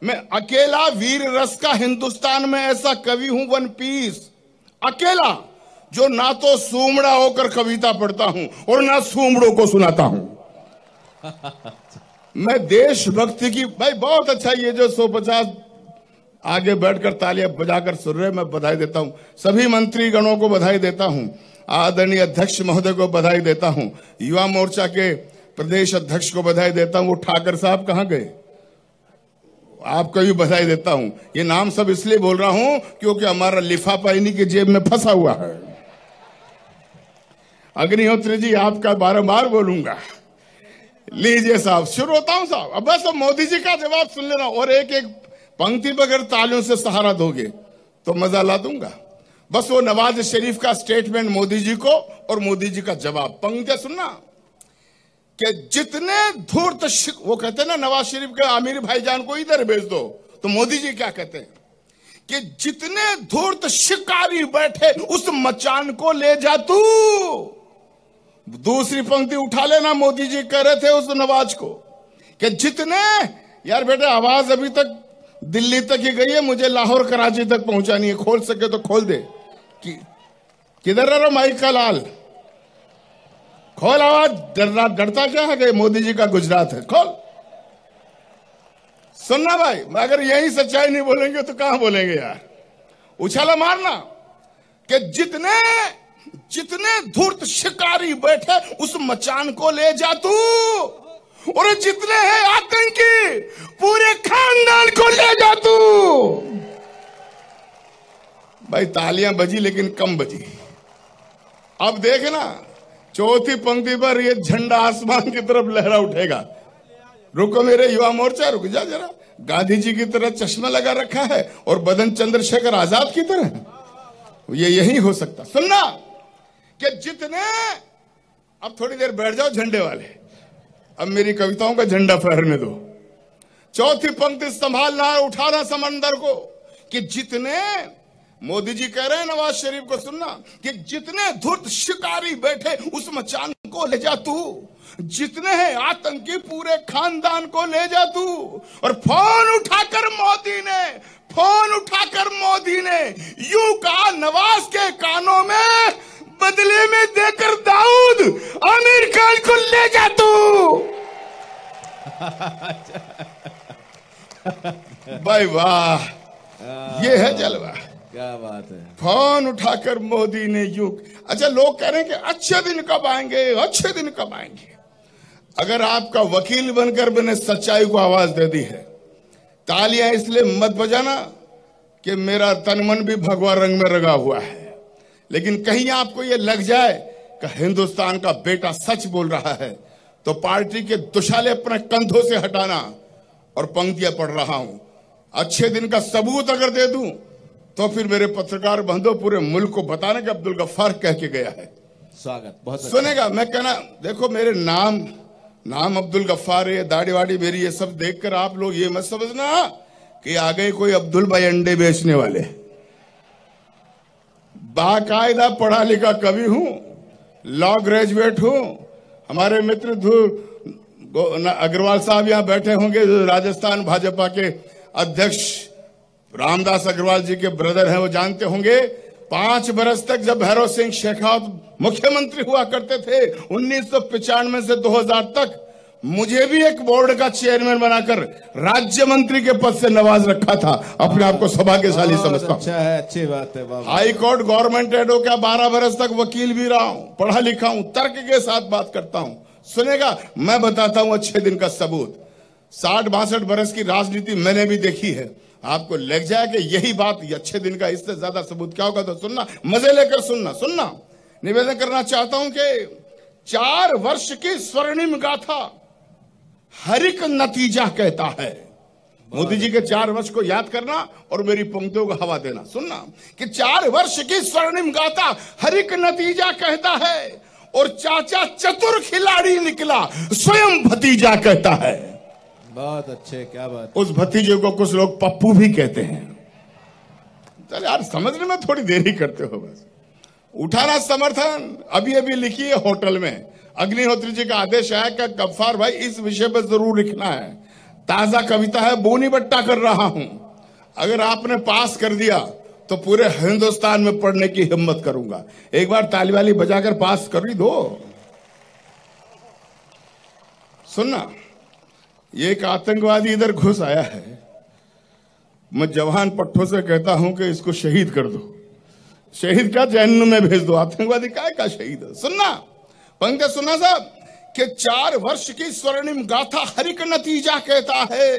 मैं अकेला वीर रस का हिंदुस्तान में ऐसा कवि हूं वन पीस अकेला जो ना तो सूमड़ा होकर कविता पढ़ता हूं और ना सूमड़ों को सुनाता हूं मैं देशभक्ति की भाई बहुत अच्छा ये जो सौ पचास आगे बैठकर तालियां बजाकर सुन रहे मैं बधाई देता हूं सभी मंत्री गणों को बधाई देता हूं आदरणीय अध्यक्ष महोदय को बधाई देता हूं युवा मोर्चा के प्रदेश अध्यक्ष को बधाई देता हूं वो ठाकर साहब कहाँ गए आपको भी बधाई देता हूं ये नाम सब इसलिए बोल रहा हूं क्योंकि हमारा लिफाफा इन्हीं की जेब में फंसा हुआ है अग्निहोत्री जी आपका बारंबार बोलूंगा लीजिए साहब शुरू होता हूं साहब अब बस मोदी जी का जवाब सुन लेना और एक एक पंक्ति पर अगर तालियों से सहारा दोगे तो मजा ला दूंगा बस वो नवाज शरीफ का स्टेटमेंट मोदी जी को और मोदी जी का जवाब पंक्तियां सुनना कि जितने धूर्त वो कहते ना नवाज शरीफ के आमिर भाईजान को इधर भेज दो तो मोदी जी क्या कहते हैं कि जितने धूर्त शिकारी बैठे उस मचान को ले जा तू दूसरी पंक्ति उठा लेना मोदी जी कह रहे थे उस नवाज को कि जितने यार बेटा आवाज अभी तक दिल्ली तक ही गई है मुझे लाहौर कराची तक पहुंचानी है खोल सके तो खोल दे कि, किधर रहो माइक का लाल खोल आवाज डरना डरता क्या है कि मोदी जी का गुजरात है खोल सुनना भाई अगर यही सच्चाई नहीं बोलेंगे तो कहां बोलेंगे यार उछाला मारना कि जितने जितने धूर्त शिकारी बैठे उस मचान को ले जा तू और जितने हैं आतंकी पूरे खानदान को ले जा तू भाई तालियां बजी लेकिन कम बजी अब देखना चौथी पंक्ति पर यह झंडा आसमान की तरफ लहरा उठेगा रुको मेरे युवा मोर्चा रुक जा जरा गांधी जी की तरह चश्मा लगा रखा है और बदन चंद्रशेखर आजाद की तरह ये यही हो सकता सुनना कि जितने अब थोड़ी देर बैठ जाओ झंडे वाले अब मेरी कविताओं का झंडा फहरने दो चौथी पंक्ति संभालना है उठाना समंदर को कि जितने मोदी जी कह रहे हैं नवाज शरीफ को सुनना कि जितने धुत शिकारी बैठे उस मचान को ले जा तू जितने हैं आतंकी पूरे खानदान को ले जा तू और फोन उठाकर मोदी ने फोन उठाकर मोदी ने यू कहा नवाज के कानों में बदले में देकर दाऊद आमिर खान को ले जा तू भाई वाह हाँ। ये है जलवा क्या बात है फोन उठाकर मोदी ने युग अच्छा लोग कह रहे हैं कि अच्छे दिन कब आएंगे अच्छे दिन कब आएंगे अगर आपका वकील बनकर मैंने सच्चाई को आवाज दे दी है तालियां इसलिए मत बजाना कि मेरा तन मन भी भगवा रंग में रगा हुआ है लेकिन कहीं आपको ये लग जाए कि हिंदुस्तान का बेटा सच बोल रहा है तो पार्टी के दुशाले अपने कंधों से हटाना और पंक्तियां पढ़ रहा हूं अच्छे दिन का सबूत अगर दे दूं तो फिर मेरे पत्रकार बंधु पूरे मुल्क को बताने के अब्दुल गफ्फार कह के गया है स्वागत बहुत अच्छा। सुनेगा मैं कहना देखो मेरे नाम नाम अब्दुल गफ्फार है दाढ़ी वाड़ी मेरी ये सब देखकर आप लोग ये मत समझना कि आ गए कोई अब्दुल भाई अंडे बेचने वाले बाकायदा पढ़ा लिखा कवि हूँ लॉ ग्रेजुएट हूँ हमारे मित्र अग्रवाल साहब यहाँ बैठे होंगे राजस्थान भाजपा के अध्यक्ष रामदास अग्रवाल जी के ब्रदर हैं वो जानते होंगे पांच बरस तक जब भैरव सिंह शेखावत मुख्यमंत्री हुआ करते थे उन्नीस से 2000 तक मुझे भी एक बोर्ड का चेयरमैन बनाकर राज्य मंत्री के पद से नवाज रखा था अपने आप को सौभाग्यशाली हाँ, समझता अच्छा है अच्छी बात है हाई कोर्ट गवर्नमेंट एडो का बारह बरस तक वकील भी रहा हूँ पढ़ा लिखा हूँ तर्क के साथ बात करता हूँ सुनेगा मैं बताता हूँ अच्छे दिन का सबूत साठ बासठ बरस की राजनीति मैंने भी देखी है आपको लग जाए कि यही बात अच्छे दिन का इससे ज्यादा सबूत क्या होगा तो सुनना मजे लेकर सुनना सुनना निवेदन करना चाहता हूं कि चार वर्ष की स्वर्णिम गाथा हर एक नतीजा कहता है मोदी जी के चार वर्ष को याद करना और मेरी पंक्तियों को हवा देना सुनना कि चार वर्ष की स्वर्णिम गाता हर एक नतीजा कहता है और चाचा चतुर खिलाड़ी निकला स्वयं भतीजा कहता है बहुत अच्छे क्या बात उस भतीजे को कुछ लोग पप्पू भी कहते हैं चल यार समझने में थोड़ी देरी करते हो बस उठाना समर्थन अभी अभी लिखिए होटल में अग्निहोत्री जी का आदेश आया कि गफ्फार भाई इस विषय पर जरूर लिखना है ताजा कविता है बोनी बट्टा कर रहा हूं अगर आपने पास कर दिया तो पूरे हिंदुस्तान में पढ़ने की हिम्मत करूंगा एक बार ताली वाली बजाकर पास कर ही दो सुनना ये एक आतंकवादी इधर घुस आया है मैं जवान पट्टों से कहता हूं कि इसको शहीद कर दो शहीद का जैन में भेज दो आतंकवादी का, का शहीद है सुनना पंक्ति सुना साहब कि चार वर्ष की स्वर्णिम गाथा हर एक नतीजा कहता है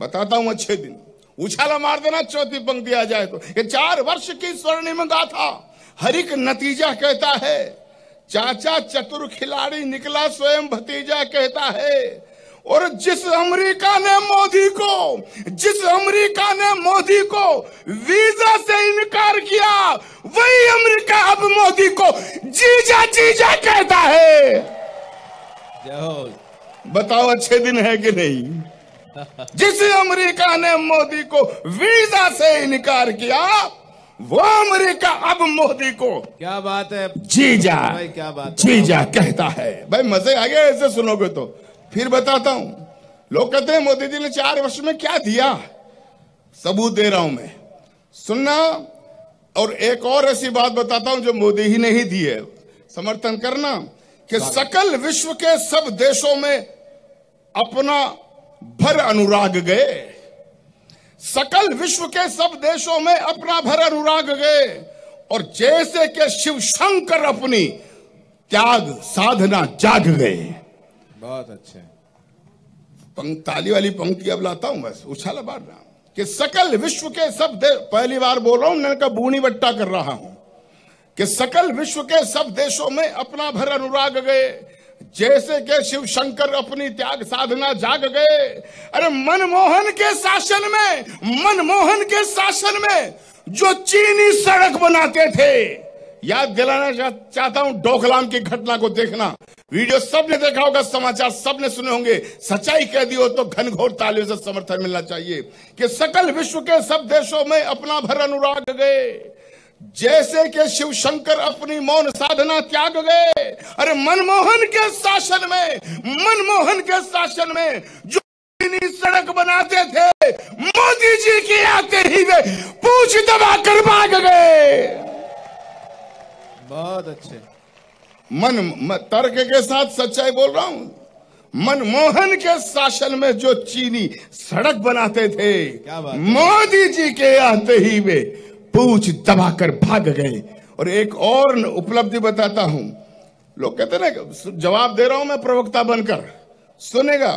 बताता हूं अच्छे दिन उछाला मार देना चौथी पंक्ति आ जाए तो ये चार वर्ष की स्वर्णिम गाथा हर एक नतीजा कहता है चाचा चतुर खिलाड़ी निकला स्वयं भतीजा कहता है और जिस अमेरिका ने मोदी को जिस अमेरिका ने मोदी को वीजा से इनकार किया वही अमेरिका अब मोदी को जीजा जीजा कहता है बताओ अच्छे दिन है कि नहीं जिस अमेरिका ने मोदी को वीजा से इनकार किया वो अमेरिका अब मोदी को क्या बात है जीजा भाई क्या बात जीजा कहता है भाई मजे आ गया ऐसे सुनोगे तो फिर बताता हूं लोग कहते हैं मोदी जी ने चार वर्ष में क्या दिया सबूत दे रहा हूं मैं सुनना और एक और ऐसी बात बताता हूं जो मोदी ही ने ही दी है समर्थन करना कि सकल विश्व के सब देशों में अपना भर अनुराग गए सकल विश्व के सब देशों में अपना भर अनुराग गए और जैसे के शिव शंकर अपनी त्याग साधना जाग गए बहुत अच्छे ताली वाली पंक्ति अब लाता हूं बस उछाला मार रहा हूं कि सकल विश्व के सब देश पहली बार बोल रहा हूं मैं का बूढ़ी बट्टा कर रहा हूं कि सकल विश्व के सब देशों में अपना भर अनुराग गए जैसे के शिव शंकर अपनी त्याग साधना जाग गए अरे मनमोहन के शासन में मनमोहन के शासन में जो चीनी सड़क बनाते थे याद दिलाना चाहता हूं डोकलाम की घटना को देखना वीडियो सबने देखा होगा समाचार सबने सुने होंगे सच्चाई कह दी हो तो घनघोर तालियों से समर्थन मिलना चाहिए कि सकल विश्व के सब देशों में अपना भर अनुराग गए जैसे कि शिव शंकर अपनी मौन साधना त्याग गए अरे मनमोहन के शासन में मनमोहन के शासन में जो सड़क बनाते थे मोदी जी के आते ही वे पूछ दबा कर भाग गए बहुत अच्छे मन तर्क के साथ सच्चाई बोल रहा हूं मनमोहन के शासन में जो चीनी सड़क बनाते थे मोदी जी के आते ही वे पूछ दबाकर भाग गए और एक और उपलब्धि बताता हूं लोग कहते ना जवाब दे रहा हूं मैं प्रवक्ता बनकर सुनेगा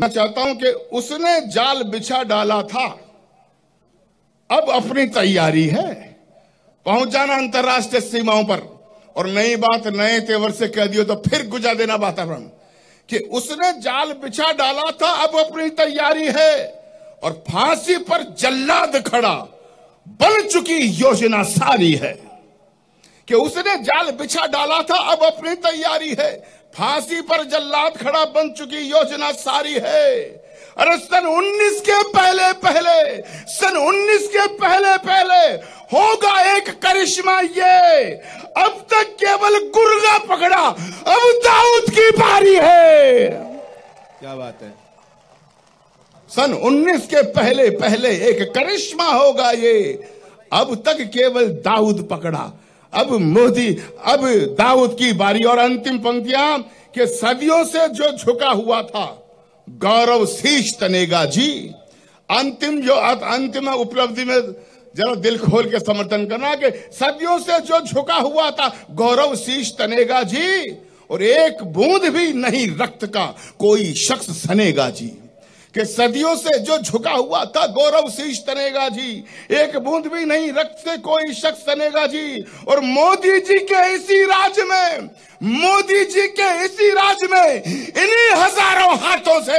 मैं चाहता हूं कि उसने जाल बिछा डाला था अब अपनी तैयारी है पहुंच जाना अंतर्राष्ट्रीय सीमाओं पर और नई बात नए तेवर से कह दियो तो फिर गुजा देना वातावरण कि उसने जाल बिछा डाला था अब अपनी तैयारी है और फांसी पर जल्लाद खड़ा बन चुकी योजना सारी है कि उसने जाल बिछा डाला था अब अपनी तैयारी है फांसी पर जल्लाद खड़ा बन चुकी योजना सारी है अरे सन 19 के पहले पहले सन 19 के पहले पहले होगा एक करिश्मा ये अब तक केवल गुर्गा पकड़ा अब दाऊद की बारी है क्या बात है सन 19 के पहले पहले एक करिश्मा होगा ये अब तक केवल दाऊद पकड़ा अब मोदी अब दाऊद की बारी और अंतिम पंक्तियां के सदियों से जो झुका हुआ था गौरव शीश तनेगा जी अंतिम जो अंतिम उपलब्धि में जरा दिल खोल के समर्थन करना कि सदियों से जो झुका हुआ था गौरव शीश तनेगा जी और एक बूंद भी नहीं रक्त का कोई शख्स सनेगा जी कि सदियों से जो झुका हुआ था गौरव शीश तनेगा जी एक बूंद भी नहीं रक्त से कोई शख्स तनेगा जी और मोदी जी के इसी राज्य में मोदी जी के इसी राज्य में इन्हीं हजारों हाथों से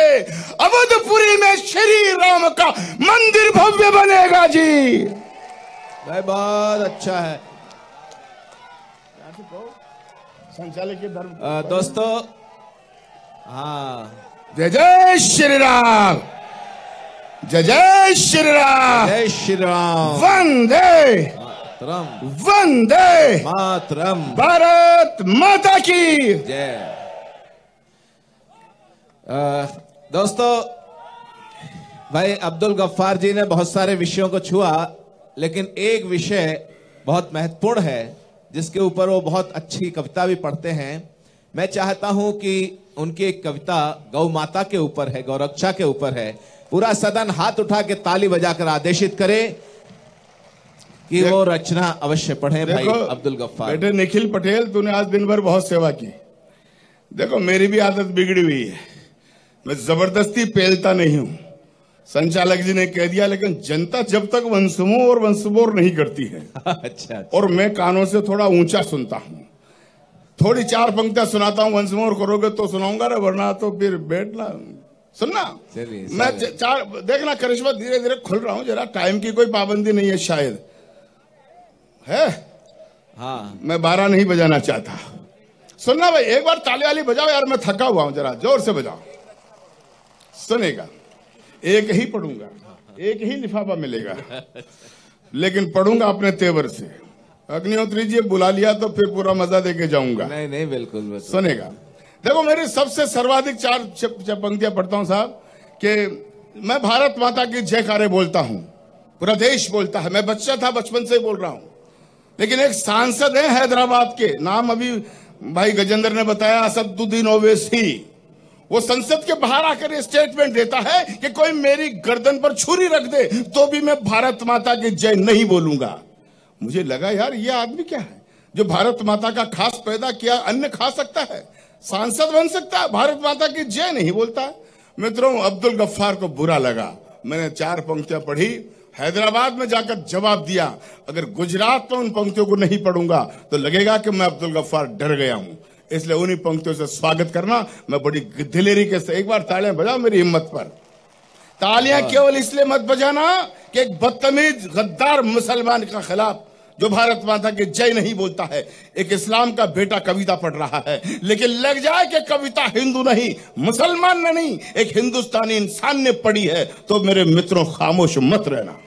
अवधपुरी में श्री राम का मंदिर भव्य बनेगा जी बहुत अच्छा है संचालक के धर्म दोस्तों हाँ जय जय श्री राम जय जय श्री राम जय श्री राम वंदे वंदे मातरम भारत माता की जय दोस्तों भाई अब्दुल गफ्फार जी ने बहुत सारे विषयों को छुआ लेकिन एक विषय बहुत महत्वपूर्ण है जिसके ऊपर वो बहुत अच्छी कविता भी पढ़ते हैं मैं चाहता हूं कि उनकी एक कविता गौ माता के ऊपर है गौरक्षा के ऊपर है पूरा सदन हाथ उठा के ताली बजाकर आदेशित करे कि वो रचना अवश्य पढ़े भाई अब्दुल गफ्फार बेटे निखिल पटेल तूने आज दिन भर बहुत सेवा की देखो मेरी भी आदत बिगड़ी हुई है मैं जबरदस्ती पेलता नहीं हूं संचालक जी ने कह दिया लेकिन जनता जब तक वंशमो और वंशमोर नहीं करती है अच्छा, अच्छा और मैं कानों से थोड़ा ऊंचा सुनता हूं थोड़ी चार पंक्तियां सुनाता हूँ वंश मोर करोगे तो सुनाऊंगा ना वरना तो फिर बैठना सुनना मैं चार देखना करिश्मा धीरे धीरे खुल रहा हूँ जरा टाइम की कोई पाबंदी नहीं है शायद है हाँ मैं बारह नहीं बजाना चाहता सुनना भाई एक बार ताली वाली बजाओ यार मैं थका हुआ हूँ जरा जोर से बजाओ सुनेगा एक ही पढ़ूंगा एक ही लिफाफा मिलेगा लेकिन पढ़ूंगा अपने तेवर से अग्निहोत्री जी बुला लिया तो फिर पूरा मजा देके जाऊंगा नहीं नहीं बिल्कुल, सुनेगा देखो मेरी सबसे सर्वाधिक चार पंक्तियां पढ़ता हूँ साहब कि मैं भारत माता की जयकारे बोलता हूँ पूरा देश बोलता है मैं बच्चा था बचपन से बोल रहा हूँ लेकिन एक सांसद है हैदराबाद के नाम अभी भाई गजेंद्र ने बताया असदुद्दीन ओवैसी वो संसद के बाहर आकर स्टेटमेंट देता है कि कोई मेरी गर्दन पर छुरी रख दे तो भी मैं भारत माता की जय नहीं बोलूंगा मुझे लगा यार ये आदमी क्या है जो भारत माता का खास पैदा किया अन्न खा सकता है सांसद बन सकता है भारत माता की जय नहीं बोलता मित्रों अब्दुल गफ्फार को बुरा लगा मैंने चार पंक्तियां पढ़ी हैदराबाद में जाकर जवाब दिया अगर गुजरात में उन पंक्तियों को नहीं पढ़ूंगा तो लगेगा कि मैं अब्दुल गफ्फार डर गया हूं इसलिए उन्हीं पंक्तियों से स्वागत करना मैं बड़ी दिलेरी के से एक बार तालियां बजाओ मेरी हिम्मत पर तालियां हाँ। केवल इसलिए मत बजाना कि एक बदतमीज गद्दार मुसलमान के खिलाफ जो भारत माता के जय नहीं बोलता है एक इस्लाम का बेटा कविता पढ़ रहा है लेकिन लग जाए कि कविता हिंदू नहीं मुसलमान ने नहीं एक हिंदुस्तानी इंसान ने पढ़ी है तो मेरे मित्रों खामोश मत रहना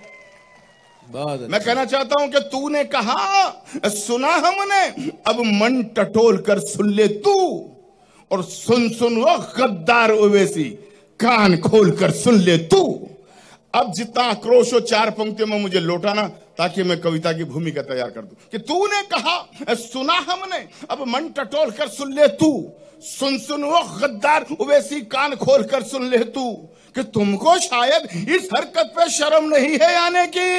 मैं अच्छा। कहना चाहता हूं कि तूने कहा सुना हमने अब मन टटोल कर सुन ले तू और सुन सुन वो गद्दार ओवेसी कान खोल कर सुन ले तू अब जितना आक्रोश हो चार पंक्तियों में मुझे लौटाना ताकि मैं कविता की भूमिका तैयार कर दूं कि तूने कहा सुना हमने अब मन टटोल कर सुन ले तू सुन सुन वो गद्दार वैसी कान खोल कर सुन ले तू कि तुमको शायद इस हरकत पे शर्म नहीं है आने की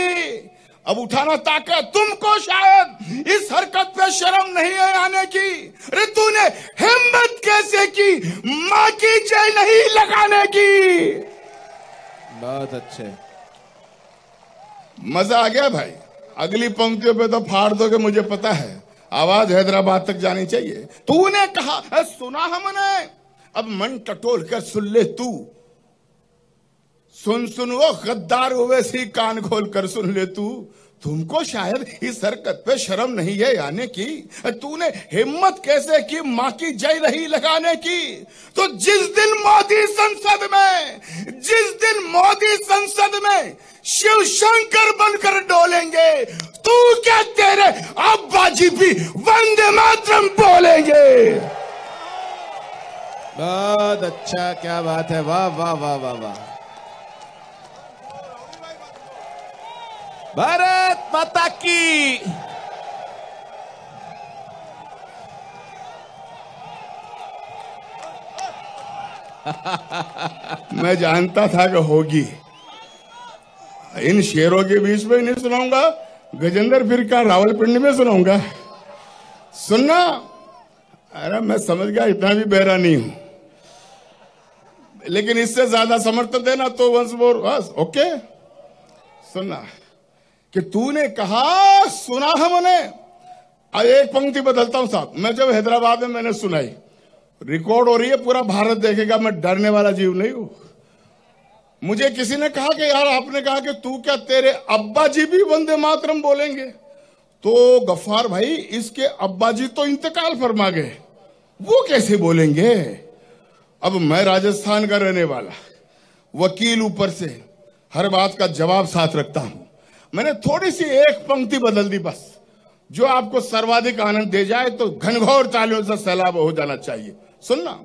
अब उठाना ताकत तुमको शायद इस हरकत पे शर्म नहीं है आने की अरे तूने हिम्मत कैसे की माँ की जय नहीं लगाने की बहुत अच्छे मजा आ गया भाई अगली पंक्तियों पे तो फाड़ दोगे मुझे पता है आवाज हैदराबाद तक जानी चाहिए तूने कहा सुना हमने अब मन टटोल कर सुन ले तू सुन सुन वो गद्दार हुए सी कान खोल कर सुन ले तू तुमको शायद इस हरकत पे शर्म नहीं है आने की तूने हिम्मत कैसे की माँ की जय रही लगाने की तो जिस दिन मोदी संसद में जिस दिन मोदी संसद में शिव शंकर बनकर डोलेंगे तू क्या तेरे अब्बा जी भी वंदे मातरम बोलेंगे बहुत अच्छा क्या बात है वाह वाह वाह वाह वाह भारत माता की मैं जानता था कि होगी इन शेरों के बीच में नहीं सुनाऊंगा गजेंद्र फिर का रावलपिंडी में सुनाऊंगा सुनना अरे मैं समझ गया इतना भी बहरा नहीं हूं लेकिन इससे ज्यादा समर्थन देना तो वंस मोर बस ओके सुनना कि तूने कहा सुना हमने अब एक पंक्ति बदलता हूं साहब मैं जब हैदराबाद में मैंने सुनाई रिकॉर्ड हो रही है पूरा भारत देखेगा मैं डरने वाला जीव नहीं हूं मुझे किसी ने कहा कि यार आपने कहा कि तू क्या तेरे अब्बा जी भी वंदे मातरम बोलेंगे तो गफ्फार भाई इसके अब्बा जी तो इंतकाल फरमा गए वो कैसे बोलेंगे अब मैं राजस्थान का रहने वाला वकील ऊपर से हर बात का जवाब साथ रखता हूं मैंने थोड़ी सी एक पंक्ति बदल दी बस जो आपको सर्वाधिक आनंद दे जाए तो घनघोर तालियों से सैलाब हो जाना चाहिए सुनना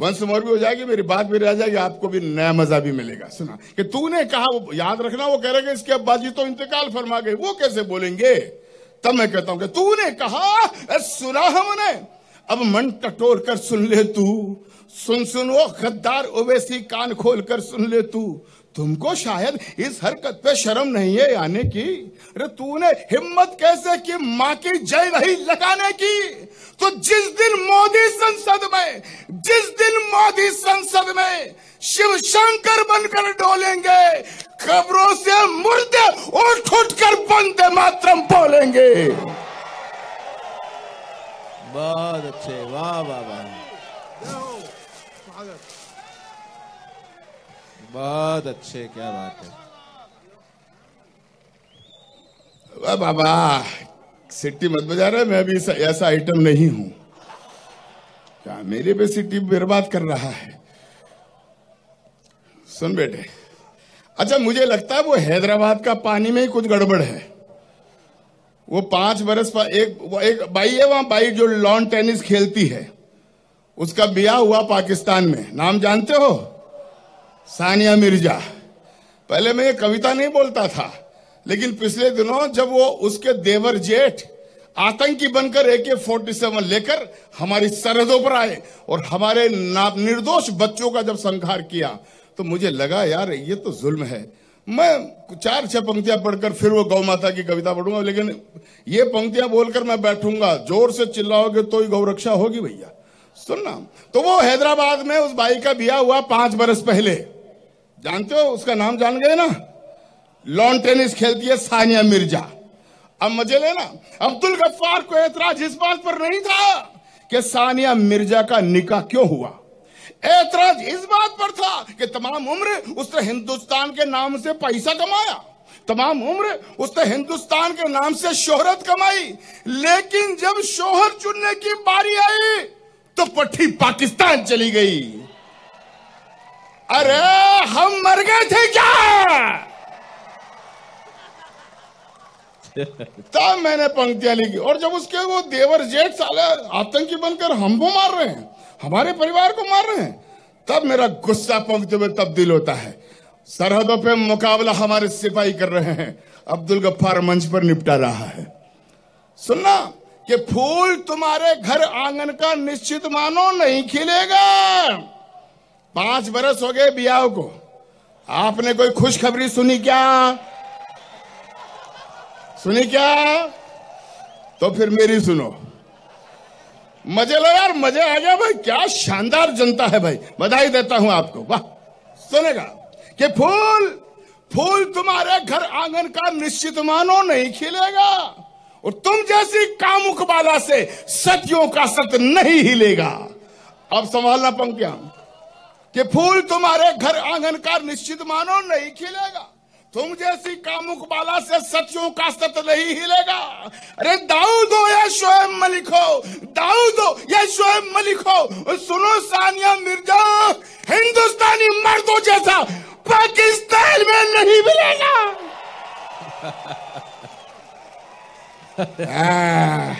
वंश मोर भी हो जाएगी मेरी बात भी रह जाएगी आपको भी नया मजा भी मिलेगा सुना कि तूने कहा वो याद रखना वो कह रहे इसके अब्बा जी तो इंतकाल फरमा गए वो कैसे बोलेंगे तब मैं कहता हूं कि तूने कहा सुना हमने अब मन टटोर कर सुन ले तू सुन सुन वो खद्दार ओवैसी कान खोल कर सुन ले तू तुमको शायद इस हरकत पे शर्म नहीं है आने की अरे तूने हिम्मत कैसे की माँ की जय रही लगाने की तो जिस दिन मोदी संसद में जिस दिन मोदी संसद में शिव शंकर बनकर डोलेंगे खबरों से मुर्दे उठ उठ कर बंदे मातरम बोलेंगे बहुत अच्छे वाह वाह वाह बहुत अच्छे क्या बात है वाह बाबा सिट्टी मत बजा रहे मैं भी ऐसा आइटम नहीं हूं क्या मेरे पे सिट्टी बर्बाद कर रहा है सुन बेटे अच्छा मुझे लगता है वो हैदराबाद का पानी में ही कुछ गड़बड़ है वो पांच बरस पा, एक एक बाई है वहां बाई जो लॉन टेनिस खेलती है उसका ब्याह हुआ पाकिस्तान में नाम जानते हो सानिया मिर्जा पहले मैं ये कविता नहीं बोलता था लेकिन पिछले दिनों जब वो उसके देवर जेठ आतंकी बनकर ए के फोर्टी सेवन लेकर हमारी सरहदों पर आए और हमारे निर्दोष बच्चों का जब संहार किया तो मुझे लगा यार ये तो जुल्म है मैं चार छह पंक्तियां पढ़कर फिर वो गौ माता की कविता पढ़ूंगा लेकिन ये पंक्तियां बोलकर मैं बैठूंगा जोर से चिल्लाओगे तो ही गौरक्षा होगी भैया सुनना तो वो हैदराबाद में उस बाई का बिया हुआ पांच बरस पहले जानते हो उसका नाम जान गए ना लॉन टेनिस खेलती है सानिया मिर्जा अब मजे लेना अब्दुल गफ्फार को एतराज इस बात पर नहीं था कि सानिया मिर्जा का निकाह क्यों हुआ एतराज इस बात पर था कि तमाम उम्र उसने हिंदुस्तान के नाम से पैसा कमाया तमाम उम्र उसने हिंदुस्तान के नाम से शोहरत कमाई लेकिन जब शोहर चुनने की बारी आई तो पट्टी पाकिस्तान चली गई अरे हम मर गए थे क्या तब मैंने पंक्तियां लिखी और जब उसके वो देवर जेठ साला आतंकी बनकर वो मार रहे हैं हमारे परिवार को मार रहे हैं तब मेरा गुस्सा पंक्तियों में तब्दील होता है सरहदों पे मुकाबला हमारे सिपाही कर रहे हैं अब्दुल गफ्फार मंच पर निपटा रहा है सुनना कि फूल तुम्हारे घर आंगन का निश्चित मानो नहीं खिलेगा पांच बरस हो गए बियाह को आपने कोई खुशखबरी सुनी क्या सुनी क्या तो फिर मेरी सुनो मजे लो यार मजे आ गया भाई क्या शानदार जनता है भाई बधाई देता हूं आपको वाह सुनेगा कि फूल फूल तुम्हारे घर आंगन का निश्चित मानो नहीं खिलेगा और तुम जैसी कामुक बाला से सतियों का सत नहीं हिलेगा अब संभालना पंक्तियां कि फूल तुम्हारे घर आंगन का निश्चित मानो नहीं खिलेगा तुम जैसी कामुक बाला से सचियों का सत नहीं हिलेगा अरे दाऊद हो या शोएब मलिक हो दाऊद हो या शोएब मलिक हो सुनो सानिया मिर्जा हिंदुस्तानी मर्दों जैसा पाकिस्तान में नहीं मिलेगा हाँ,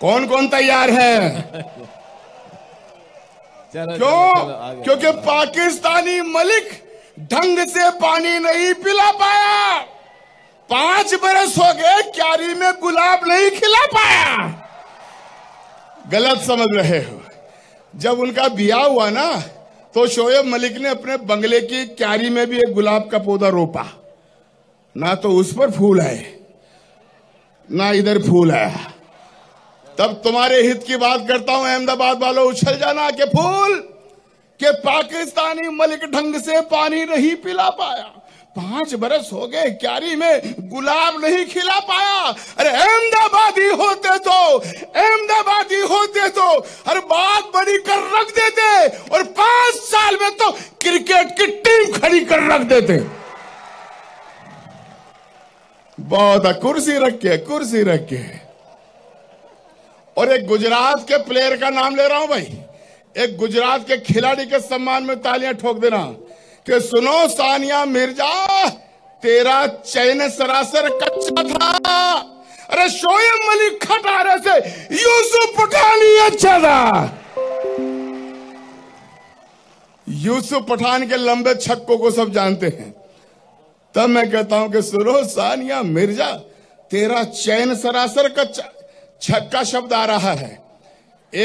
कौन कौन तैयार है क्यों क्योंकि पाकिस्तानी मलिक ढंग से पानी नहीं पिला पाया पांच बरस हो गए क्यारी में गुलाब नहीं खिला पाया गलत समझ रहे हो जब उनका बिया हुआ ना तो शोएब मलिक ने अपने बंगले की क्यारी में भी एक गुलाब का पौधा रोपा ना तो उस पर फूल आए ना इधर फूल आया तब तुम्हारे हित की बात करता हूं अहमदाबाद वालों उछल जाना के फूल के पाकिस्तानी मलिक ढंग से पानी नहीं पिला पाया पांच बरस हो गए क्यारी में गुलाब नहीं खिला पाया अरे अहमदाबादी होते तो अहमदाबादी होते तो हर बात बड़ी कर रख देते और पांच साल में तो क्रिकेट की टीम खड़ी कर रख देते बहुत कुर्सी रखे कुर्सी रखे और एक गुजरात के प्लेयर का नाम ले रहा हूं भाई एक गुजरात के खिलाड़ी के सम्मान में तालियां ठोक देना कि सुनो सानिया मिर्जा तेरा चयन सरासर कच्चा था अरे शोएब मलिक खटारे से यूसुफ पठानी अच्छा था यूसुफ पठान के लंबे छक्कों को सब जानते हैं तब मैं कहता हूं कि सुनो सानिया मिर्जा तेरा चयन सरासर कच्चा छक्का शब्द आ रहा है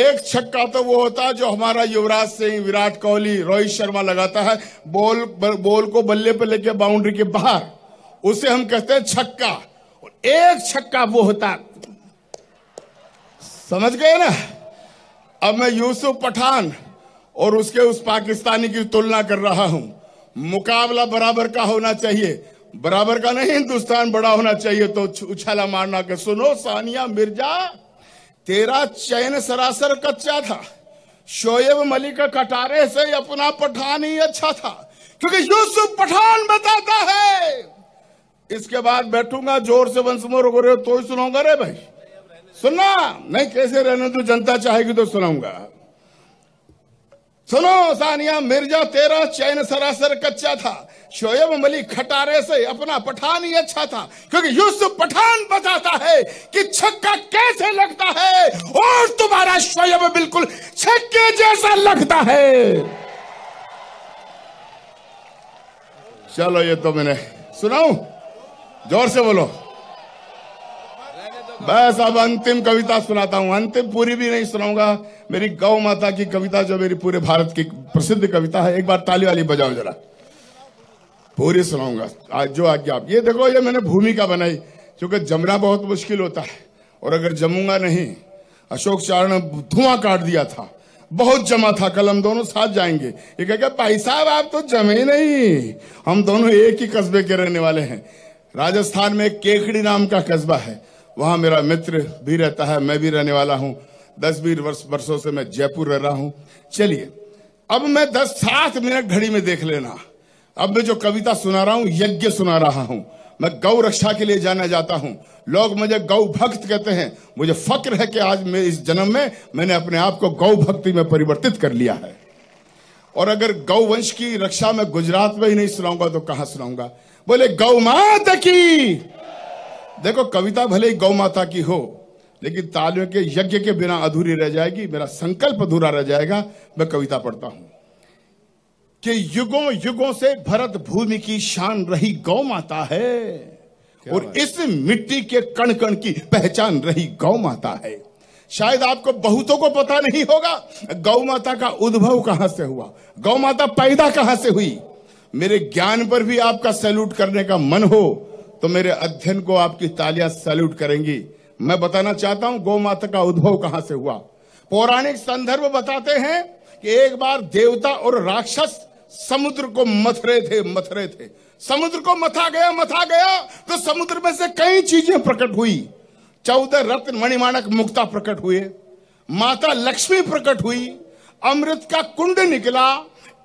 एक छक्का तो वो होता है जो हमारा युवराज सिंह विराट कोहली रोहित शर्मा लगाता है बॉल बॉल को बल्ले पे लेके बाउंड्री के बाहर उसे हम कहते हैं छक्का एक छक्का वो होता समझ गए ना अब मैं यूसुफ पठान और उसके उस पाकिस्तानी की तुलना कर रहा हूं मुकाबला बराबर का होना चाहिए बराबर का नहीं हिंदुस्तान बड़ा होना चाहिए तो उछाला मारना के सुनो सानिया मिर्जा तेरा चयन सरासर कच्चा था शोएब मलिक कटारे से अपना पठान ही अच्छा था क्योंकि यूसुफ पठान बताता है इसके बाद बैठूंगा जोर से बंसमोर हो रहे तो ही सुनाऊंगा रे भाई सुनना नहीं कैसे रहने तो जनता चाहेगी तो सुनाऊंगा सुनो सानिया मिर्जा तेरा चैन सरासर कच्चा था शोएब मलिक खटारे से अपना पठान ही अच्छा था क्योंकि यूसुफ पठान बताता है कि छक्का कैसे लगता है और तुम्हारा शोएब बिल्कुल छक्के जैसा लगता है चलो ये तो मैंने सुनाऊ जोर से बोलो बस अब अंतिम कविता सुनाता हूँ अंतिम पूरी भी नहीं सुनाऊंगा मेरी गौ माता की कविता जो मेरी पूरे भारत की प्रसिद्ध कविता है एक बार ताली वाली बजाओ जरा पूरी सुनाऊंगा आज जो आज्ञा आप ये देखो ये मैंने भूमिका बनाई क्योंकि जमना बहुत मुश्किल होता है और अगर जमूंगा नहीं अशोक चारण ने धुआं काट दिया था बहुत जमा था कल हम दोनों साथ जाएंगे ये कह भाई साहब आप तो जमे ही नहीं हम दोनों एक ही कस्बे के रहने वाले हैं राजस्थान में केकड़ी नाम का कस्बा है वहाँ मेरा मित्र भी रहता है मैं भी रहने वाला हूँ दस बीस वर्ष वर्षों से मैं जयपुर रह रहा हूँ चलिए अब मैं दस सात मिनट घड़ी में देख लेना अब मैं जो कविता सुना रहा हूँ यज्ञ सुना रहा हूँ मैं गौ रक्षा के लिए जाना जाता हूँ लोग मुझे गौ भक्त कहते हैं मुझे फक्र है कि आज मैं इस जन्म में मैंने अपने आप को गौ भक्ति में परिवर्तित कर लिया है और अगर गौ वंश की रक्षा में गुजरात में ही नहीं सुनाऊंगा तो कहां सुनाऊंगा बोले गौ माता की देखो कविता भले ही गौ माता की हो लेकिन तालियों के यज्ञ के बिना अधूरी रह जाएगी मेरा संकल्प अधूरा रह जाएगा मैं कविता पढ़ता हूं कि युगों युगों से भरत भूमि की शान रही गौ माता है और इस मिट्टी के कण कण की पहचान रही गौ माता है शायद आपको बहुतों को पता नहीं होगा गौ माता का उद्भव कहां से हुआ गौ माता पैदा कहां से हुई मेरे ज्ञान पर भी आपका सैल्यूट करने का मन हो तो मेरे अध्ययन को आपकी तालियां सैल्यूट करेंगी मैं बताना चाहता हूं गौ माता का उद्भव कहां से हुआ पौराणिक संदर्भ बताते हैं कि एक बार देवता और राक्षस समुद्र को मथरे थे मथरे थे समुद्र को मथा गया मथा गया तो समुद्र में से कई चीजें प्रकट हुई चौदह रत्न मणिमाणक मुक्ता प्रकट हुए माता लक्ष्मी प्रकट हुई अमृत का कुंड निकला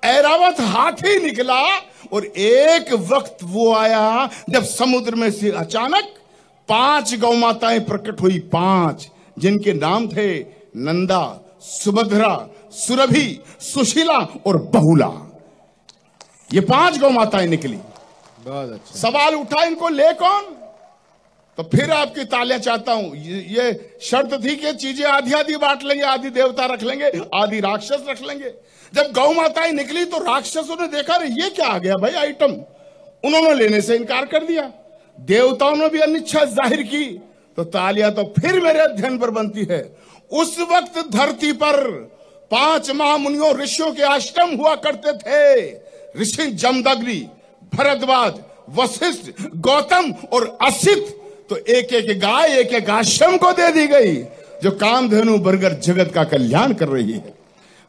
ऐरावत हाथी निकला और एक वक्त वो आया जब समुद्र में से अचानक पांच गौ माताएं प्रकट हुई पांच जिनके नाम थे नंदा सुभद्रा सुरभि सुशीला और बहुला ये पांच गौ माताएं निकली बहुत अच्छा सवाल उठा इनको ले कौन तो फिर आपकी तालियां चाहता हूं ये, ये शर्त थी कि चीजें आधी आधी बांट लेंगे आधी देवता रख लेंगे आधी राक्षस रख लेंगे जब गौ माताएं निकली तो राक्षसों ने देखा रे ये क्या आ गया भाई आइटम उन्होंने लेने से इनकार कर दिया देवताओं ने भी अनिच्छा जाहिर की तो तालिया तो फिर मेरे अध्ययन पर बनती है उस वक्त धरती पर पांच महामुनियों ऋषियों के आश्रम हुआ करते थे ऋषि जमदग्नि भरद्वाज वशिष्ठ गौतम और असित तो एक एक गाय एक एक आश्रम को दे दी गई जो कामधेनु बरगर जगत का कल्याण कर रही है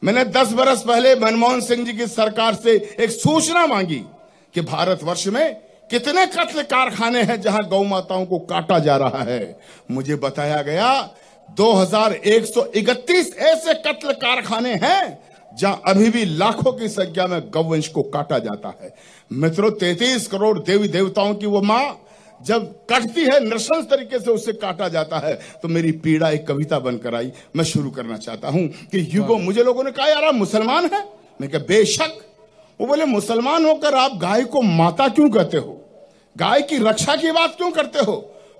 मैंने दस बरस पहले मनमोहन सिंह जी की सरकार से एक सूचना मांगी कि भारतवर्ष में कितने कत्ल कारखाने हैं जहां गौ माताओं को काटा जा रहा है मुझे बताया गया 2131 ऐसे कत्ल कारखाने हैं जहां अभी भी लाखों की संख्या में गौवंश को काटा जाता है मित्रों 33 करोड़ देवी देवताओं की वो मां जब कटती है नृशंस तरीके से उसे काटा जाता है तो मेरी पीड़ा एक कविता बनकर आई मैं शुरू करना चाहता हूं कि युगो मुझे लोगों ने कहा यार आप मुसलमान है मैं कहा बेशक वो बोले मुसलमान होकर आप गाय को माता क्यों कहते हो गाय की रक्षा की बात क्यों करते हो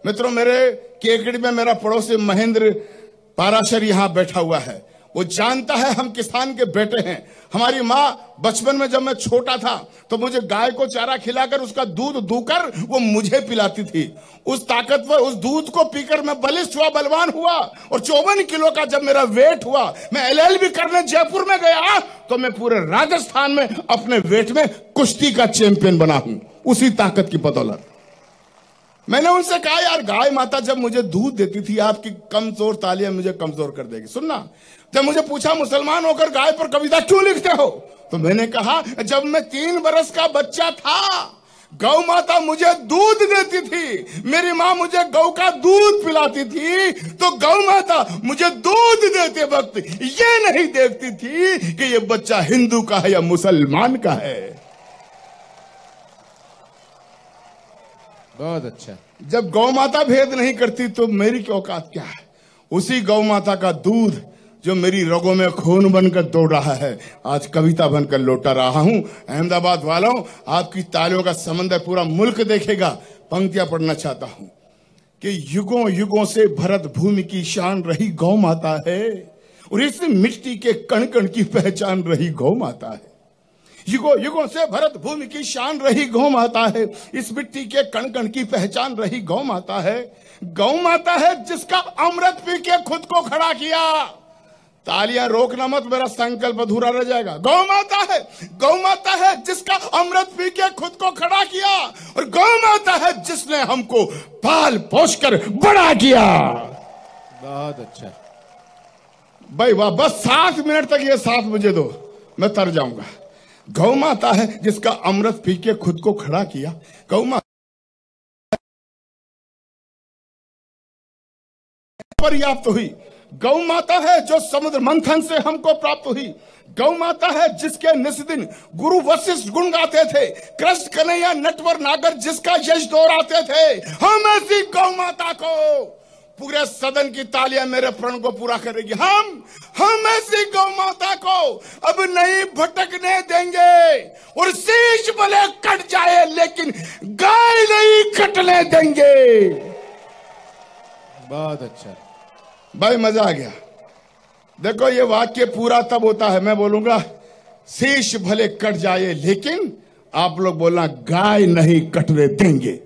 मित्रों मेरे केकड़ी में मेरा पड़ोसी महेंद्र पाराशर यहां बैठा हुआ है वो जानता है हम किसान के बेटे हैं हमारी माँ बचपन में जब मैं छोटा था तो मुझे गाय को चारा खिलाकर उसका दूध दूकर वो मुझे पिलाती थी उस ताकतवर उस दूध को पीकर मैं बलिष्ठ हुआ बलवान हुआ और चौवन किलो का जब मेरा वेट हुआ मैं एलएलबी करने जयपुर में गया तो मैं पूरे राजस्थान में अपने वेट में कुश्ती का चैंपियन बना हूं उसी ताकत की बदौलत मैंने उनसे कहा यार गाय माता जब मुझे दूध देती थी आपकी कमजोर तालियां मुझे कमजोर कर देगी सुनना जब मुझे पूछा मुसलमान होकर गाय पर कविता क्यों लिखते हो तो मैंने कहा जब मैं तीन बरस का बच्चा था गौ माता मुझे दूध देती थी मेरी माँ मुझे गौ का दूध पिलाती थी तो गौ माता मुझे दूध देते वक्त ये नहीं देखती थी कि ये बच्चा हिंदू का है या मुसलमान का है बहुत अच्छा जब गौ माता भेद नहीं करती तो मेरी की औकात क्या है उसी गौ माता का दूध जो मेरी रगों में खून बनकर दौड़ रहा है आज कविता बनकर लौटा रहा हूं अहमदाबाद वालों आपकी तालियों का समंदर पूरा मुल्क देखेगा पंक्तियां पढ़ना चाहता हूँ कि युगों युगों से भरत भूमि की शान रही गौ माता है और इस मिट्टी के कण कण की पहचान रही गौ माता है युगो युगों से भरत भूमि की शान रही गौ माता है इस मिट्टी के कण कण की पहचान रही गौ माता है गौ माता है जिसका अमृत पी के खुद को खड़ा किया तालियां रोकना मत मेरा संकल्प अधूरा रह जाएगा गौ माता है गौ माता है जिसका अमृत पी के खुद को खड़ा किया और गौ माता है जिसने हमको पाल पोष कर बड़ा किया बहुत अच्छा भाई वाह बस सात मिनट तक ये साथ मुझे दो मैं तर जाऊंगा गौ माता है जिसका अमृत पी के खुद को खड़ा किया गौ माता पर्याप्त हुई गौ माता है जो समुद्र मंथन से हमको प्राप्त हुई गौ माता है जिसके निस्दिन गुरु वशिष्ठ गुण गाते थे कृष्ण कन्हैया नटवर नागर जिसका यश दौड़ाते थे हम ऐसी गौ माता को पूरे सदन की तालियां मेरे प्रण को पूरा करेगी हम हम ऐसी गौ माता को अब नहीं भटकने देंगे और शीश भले कट जाए लेकिन गाय नहीं कटने देंगे बहुत अच्छा भाई मजा आ गया देखो ये वाक्य पूरा तब होता है मैं बोलूंगा शीश भले कट जाए लेकिन आप लोग बोलना गाय नहीं कटने देंगे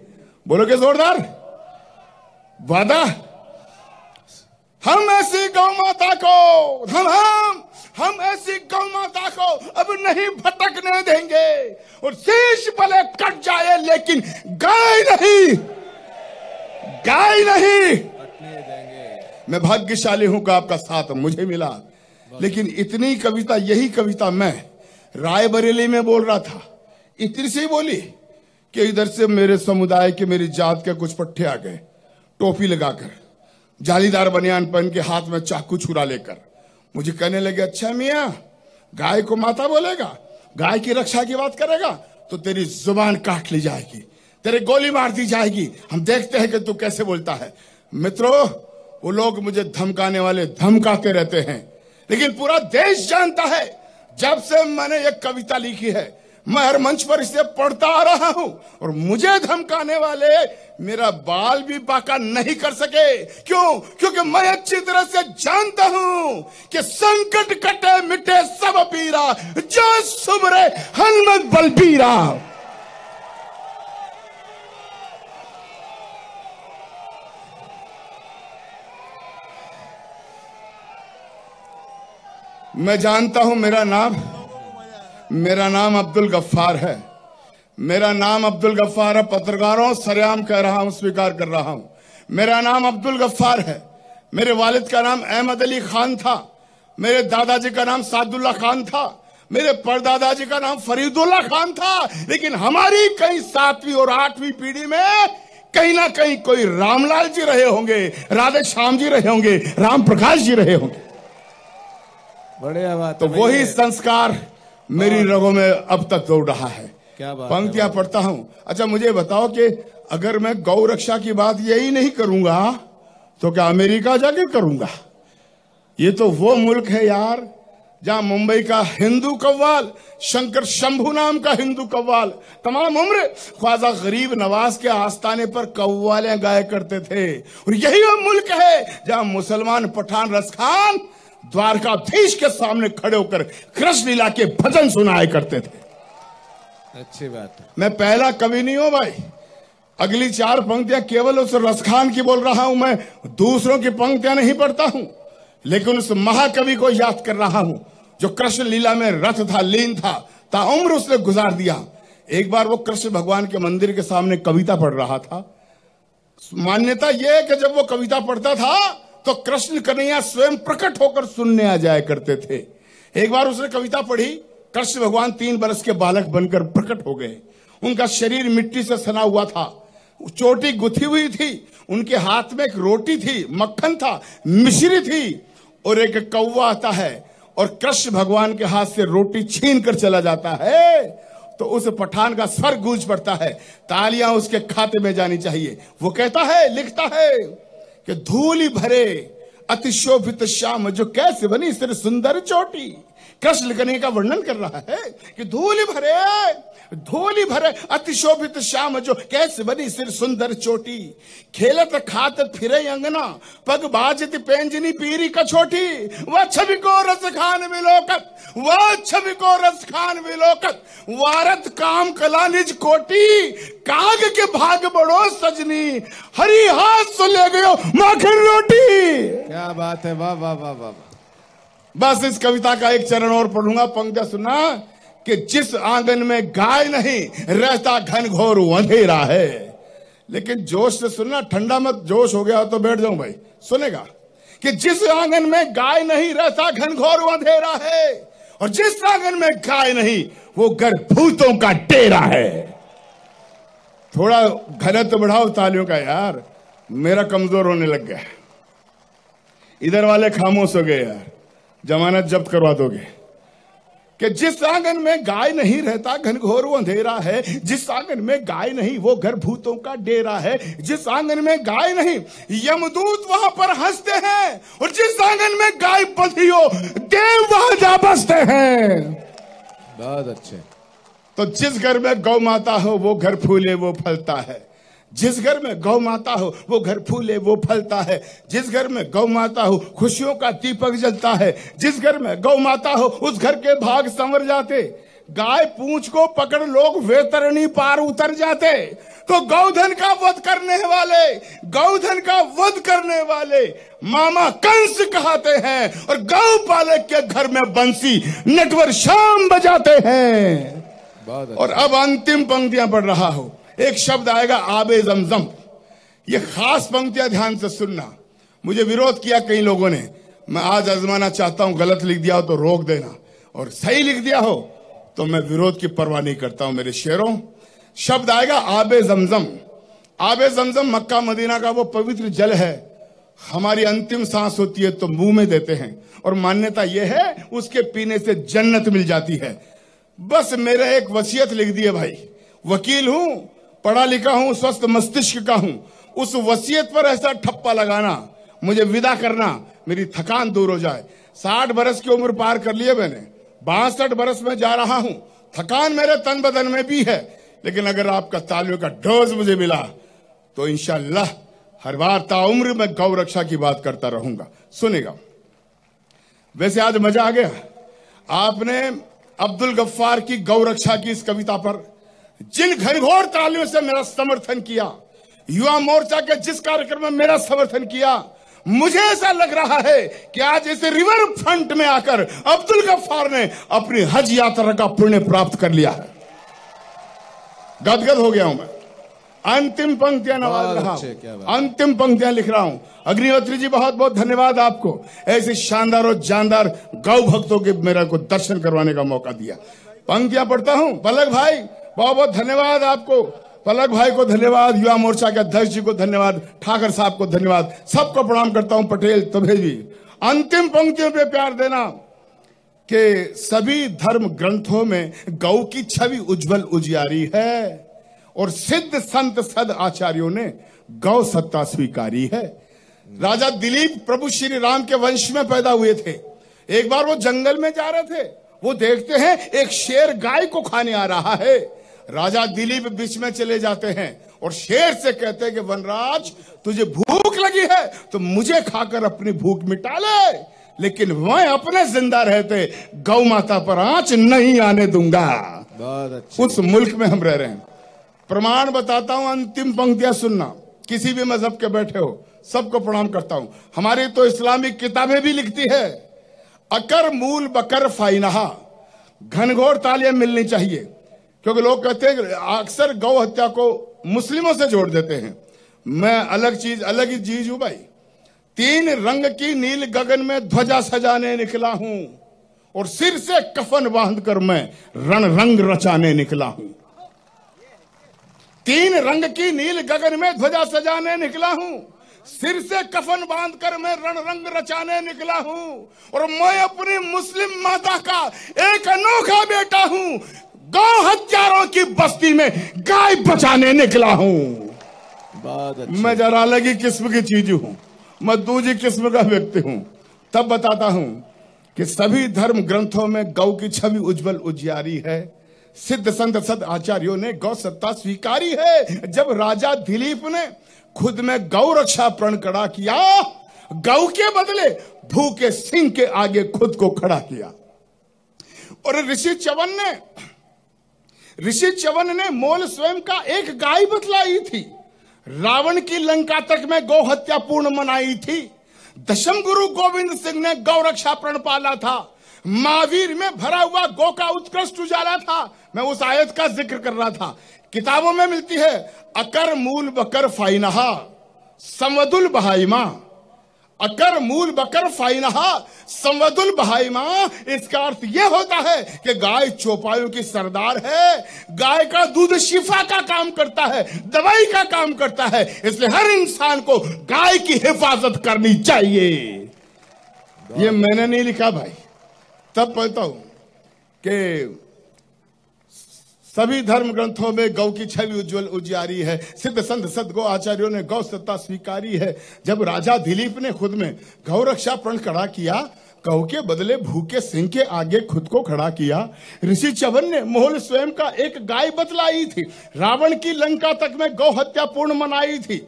बोलोगे जोरदार वादा हम ऐसी गौ माता को हम हम हम ऐसी गौ माता को अब नहीं भटकने देंगे और शीश भले कट जाए लेकिन गाय नहीं गाय नहीं मैं भाग्यशाली हूं का आपका साथ मुझे मिला लेकिन इतनी कविता यही कविता मैं रायबरेली में बोल रहा था इतनी सी बोली कि इधर से मेरे समुदाय के मेरी जात के कुछ पट्टे आ गए टोपी लगाकर जालीदार बनियान पहन के हाथ में चाकू छुरा लेकर मुझे कहने लगे अच्छा मिया गाय को माता बोलेगा गाय की रक्षा की बात करेगा तो तेरी जुबान काट ली जाएगी तेरे गोली मार दी जाएगी हम देखते हैं कि तू कैसे बोलता है मित्रों वो लोग मुझे धमकाने वाले धमकाते रहते हैं लेकिन पूरा देश जानता है जब से मैंने ये कविता लिखी है मैं हर मंच पर इसे पढ़ता आ रहा हूं और मुझे धमकाने वाले मेरा बाल भी बाका नहीं कर सके क्यों क्योंकि मैं अच्छी तरह से जानता हूं कि संकट कटे मिटे सब पीरा जो सुबरे हनुमत बलबीरा मैं जानता हूं मेरा नाम मेरा नाम अब्दुल गफ्फार है मेरा नाम अब्दुल गफ्फार है पत्रकारों सरेआम कह रहा हूं स्वीकार कर रहा हूं मेरा नाम अब्दुल गफ्फार है मेरे वालिद का नाम अहमद अली खान था मेरे दादाजी का नाम सादुल्ला खान था मेरे परदादाजी का नाम फरीदुल्ला खान था लेकिन हमारी कई सातवीं और आठवीं पीढ़ी में कहीं ना कहीं कोई रामलाल जी रहे होंगे राधे श्याम जी रहे होंगे राम प्रकाश जी रहे होंगे बड़े आवाज तो वही संस्कार मेरी रगों में अब तक दौड़ रहा है क्या बात पंक्तियां पढ़ता हूँ अच्छा मुझे बताओ कि अगर मैं गौ रक्षा की बात यही नहीं करूंगा तो क्या अमेरिका जाके करूंगा ये तो वो मुल्क है यार जहां मुंबई का हिंदू कव्वाल शंकर शंभू नाम का हिंदू कव्वाल तमाम उम्र ख्वाजा गरीब नवाज के आस्थाने पर कव्वाले गाया करते थे और यही वो मुल्क है जहां मुसलमान पठान रसखान द्वारकाधीश के सामने खड़े होकर कृष्ण लीला के भजन सुनाए करते थे अच्छी बात है मैं पहला कवि नहीं हूं भाई अगली चार पंक्तियां केवल उस रसखान की बोल रहा हूं मैं दूसरों की पंक्तियां नहीं पढ़ता हूं लेकिन उस महाकवि को याद कर रहा हूं जो कृष्ण लीला में रथ था लीन था ताउम्र उसने गुजार दिया एक बार वो कृष्ण भगवान के मंदिर के सामने कविता पढ़ रहा था मान्यता यह है कि जब वो कविता पढ़ता था तो कृष्ण कन्हैया स्वयं प्रकट होकर सुनने आ जाया करते थे एक बार उसने कविता पढ़ी कृष्ण भगवान तीन बरस के बालक बनकर प्रकट हो गए उनका शरीर मिट्टी से सना हुआ था चोटी गुथी हुई थी उनके हाथ में एक रोटी थी मक्खन था मिश्री थी और एक कौवा आता है और कृष्ण भगवान के हाथ से रोटी छीन कर चला जाता है तो उस पठान का स्वर गूंज पड़ता है तालियां उसके खाते में जानी चाहिए वो कहता है लिखता है कि धूल भरे अतिशोभित श्याम जो कैसे बनी सिर्फ सुंदर चोटी कृष्ण कन्हैया का वर्णन कर रहा है कि धूल भरे धूल भरे अतिशोभित श्याम जो कैसे बनी सिर सुंदर चोटी खेलत खात फिरे अंगना पग बाजत पेंजनी पीरी छोटी वह छवि को रस खान विलोकत वह छवि को रस खान विलोकत वारत काम कला निज कोटी काग के भाग बड़ो सजनी हरी हाथ ले गयो माखन रोटी क्या बात है वाह वाह वाह वाह बस इस कविता का एक चरण और पढ़ूंगा पंक्ति सुनना कि जिस आंगन में गाय नहीं रहता घन घोर अंधेरा है लेकिन जोश से सुनना ठंडा मत जोश हो गया तो बैठ जाऊं भाई सुनेगा कि जिस आंगन में गाय नहीं रहता घन घोर अंधेरा है और जिस आंगन में गाय नहीं वो गर्भूतों का डेरा है थोड़ा घनत्व बढ़ाओ तालियों का यार मेरा कमजोर होने लग गया इधर वाले खामोश हो गए यार जमानत जब्त करवा दोगे कि जिस आंगन में गाय नहीं रहता घनघोर वो अंधेरा है जिस आंगन में गाय नहीं वो घर भूतों का डेरा है जिस आंगन में गाय नहीं यमदूत वहां पर हंसते हैं और जिस आंगन में गाय बंधी हो देव वहां जा बसते हैं बहुत अच्छे तो जिस घर में गौ माता हो वो घर फूले वो फलता है जिस घर में गौ माता हो वो घर फूले वो फलता है जिस घर में गौ माता हो खुशियों का दीपक जलता है जिस घर में गौ माता हो उस घर के भाग संवर जाते गाय पूछ को पकड़ लोग वेतरणी पार उतर जाते तो गौधन का वध करने वाले गौधन का वध करने वाले मामा कंस कहते हैं और गौ पालक के घर में बंसी नटवर शाम बजाते हैं और अच्छा। अब अंतिम पंक्तियां पढ़ रहा हूं एक शब्द आएगा आबे जमजम ये खास पंक्तियां ध्यान से सुनना मुझे विरोध किया कई लोगों ने मैं आज आजमाना चाहता हूं गलत लिख दिया हो तो रोक देना और सही लिख दिया हो तो मैं विरोध की परवाह नहीं करता हूं मेरे शेरों शब्द आएगा आबे जमजम आबे जमजम मक्का मदीना का वो पवित्र जल है हमारी अंतिम सांस होती है तो मुंह में देते हैं और मान्यता यह है उसके पीने से जन्नत मिल जाती है बस मेरा एक वसीयत लिख दिए भाई वकील हूं पढ़ा लिखा हूं स्वस्थ मस्तिष्क का हूं उस वसीयत पर ऐसा ठप्पा लगाना मुझे विदा करना मेरी थकान दूर हो जाए साठ बरस की उम्र पार कर लिए मैंने बासठ बरस में जा रहा हूं थकान मेरे तन बदन में भी है लेकिन अगर आपका तालियों का डोज मुझे मिला तो इनशाला हर बार ताउम्र में गौ रक्षा की बात करता रहूंगा सुनेगा वैसे आज मजा आ गया आपने अब्दुल गफ्फार की गौ रक्षा की इस कविता पर जिन घनघोर तालियों से मेरा समर्थन किया युवा मोर्चा के जिस कार्यक्रम में मेरा समर्थन किया मुझे ऐसा लग रहा है कि आज इस रिवर फ्रंट में आकर अब्दुल गफ्फार ने अपनी हज यात्रा का पुण्य प्राप्त कर लिया है गदगद हो गया हूं मैं अंतिम पंक्तियां नवाज रहा अंतिम पंक्तियां लिख रहा हूं अग्निहोत्री जी बहुत बहुत धन्यवाद आपको ऐसे शानदार और जानदार गौ भक्तों के मेरा को दर्शन करवाने का मौका दिया पंक्तियां पढ़ता हूं पलक भाई बहुत बहुत धन्यवाद आपको पलक भाई को धन्यवाद युवा मोर्चा के अध्यक्ष जी को धन्यवाद ठाकर साहब को धन्यवाद सबको प्रणाम करता हूं पटेल तुम्हें भी अंतिम पंक्तियों पे प्यार देना कि सभी धर्म ग्रंथों में गौ की छवि उज्जवल उजियारी है और सिद्ध संत सद आचार्यों ने गौ सत्ता स्वीकारी है राजा दिलीप प्रभु श्री राम के वंश में पैदा हुए थे एक बार वो जंगल में जा रहे थे वो देखते हैं एक शेर गाय को खाने आ रहा है राजा दिलीप बीच में चले जाते हैं और शेर से कहते हैं कि वनराज तुझे भूख लगी है तो मुझे खाकर अपनी भूख मिटा ले लेकिन वह अपने जिंदा रहते गौ माता पर आंच नहीं आने दूंगा उस मुल्क में हम रह रहे हैं प्रमाण बताता हूं अंतिम पंक्तियां सुनना किसी भी मजहब के बैठे हो सबको प्रणाम करता हूं हमारी तो इस्लामिक किताबें भी लिखती है अकर मूल बकर फाइनहा घनघोर तालियां मिलनी चाहिए क्योंकि लोग कहते हैं अक्सर गौ हत्या को मुस्लिमों से जोड़ देते हैं मैं अलग चीज अलग ही चीज हूं भाई तीन रंग की नील गगन में ध्वजा सजाने निकला हूं और सिर से कफन बांध कर मैं रण रंग रचाने निकला हूं तीन रंग की नील गगन में ध्वजा सजाने निकला हूं सिर से कफन बांध कर मैं रण रंग रचाने निकला हूं और मैं अपनी मुस्लिम माता का एक अनोखा बेटा हूं दो हजारों की बस्ती में गाय बचाने निकला हूं मैं जरा अलग ही किस्म की चीज हूं मैं दूजी किस्म का व्यक्ति हूं तब बताता हूं कि सभी धर्म ग्रंथों में गौ की छवि उज्जवल उजियारी है सिद्ध संत सद आचार्यों ने गौ सत्ता स्वीकारी है जब राजा दिलीप ने खुद में गौ रक्षा प्रण खड़ा किया गौ के बदले भू के सिंह के आगे खुद को खड़ा किया और ऋषि चवन ने ऋषि चवन ने मोल स्वयं का एक गाय बतलाई थी रावण की लंका तक में गौ हत्या पूर्ण मनाई थी दशम गुरु गोविंद सिंह ने गौ रक्षा प्रण पाला था महावीर में भरा हुआ गौ का उत्कृष्ट उजाला था मैं उस आयत का जिक्र कर रहा था किताबों में मिलती है अकर मूल बकर फाइनहा समदुल बहाईमा अकर मूल बकर फाइनहा संवदुल बहाइमा इसका अर्थ यह होता है कि गाय चौपायों की सरदार है गाय का दूध शिफा का काम करता है दवाई का काम करता है इसलिए हर इंसान को गाय की हिफाजत करनी चाहिए ये मैंने नहीं लिखा भाई तब पढ़ता हूं कि सभी धर्म ग्रंथों में गौ की छवि उज्जवल उजियारी है सिद्ध संत सद गौ आचार्यों ने गौ सत्ता स्वीकारी है जब राजा दिलीप ने खुद में गौ रक्षा प्रण खड़ा किया गौ के बदले भूखे सिंह के आगे खुद को खड़ा किया ऋषि चवन ने मोहल स्वयं का एक गाय बतलाई थी रावण की लंका तक में गौ हत्या पूर्ण मनाई थी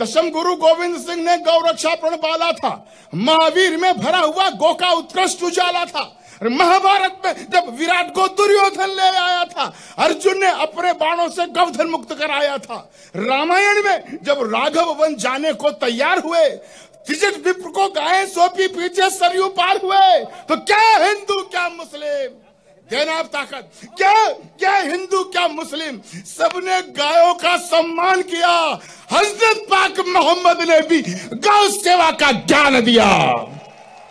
दशम गुरु गोविंद सिंह ने गौ रक्षा प्रण पाला था महावीर में भरा हुआ गौ का उत्कृष्ट उजाला था महाभारत में जब विराट को दुर्योधन ले आया था अर्जुन ने अपने बाणों से गवधन मुक्त कराया था रामायण में जब राघव वन जाने को तैयार हुए त्रिजट विप्र को गाय सोपी पीछे सरयू पार हुए तो क्या हिंदू क्या मुस्लिम देना ताकत क्या क्या हिंदू क्या मुस्लिम सबने गायों का सम्मान किया हजरत पाक मोहम्मद ने भी गौ सेवा का ज्ञान दिया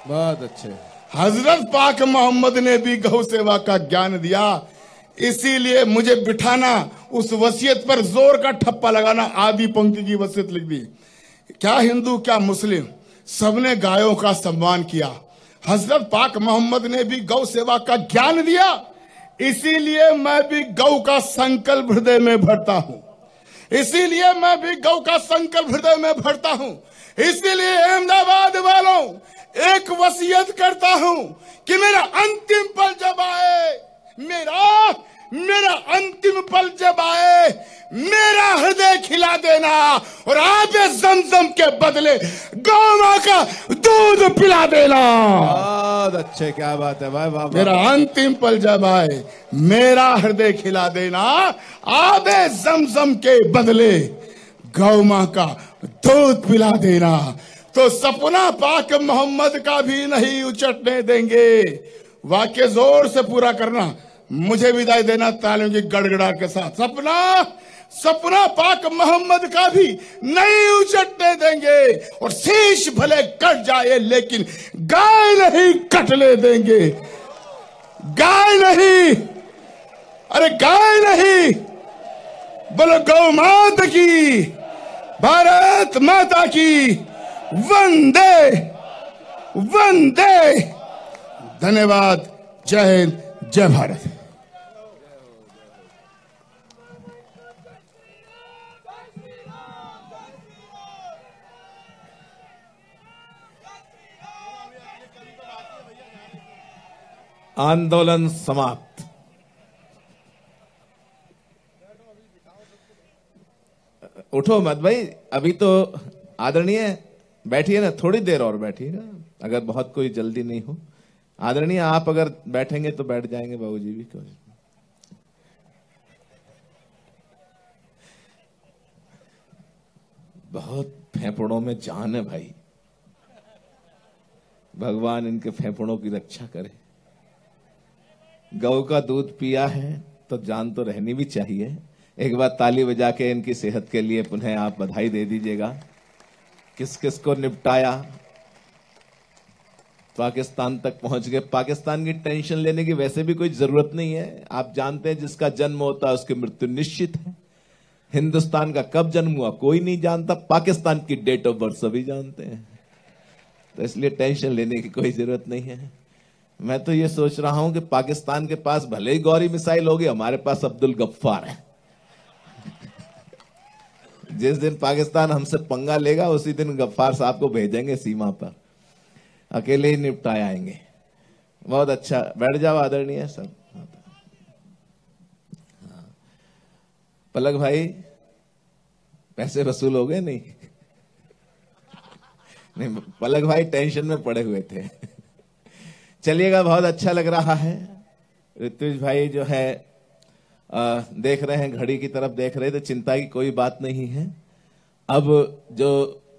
बहुत अच्छे हजरत पाक मोहम्मद ने भी गौ सेवा का ज्ञान दिया इसीलिए मुझे बिठाना उस वसीयत पर जोर का ठप्पा लगाना आदि पंक्ति की वसीयत लिख दी क्या हिंदू क्या मुस्लिम सबने गायों का सम्मान किया हजरत पाक मोहम्मद ने भी गौ सेवा का ज्ञान दिया इसीलिए मैं भी गौ का संकल्प हृदय में भरता हूं इसीलिए मैं भी गौ का संकल्प हृदय में भरता हूं इसीलिए अहमदाबाद वालों एक वसीयत करता हूं कि मेरा अंतिम पल जब आए मेरा मेरा अंतिम पल जब आए मेरा हृदय खिला देना और आप जमजम के बदले गांव का दूध पिला देना बहुत अच्छे क्या बात है भाई बाबा मेरा अंतिम पल जब आए मेरा हृदय खिला देना आब जमजम के बदले गौ माँ का दूध पिला देना तो सपना पाक मोहम्मद का भी नहीं उचटने देंगे वाक्य जोर से पूरा करना मुझे विदाई देना तालियों की गड़गड़ा के साथ सपना सपना पाक मोहम्मद का भी नहीं उचटने देंगे और शीश भले कट जाए लेकिन गाय नहीं कटने देंगे गाय नहीं अरे गाय नहीं बोलो गौ मात की भारत माता की वंदे वंदे धन्यवाद जय हिंद जय भारत आंदोलन समाप्त उठो मत भाई अभी तो आदरणीय बैठिए ना थोड़ी देर और ना अगर बहुत कोई जल्दी नहीं हो आदरणीय आप अगर बैठेंगे तो बैठ जाएंगे बाबू जी भी क्यों बहुत फेफड़ों में जान है भाई भगवान इनके फेफड़ों की रक्षा करे गौ का दूध पिया है तो जान तो रहनी भी चाहिए एक बार ताली बजा के इनकी सेहत के लिए पुनः आप बधाई दे दीजिएगा किस किस को निपटाया पाकिस्तान तक पहुंच गए पाकिस्तान की टेंशन लेने की वैसे भी कोई जरूरत नहीं है आप जानते हैं जिसका जन्म होता है उसकी मृत्यु निश्चित है हिंदुस्तान का कब जन्म हुआ कोई नहीं जानता पाकिस्तान की डेट ऑफ बर्थ सभी जानते हैं तो इसलिए टेंशन लेने की कोई जरूरत नहीं है मैं तो ये सोच रहा हूं कि पाकिस्तान के पास भले ही गौरी मिसाइल होगी हमारे पास अब्दुल गफ्फार है जिस दिन पाकिस्तान हमसे पंगा लेगा उसी दिन गफ्फार साहब को भेजेंगे सीमा पर अकेले ही निपटाए आएंगे बहुत अच्छा बैठ जाओ आदरणीय सर पलक भाई पैसे वसूल हो गए नहीं नहीं पलक भाई टेंशन में पड़े हुए थे चलिएगा बहुत अच्छा लग रहा है ऋतुज भाई जो है आ, देख रहे हैं घड़ी की तरफ देख रहे थे चिंता की कोई बात नहीं है अब जो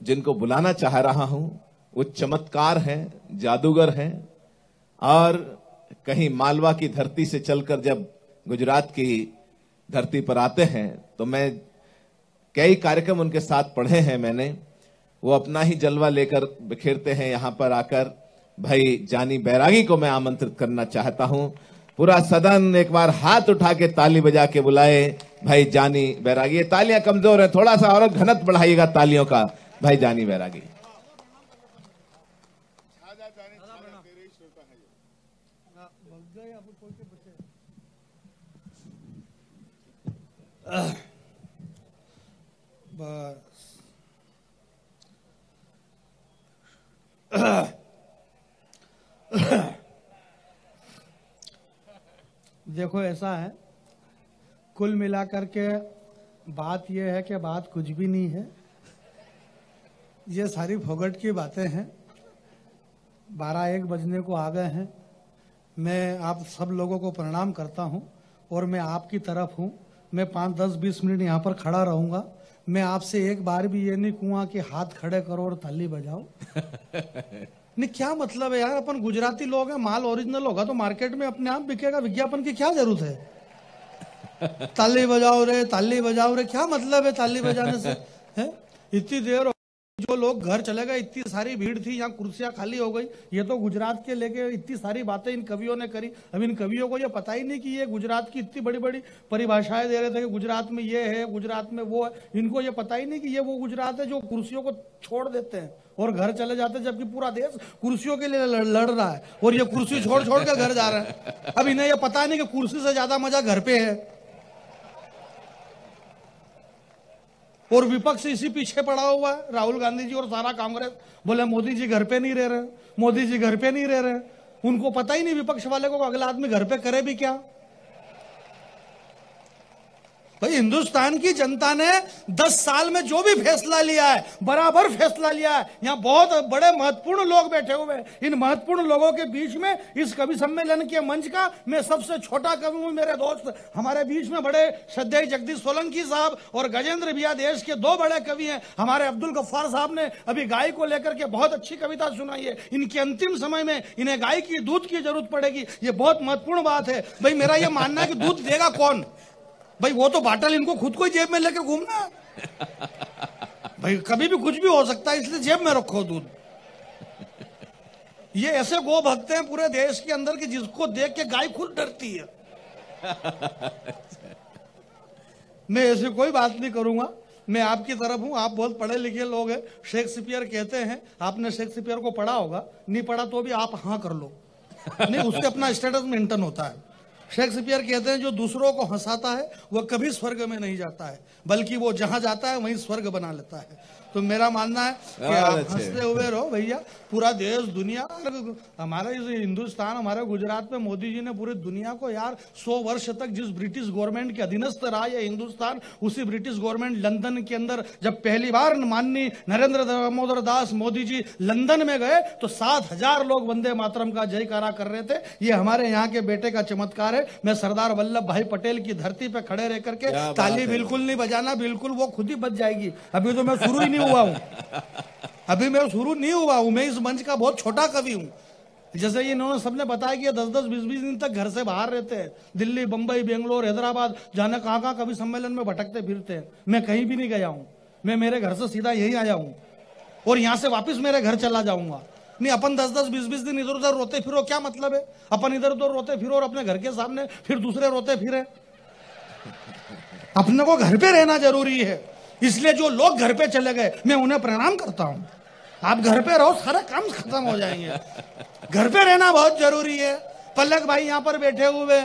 जिनको बुलाना चाह रहा हूं वो चमत्कार हैं जादूगर हैं और कहीं मालवा की धरती से चलकर जब गुजरात की धरती पर आते हैं तो मैं कई कार्यक्रम उनके साथ पढ़े हैं मैंने वो अपना ही जलवा लेकर बिखेरते हैं यहां पर आकर भाई जानी बैरागी को मैं आमंत्रित करना चाहता हूं पूरा सदन एक बार हाथ उठा के ताली बजा के बुलाए भाई जानी बैरागी ये तालियां कमजोर है थोड़ा सा और घनत बढ़ाइएगा तालियों का भाई जानी बैरागी बस देखो ऐसा है कुल मिलाकर के बात यह है कि बात कुछ भी नहीं है ये सारी फोगट की बातें हैं बारह एक बजने को आ गए हैं मैं आप सब लोगों को प्रणाम करता हूं और मैं आपकी तरफ हूं मैं पाँच दस बीस मिनट यहां पर खड़ा रहूंगा मैं आपसे एक बार भी ये नहीं कुआ कि हाथ खड़े करो और ताली बजाओ नहीं क्या मतलब है यार अपन गुजराती लोग हैं माल ओरिजिनल होगा तो मार्केट में अपने आप बिकेगा विज्ञापन की क्या जरूरत है ताली बजाओ रे ताली बजाओ रे क्या मतलब है ताली बजाने से है इतनी देर जो लोग घर चले गए इतनी सारी भीड़ थी यहाँ कुर्सियां खाली हो गई ये तो गुजरात के लेके इतनी सारी बातें इन कवियों ने करी अब इन कवियों को ये पता ही नहीं कि ये गुजरात की इतनी बड़ी बड़ी परिभाषाएं दे रहे थे कि गुजरात में ये है गुजरात में वो है इनको ये पता ही नहीं कि ये वो गुजरात है जो कुर्सियों को छोड़ देते हैं और घर चले जाते हैं जबकि पूरा देश कुर्सियों के लिए लड़, लड़ रहा है और ये कुर्सी छोड़ छोड़ कर घर जा रहे हैं अब इन्हें ये पता नहीं कि कुर्सी से ज्यादा मजा घर पे है और विपक्ष इसी पीछे पड़ा हुआ है राहुल गांधी जी और सारा कांग्रेस बोले मोदी जी घर पे नहीं रह रहे मोदी जी घर पे नहीं रह रहे उनको पता ही नहीं विपक्ष वाले को अगला आदमी घर पे करे भी क्या भाई हिंदुस्तान की जनता ने 10 साल में जो भी फैसला लिया है बराबर फैसला लिया है यहाँ बहुत बड़े महत्वपूर्ण लोग बैठे हुए हैं इन महत्वपूर्ण लोगों के बीच में इस कवि सम्मेलन के मंच का मैं सबसे छोटा कवि हूँ मेरे दोस्त हमारे बीच में बड़े श्रद्धेय जगदीश सोलंकी साहब और गजेंद्र भिया देश के दो बड़े कवि हैं हमारे अब्दुल गफ्फार साहब ने अभी गाय को लेकर के बहुत अच्छी कविता सुनाई है इनके अंतिम समय में इन्हें गाय की दूध की जरूरत पड़ेगी ये बहुत महत्वपूर्ण बात है भाई मेरा ये मानना है कि दूध देगा कौन भाई वो तो बाटल इनको खुद को ही जेब में लेके घूमना भाई कभी भी कुछ भी हो सकता है इसलिए जेब में रखो दूध ये ऐसे गो भक्त हैं पूरे देश के अंदर की जिसको देख के गाय खुद डरती है मैं ऐसी कोई बात नहीं करूंगा मैं आपकी तरफ हूं आप बहुत पढ़े लिखे लोग हैं शेक्सपियर कहते हैं आपने शेक्सपियर को पढ़ा होगा नहीं पढ़ा तो भी आप हाँ कर लो नहीं उससे अपना स्टेटस मेंटेन होता है शेक्सपियर कहते हैं जो दूसरों को हंसाता है वह कभी स्वर्ग में नहीं जाता है बल्कि वो जहां जाता है वहीं स्वर्ग बना लेता है तो मेरा मानना है कि हाँ, आप अच्छा। हंसते हुए रहो भैया पूरा देश दुनिया हमारा हिंदुस्तान हमारे गुजरात में मोदी जी ने पूरी दुनिया को यार सौ वर्ष तक जिस ब्रिटिश गवर्नमेंट के अधीनस्थ रहा है हिंदुस्तान उसी ब्रिटिश गवर्नमेंट लंदन के अंदर जब पहली बार माननीय नरेंद्र दामोदर दास मोदी जी लंदन में गए तो सात हजार लोग वंदे मातरम का जयकारा कर रहे थे ये हमारे यहाँ के बेटे का चमत्कार है मैं सरदार वल्लभ भाई पटेल की धरती पे खड़े रह करके ताली बिल्कुल नहीं बजाना बिल्कुल वो खुद ही बच जाएगी अभी तो मैं शुरू ही नहीं हुआ हूँ अभी मैं शुरू नहीं हुआ हूँ मैं इस मंच का बहुत छोटा कवि हूँ जैसे इन्होंने सबने बताया कि दस दस बीस बीस दिन तक घर से बाहर रहते हैं दिल्ली बम्बई बेंगलोर हैदराबाद जाने कहाँ कहाँ कवि सम्मेलन में भटकते फिरते हैं मैं कहीं भी नहीं गया हूँ मैं मेरे घर से सीधा यहीं आया हूँ और यहाँ से वापस मेरे घर चला जाऊंगा नहीं अपन दस दस बीस बीस दिन इधर उधर रोते फिरो क्या मतलब है अपन इधर उधर रोते फिरो और अपने घर के सामने फिर दूसरे रोते फिरे अपने को घर पे रहना जरूरी है इसलिए जो लोग घर पे चले गए मैं उन्हें प्रणाम करता हूँ आप घर पे रहो सारा काम खत्म हो जाएंगे घर पे रहना बहुत जरूरी है पलक भाई यहाँ पर बैठे हुए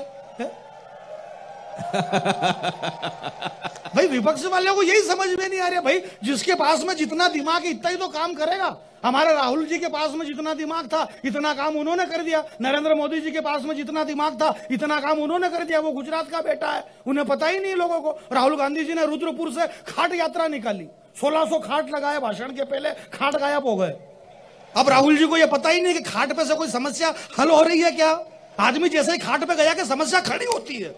भाई विपक्ष वाले को यही समझ में नहीं आ रहा भाई जिसके पास में जितना दिमाग है इतना ही तो काम करेगा हमारे राहुल जी के पास में जितना दिमाग था इतना काम उन्होंने कर दिया नरेंद्र मोदी जी के पास में जितना दिमाग था इतना काम उन्होंने कर दिया वो गुजरात का बेटा है उन्हें पता ही नहीं लोगों को राहुल गांधी जी ने रुद्रपुर से खाट यात्रा निकाली सोलह सो खाट लगाए भाषण के पहले खाट गायब हो गए अब राहुल जी को यह पता ही नहीं कि खाट पे से कोई समस्या हल हो रही है क्या आदमी जैसे ही खाट पे गया कि समस्या खड़ी होती है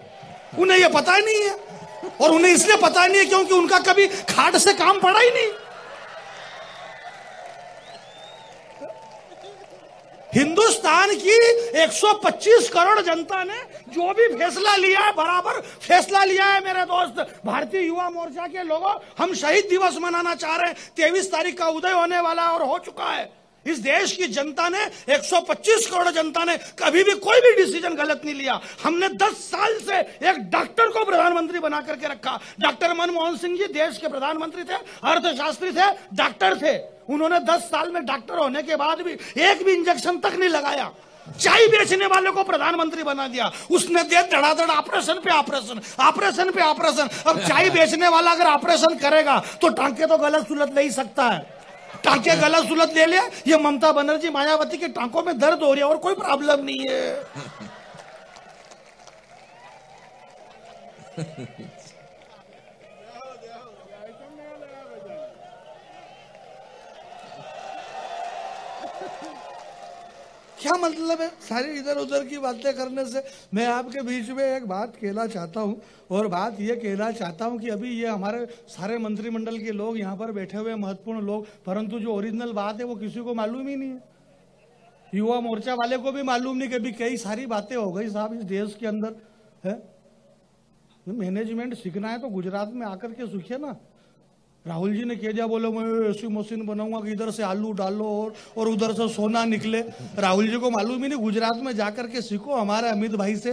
उन्हें यह पता ही नहीं है और उन्हें इसलिए पता नहीं है क्योंकि उनका कभी खाट से काम पड़ा ही नहीं हिंदुस्तान की 125 करोड़ जनता ने जो भी फैसला लिया है बराबर फैसला लिया है मेरे दोस्त भारतीय युवा मोर्चा के लोगों हम शहीद दिवस मनाना चाह रहे हैं तेईस तारीख का उदय होने वाला है और हो चुका है इस देश की जनता ने 125 करोड़ जनता ने कभी भी कोई भी डिसीजन गलत नहीं लिया हमने 10 साल से एक डॉक्टर को प्रधानमंत्री बना करके रखा डॉक्टर मनमोहन सिंह जी देश के प्रधानमंत्री थे अर्थशास्त्री थे डॉक्टर थे उन्होंने 10 साल में डॉक्टर होने के बाद भी एक भी इंजेक्शन तक नहीं लगाया चाय बेचने वाले को प्रधानमंत्री बना दिया उसने दे धड़ाधड़ ऑपरेशन पे ऑपरेशन ऑपरेशन पे ऑपरेशन अब चाय बेचने वाला अगर ऑपरेशन करेगा तो टांके तो गलत सुलत ले सकता है टाके गला सुलत ले लिया ये ममता बनर्जी मायावती के टांकों में दर्द हो रही है और कोई प्रॉब्लम नहीं है क्या मतलब है सारी इधर उधर की बातें करने से मैं आपके बीच में एक बात कहना चाहता हूँ और बात ये कहना चाहता हूँ कि अभी ये हमारे सारे मंत्रिमंडल के लोग यहाँ पर बैठे हुए महत्वपूर्ण लोग परंतु जो ओरिजिनल बात है वो किसी को मालूम ही नहीं है युवा मोर्चा वाले को भी मालूम नहीं कि अभी कई सारी बातें हो गई साहब इस देश के अंदर है मैनेजमेंट सीखना है तो गुजरात में आकर के सीखे ना राहुल जी ने कह दिया बोले मैं ऐसी मशीन बनाऊंगा कि इधर से आलू डालो और और उधर से सोना निकले राहुल जी को मालूम ही नहीं गुजरात में जाकर के सीखो हमारे अमित भाई से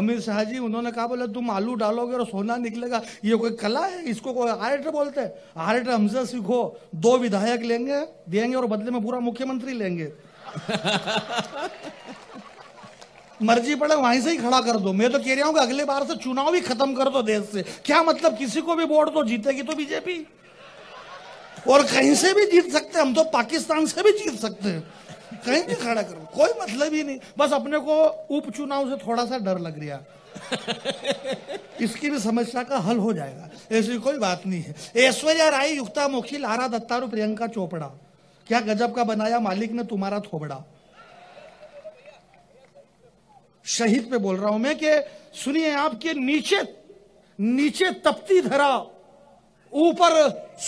अमित शाह जी उन्होंने कहा बोले तुम आलू डालोगे और सोना निकलेगा ये कोई कला है इसको कोई आर्ट बोलते हैं आर्ट हमसे सीखो दो विधायक लेंगे देंगे और बदले में पूरा मुख्यमंत्री लेंगे मर्जी पड़े वहीं से ही खड़ा कर दो मैं तो कह रहा हूँ अगले बार से चुनाव भी खत्म कर दो देश से क्या मतलब किसी को भी वोट दो जीतेगी तो बीजेपी और कहीं से भी जीत सकते हम तो पाकिस्तान से भी जीत सकते हैं कहीं भी खड़ा करो कोई मतलब ही नहीं बस अपने को उपचुनाव से थोड़ा सा डर लग रहा इसकी भी समस्या का हल हो जाएगा ऐसी कोई बात नहीं है ऐश्वर्या राय युक्ता मुखी लारा दत्तारू प्रियंका चोपड़ा क्या गजब का बनाया मालिक ने तुम्हारा थोबड़ा शहीद पे बोल रहा हूं मैं कि सुनिए आपके नीचे नीचे तपती धरा ऊपर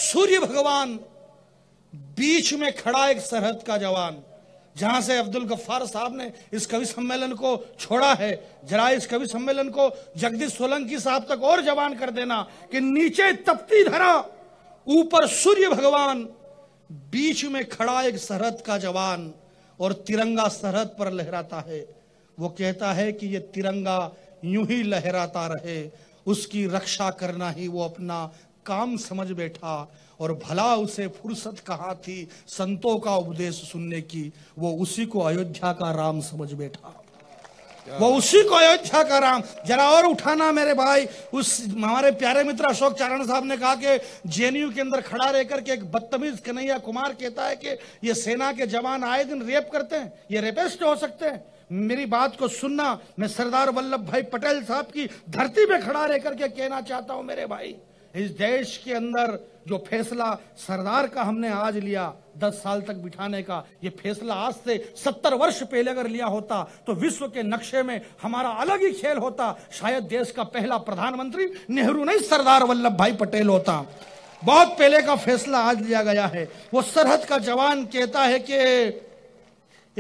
सूर्य भगवान बीच में खड़ा एक सरहद का जवान जहां से अब्दुल गफ्फार साहब ने इस कवि सम्मेलन को छोड़ा है जरा इस कवि सम्मेलन को जगदीश सोलंकी साहब तक और जवान कर देना कि नीचे तपती धरा ऊपर सूर्य भगवान बीच में खड़ा एक सरहद का जवान और तिरंगा सरहद पर लहराता है वो कहता है कि ये तिरंगा यूं ही लहराता रहे उसकी रक्षा करना ही वो अपना काम समझ बैठा और भला उसे फुर्सत कहाँ थी संतों का उपदेश सुनने की वो उसी को अयोध्या का राम समझ बैठा वो उसी को अयोध्या का राम जरा और उठाना मेरे भाई उस हमारे प्यारे मित्र अशोक चारण साहब ने कहा कि जेएनयू के अंदर खड़ा रह करके एक बदतमीज कन्हैया कुमार कहता है कि ये सेना के जवान आए दिन रेप करते हैं ये रेपेस्ट हो सकते हैं मेरी बात को सुनना मैं सरदार वल्लभ भाई पटेल साहब की धरती पे खड़ा रह करके कहना चाहता हूं मेरे भाई इस देश के अंदर जो फैसला सरदार का हमने आज लिया दस साल तक बिठाने का ये फैसला आज से सत्तर वर्ष पहले अगर लिया होता तो विश्व के नक्शे में हमारा अलग ही खेल होता शायद देश का पहला प्रधानमंत्री नेहरू नहीं सरदार वल्लभ भाई पटेल होता बहुत पहले का फैसला आज लिया गया है वो सरहद का जवान कहता है कि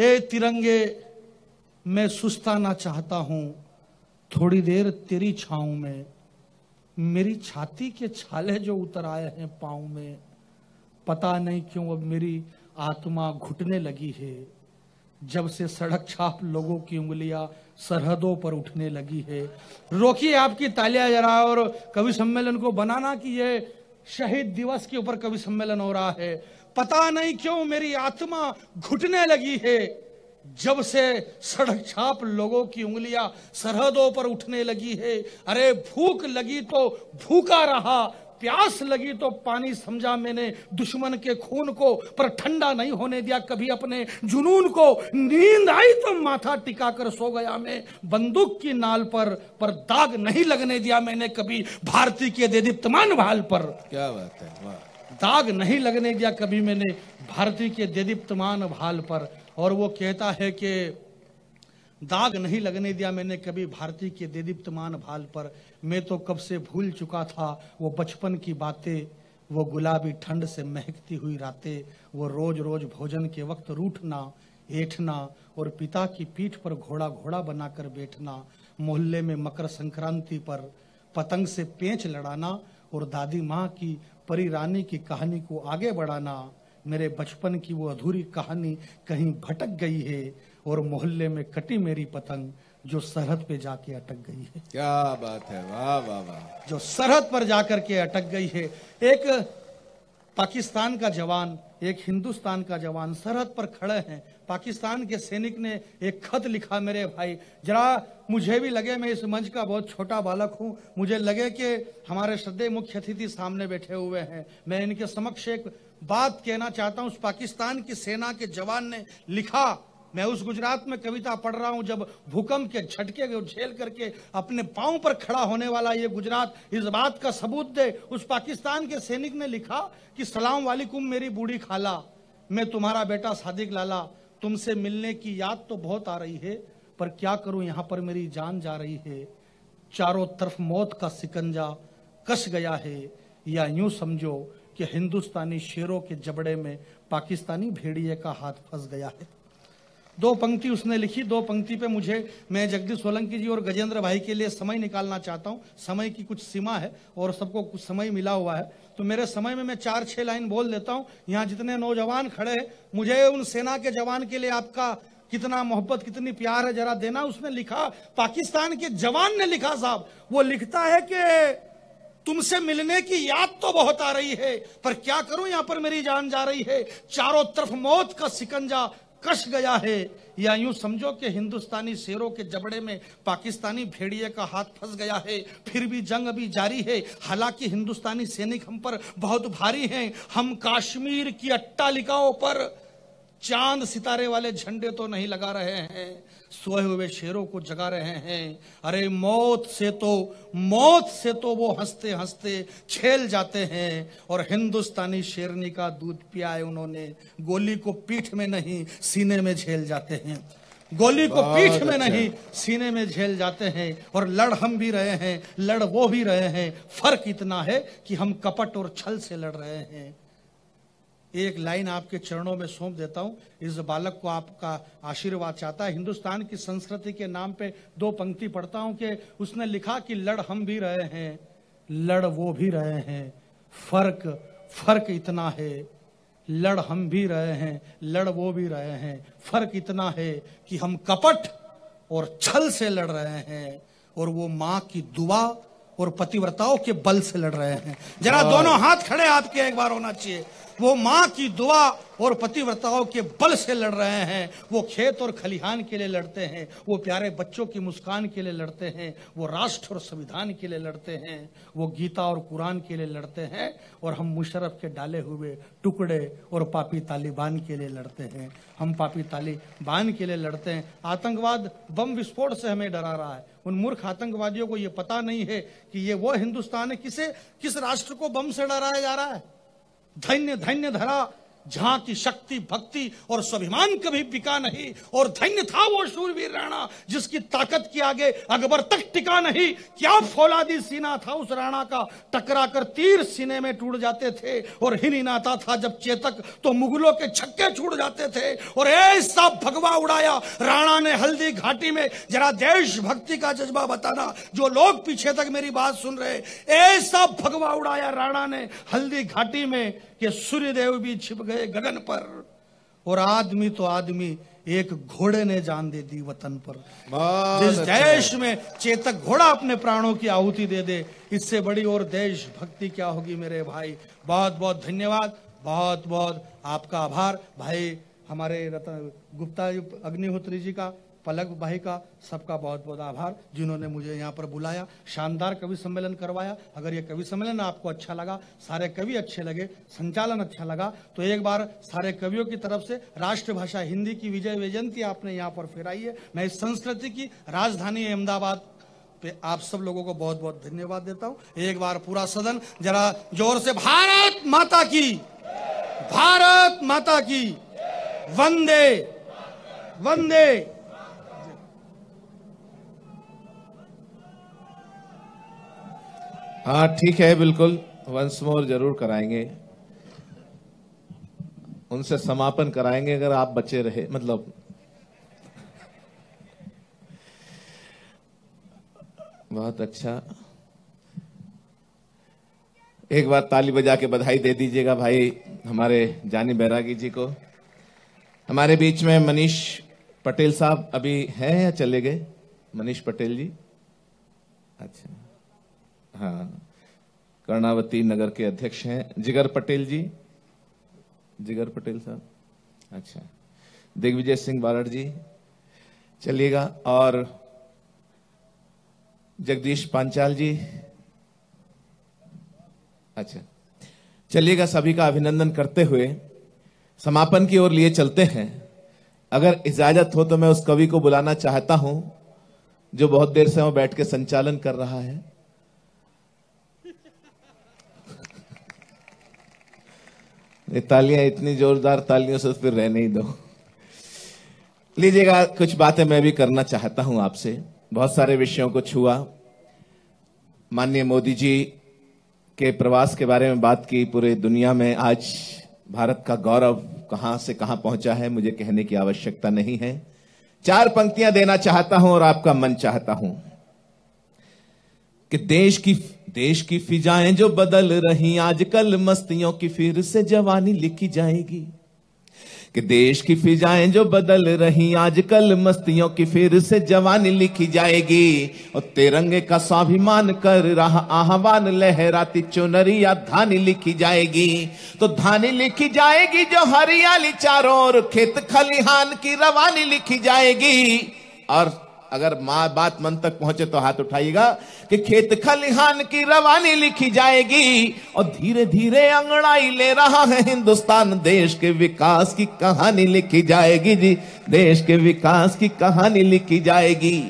ए तिरंगे मैं सुस्ताना चाहता हूं थोड़ी देर तेरी छाऊ में मेरी छाती के छाले जो उतर आए हैं पाँव में पता नहीं क्यों अब मेरी आत्मा घुटने लगी है जब से सड़क छाप लोगों की उंगलियां सरहदों पर उठने लगी है रोकिए आपकी तालियां जरा और कवि सम्मेलन को बनाना कि ये शहीद दिवस के ऊपर कवि सम्मेलन हो रहा है पता नहीं क्यों मेरी आत्मा घुटने लगी है जब से सड़क छाप लोगों की उंगलियां सरहदों पर उठने लगी है अरे भूख लगी तो भूखा रहा प्यास लगी तो पानी समझा मैंने दुश्मन के खून को पर ठंडा नहीं होने दिया कभी अपने जुनून को नींद आई तो माथा टिका कर सो गया मैं बंदूक की नाल पर पर दाग नहीं लगने दिया मैंने कभी भारती के देदीप्तमान भाल पर क्या बात है दाग नहीं लगने दिया कभी मैंने भारती के देदीप्तमान भाल पर और वो कहता है कि दाग नहीं लगने दिया मैंने कभी भारती के देदीप्तमान भाल पर मैं तो कब से भूल चुका था वो बचपन की बातें वो गुलाबी ठंड से महकती हुई रातें वो रोज रोज भोजन के वक्त रूठना ऐठना और पिता की पीठ पर घोड़ा घोड़ा बनाकर बैठना मोहल्ले में मकर संक्रांति पर पतंग से पेंच लड़ाना और दादी माँ की परी रानी की कहानी को आगे बढ़ाना मेरे बचपन की वो अधूरी कहानी कहीं भटक गई है और मोहल्ले में कटी मेरी पतंग जो सरहद पे जाके अटक गई है क्या बात है वाह वाह वाह जो सरहद पर जाकर के अटक गई है एक पाकिस्तान का जवान एक हिंदुस्तान का जवान सरहद पर खड़े हैं पाकिस्तान के सैनिक ने एक खत लिखा मेरे भाई जरा मुझे भी लगे मैं इस मंच का बहुत छोटा बालक हूं मुझे लगे कि हमारे श्रद्धे मुख्य अतिथि सामने बैठे हुए हैं मैं इनके समक्ष एक बात कहना चाहता हूं उस पाकिस्तान की सेना के जवान ने लिखा मैं उस गुजरात में कविता पढ़ रहा हूं जब भूकंप के झटके को झेल करके अपने पांव पर खड़ा होने वाला ये गुजरात इस बात का सबूत दे उस पाकिस्तान के सैनिक ने लिखा कि सलाम वालेकुम मेरी बूढ़ी खाला मैं तुम्हारा बेटा सादिक लाला तुमसे मिलने की याद तो बहुत आ रही है पर क्या करूं यहां पर मेरी जान जा रही है चारों तरफ मौत का सिकंजा कस गया है या यूं समझो कि हिंदुस्तानी शेरों के जबड़े में पाकिस्तानी भेड़िए का हाथ फंस गया है दो पंक्ति उसने लिखी दो पंक्ति पे मुझे मैं जगदीश सोलंकी जी और गजेंद्र भाई के लिए समय निकालना चाहता हूँ समय की कुछ सीमा है और सबको कुछ समय मिला हुआ है तो मेरे समय में मैं चार छह लाइन बोल देता हूँ यहाँ जितने नौजवान खड़े हैं मुझे उन सेना के जवान के लिए आपका कितना मोहब्बत कितनी प्यार है जरा देना उसने लिखा पाकिस्तान के जवान ने लिखा साहब वो लिखता है कि तुमसे मिलने की याद तो बहुत आ रही है पर क्या करूं यहां पर मेरी जान जा रही है चारों तरफ मौत का सिकंजा कस गया है या यूं समझो कि हिंदुस्तानी शेरों के जबड़े में पाकिस्तानी भेड़िए का हाथ फंस गया है फिर भी जंग अभी जारी है हालांकि हिंदुस्तानी सैनिक हम पर बहुत भारी हैं हम कश्मीर की अट्टालिकाओं पर चांद सितारे वाले झंडे तो नहीं लगा रहे हैं सोए हुए शेरों को जगा रहे हैं अरे मौत से तो मौत से तो वो हंसते हंसते छेल जाते हैं और हिंदुस्तानी शेरनी का दूध पिया है उन्होंने गोली को पीठ में नहीं सीने में झेल जाते हैं गोली को पीठ में अच्छा। नहीं सीने में झेल जाते हैं और लड़ हम भी रहे हैं लड़ वो भी रहे हैं फर्क इतना है कि हम कपट और छल से लड़ रहे हैं एक लाइन आपके चरणों में सौंप देता हूं इस बालक को आपका आशीर्वाद चाहता है हिंदुस्तान की संस्कृति के नाम पे दो पंक्ति पढ़ता हूं कि उसने लिखा कि लड़ हम भी रहे हैं लड़ वो भी रहे हैं फर्क फर्क इतना है लड़ हम भी रहे हैं लड़ वो भी रहे हैं फर्क इतना है कि हम कपट और छल से लड़ रहे हैं और वो माँ की दुआ और पतिव्रताओं के बल से लड़ रहे हैं जरा दोनों हाथ खड़े आपके एक बार होना चाहिए वो माँ की दुआ और पतिव्रताओं के बल से लड़ रहे हैं वो खेत और खलिहान के लिए लड़ते हैं वो प्यारे बच्चों की मुस्कान के लिए लड़ते हैं वो राष्ट्र और संविधान के लिए लड़ते हैं वो गीता और कुरान के लिए लड़ते हैं और हम मुशरफ के डाले हुए टुकड़े और पापी तालिबान के लिए लड़ते हैं हम पापी तालिबान के लिए लड़ते हैं आतंकवाद बम विस्फोट से हमें डरा रहा है उन मूर्ख आतंकवादियों को ये पता नहीं है कि ये वो हिंदुस्तान है किसे किस राष्ट्र को बम से डराया जा रहा है धन्य धन्य धरा जहां की शक्ति भक्ति और स्वाभिमान कभी बिका नहीं और धन्य था वो शूरवीर राणा जिसकी ताकत के आगे अकबर तक टिका नहीं क्या फौलादी सीना था उस राणा का टकरा कर तीर सीने में टूट जाते थे और हिनी नाता था जब चेतक तो मुगलों के छक्के छूट जाते थे और ऐसा भगवा उड़ाया राणा ने हल्दी घाटी में जरा देशभक्ति का जज्बा बताना जो लोग पीछे तक मेरी बात सुन रहे ऐसा भगवा उड़ाया राणा ने हल्दी घाटी में कि सूर्यदेव भी छिप गए गगन पर और आदमी तो आदमी एक घोड़े ने जान दे दी वतन पर जिस देश में चेतक घोड़ा अपने प्राणों की आहुति दे दे इससे बड़ी और देश भक्ति क्या होगी मेरे भाई बहुत बहुत धन्यवाद बहुत बहुत आपका आभार भाई हमारे रतन गुप्ता अग्निहोत्री जी का पलक भाई का सबका बहुत बहुत आभार जिन्होंने मुझे यहाँ पर बुलाया शानदार कवि सम्मेलन करवाया अगर ये कवि सम्मेलन आपको अच्छा लगा सारे कवि अच्छे लगे संचालन अच्छा लगा तो एक बार सारे कवियों की तरफ से राष्ट्रभाषा हिंदी की विजय वैजयंती आपने यहाँ पर फेराई है मैं इस संस्कृति की राजधानी अहमदाबाद पे आप सब लोगों को बहुत बहुत धन्यवाद देता हूँ एक बार पूरा सदन जरा जोर से भारत माता की भारत माता की वंदे वंदे हाँ ठीक है बिल्कुल वंस मोर जरूर कराएंगे उनसे समापन कराएंगे अगर आप बचे रहे मतलब बहुत अच्छा एक बार ताली बजा के बधाई दे दीजिएगा भाई हमारे जानी बैरागी जी को हमारे बीच में मनीष पटेल साहब अभी हैं या चले गए मनीष पटेल जी अच्छा हाँ कर्णावती नगर के अध्यक्ष हैं जिगर पटेल जी जिगर पटेल साहब अच्छा दिग्विजय सिंह बारड़ जी चलिएगा और जगदीश पांचाल जी अच्छा चलिएगा सभी का अभिनंदन करते हुए समापन की ओर लिए चलते हैं अगर इजाजत हो तो मैं उस कवि को बुलाना चाहता हूं जो बहुत देर से वो बैठ के संचालन कर रहा है ये तालियां इतनी जोरदार तालियों से फिर रहने ही दो लीजिएगा कुछ बातें मैं भी करना चाहता हूं आपसे बहुत सारे विषयों को छुआ माननीय मोदी जी के प्रवास के बारे में बात की पूरे दुनिया में आज भारत का गौरव कहां से कहां पहुंचा है मुझे कहने की आवश्यकता नहीं है चार पंक्तियां देना चाहता हूं और आपका मन चाहता हूं कि देश की देश की फिजाएं जो बदल रही आजकल मस्तियों की फिर से जवानी लिखी जाएगी कि देश की फिजाएं जो बदल रही आजकल मस्तियों की फिर से जवानी लिखी जाएगी और तिरंगे का स्वाभिमान कर रहा आह्वान लहराती चुनरी या धानी लिखी जाएगी तो धानी लिखी जाएगी जो हरियाली चारों ओर खेत खलिहान की रवानी लिखी जाएगी और अगर माँ बात मन तक पहुंचे तो हाथ उठाइएगा कि खेत खलिहान की रवानी लिखी जाएगी और धीरे धीरे अंगड़ाई ले रहा है हिंदुस्तान देश के विकास की कहानी लिखी जाएगी जी देश के विकास की कहानी लिखी जाएगी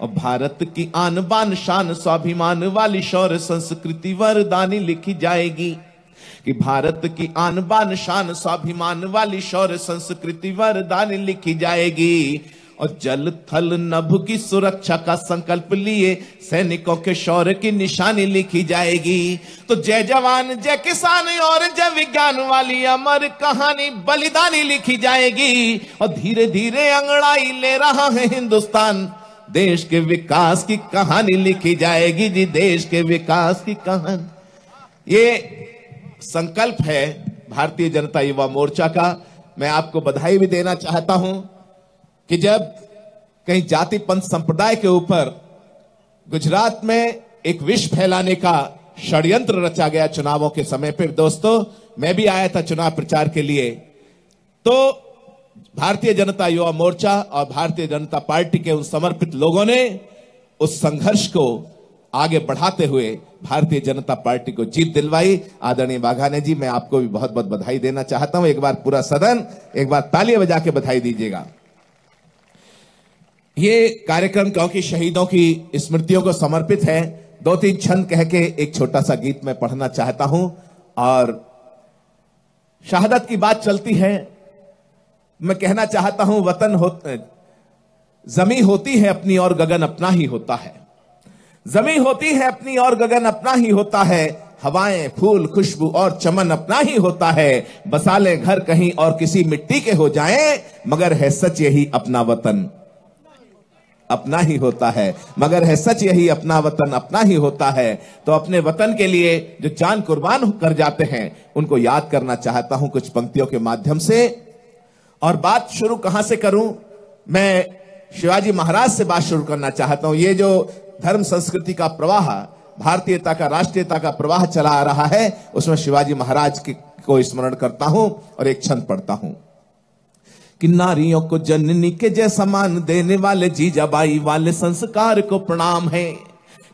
और भारत की आन बान शान स्वाभिमान वाली शौर्य संस्कृति वरदानी लिखी जाएगी कि भारत की आन बान शान स्वाभिमान वाली शौर्य संस्कृति वरदानी लिखी जाएगी और जल थल नभ की सुरक्षा का संकल्प लिए सैनिकों के शौर्य की निशानी लिखी जाएगी तो जय जवान जय किसान और जय विज्ञान वाली अमर कहानी बलिदानी लिखी जाएगी और धीरे धीरे अंगड़ाई ले रहा है हिंदुस्तान देश के विकास की कहानी लिखी जाएगी जी देश के विकास की कहानी ये संकल्प है भारतीय जनता युवा मोर्चा का मैं आपको बधाई भी देना चाहता हूं कि जब कहीं जाति पंथ संप्रदाय के ऊपर गुजरात में एक विष फैलाने का षड्यंत्र रचा गया चुनावों के समय पर दोस्तों मैं भी आया था चुनाव प्रचार के लिए तो भारतीय जनता युवा मोर्चा और भारतीय जनता पार्टी के उन समर्पित लोगों ने उस संघर्ष को आगे बढ़ाते हुए भारतीय जनता पार्टी को जीत दिलवाई आदरणीय बाघाने जी मैं आपको भी बहुत बहुत बधाई देना चाहता हूं एक बार पूरा सदन एक बार तालियां बजा के बधाई दीजिएगा ये कार्यक्रम क्योंकि शहीदों की स्मृतियों को समर्पित है दो तीन छंद कह के एक छोटा सा गीत मैं पढ़ना चाहता हूं और शहादत की बात चलती है मैं कहना चाहता हूं वतन हो जमी होती है अपनी और गगन अपना ही होता है जमी होती है अपनी और गगन अपना ही होता है हवाएं फूल खुशबू और चमन अपना ही होता है बसाले घर कहीं और किसी मिट्टी के हो जाएं मगर है सच यही अपना वतन अपना ही होता है मगर है सच यही अपना वतन अपना ही होता है तो अपने वतन के लिए जो जान कुर्बान कर जाते हैं उनको याद करना चाहता हूं कुछ पंक्तियों के माध्यम से और बात शुरू कहां से करूं मैं शिवाजी महाराज से बात शुरू करना चाहता हूं ये जो धर्म संस्कृति का प्रवाह भारतीयता का राष्ट्रीयता का प्रवाह चला आ रहा है उसमें शिवाजी महाराज की को स्मरण करता हूं और एक क्षण पढ़ता हूं कि नारियों को जननी के जैसा मान देने वाले जीजाबाई वाले संस्कार को प्रणाम है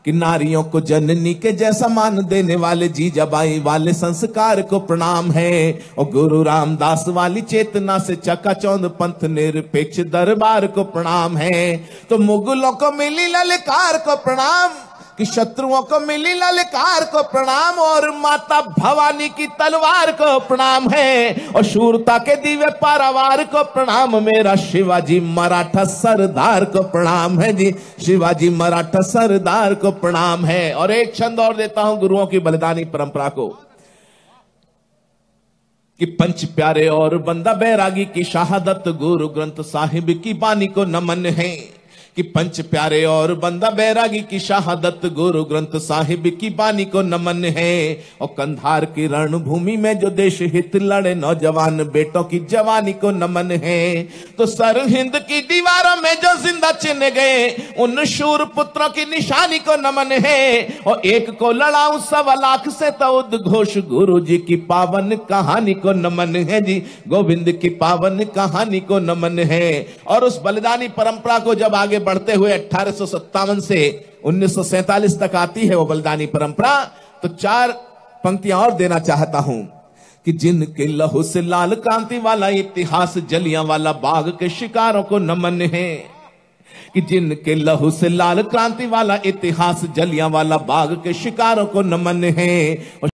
कि नारियों को जननी के जैसा मान देने वाले जीजाबाई वाले संस्कार को प्रणाम है और गुरु रामदास वाली चेतना से चकाचौंध पंथ निरपेक्ष दरबार को प्रणाम है तो मुगलों को मिली ललकार को प्रणाम कि शत्रुओं को मिली ललकार को प्रणाम और माता भवानी की तलवार को प्रणाम है और शूरता के दिव्य पारावार को प्रणाम मेरा शिवाजी मराठा सरदार को प्रणाम है जी शिवाजी मराठा सरदार को प्रणाम है और एक छंद और देता हूं गुरुओं की बलिदानी परंपरा को कि पंच प्यारे और बंदा बैरागी की शहादत गुरु ग्रंथ साहिब की बानी को नमन है कि पंच प्यारे और बंदा बैरागी की शहादत गुरु ग्रंथ साहिब की बानी को नमन है और कंधार की रणभूमि में जो देश हित लड़े नौजवान बेटों की जवानी को नमन है तो सर हिंद की दीवारों में जो जिंदा चिन्ह गए उन शूर पुत्रों की निशानी को नमन है और एक को लड़ाऊ सवा लाख से तो उद्घोष गुरु जी की पावन कहानी को नमन है जी गोविंद की पावन कहानी को नमन है और उस बलिदानी परंपरा को जब आगे बढ़ते हुए अठारह से उन्नीस तक आती है वो बलिदानी परंपरा तो चार पंक्तियां और देना चाहता हूं कि जिनके लहू से लाल क्रांति वाला इतिहास जलिया वाला बाग के शिकारों को नमन है कि जिनके लहू से लाल क्रांति वाला इतिहास जलिया वाला बाग के शिकारों को नमन है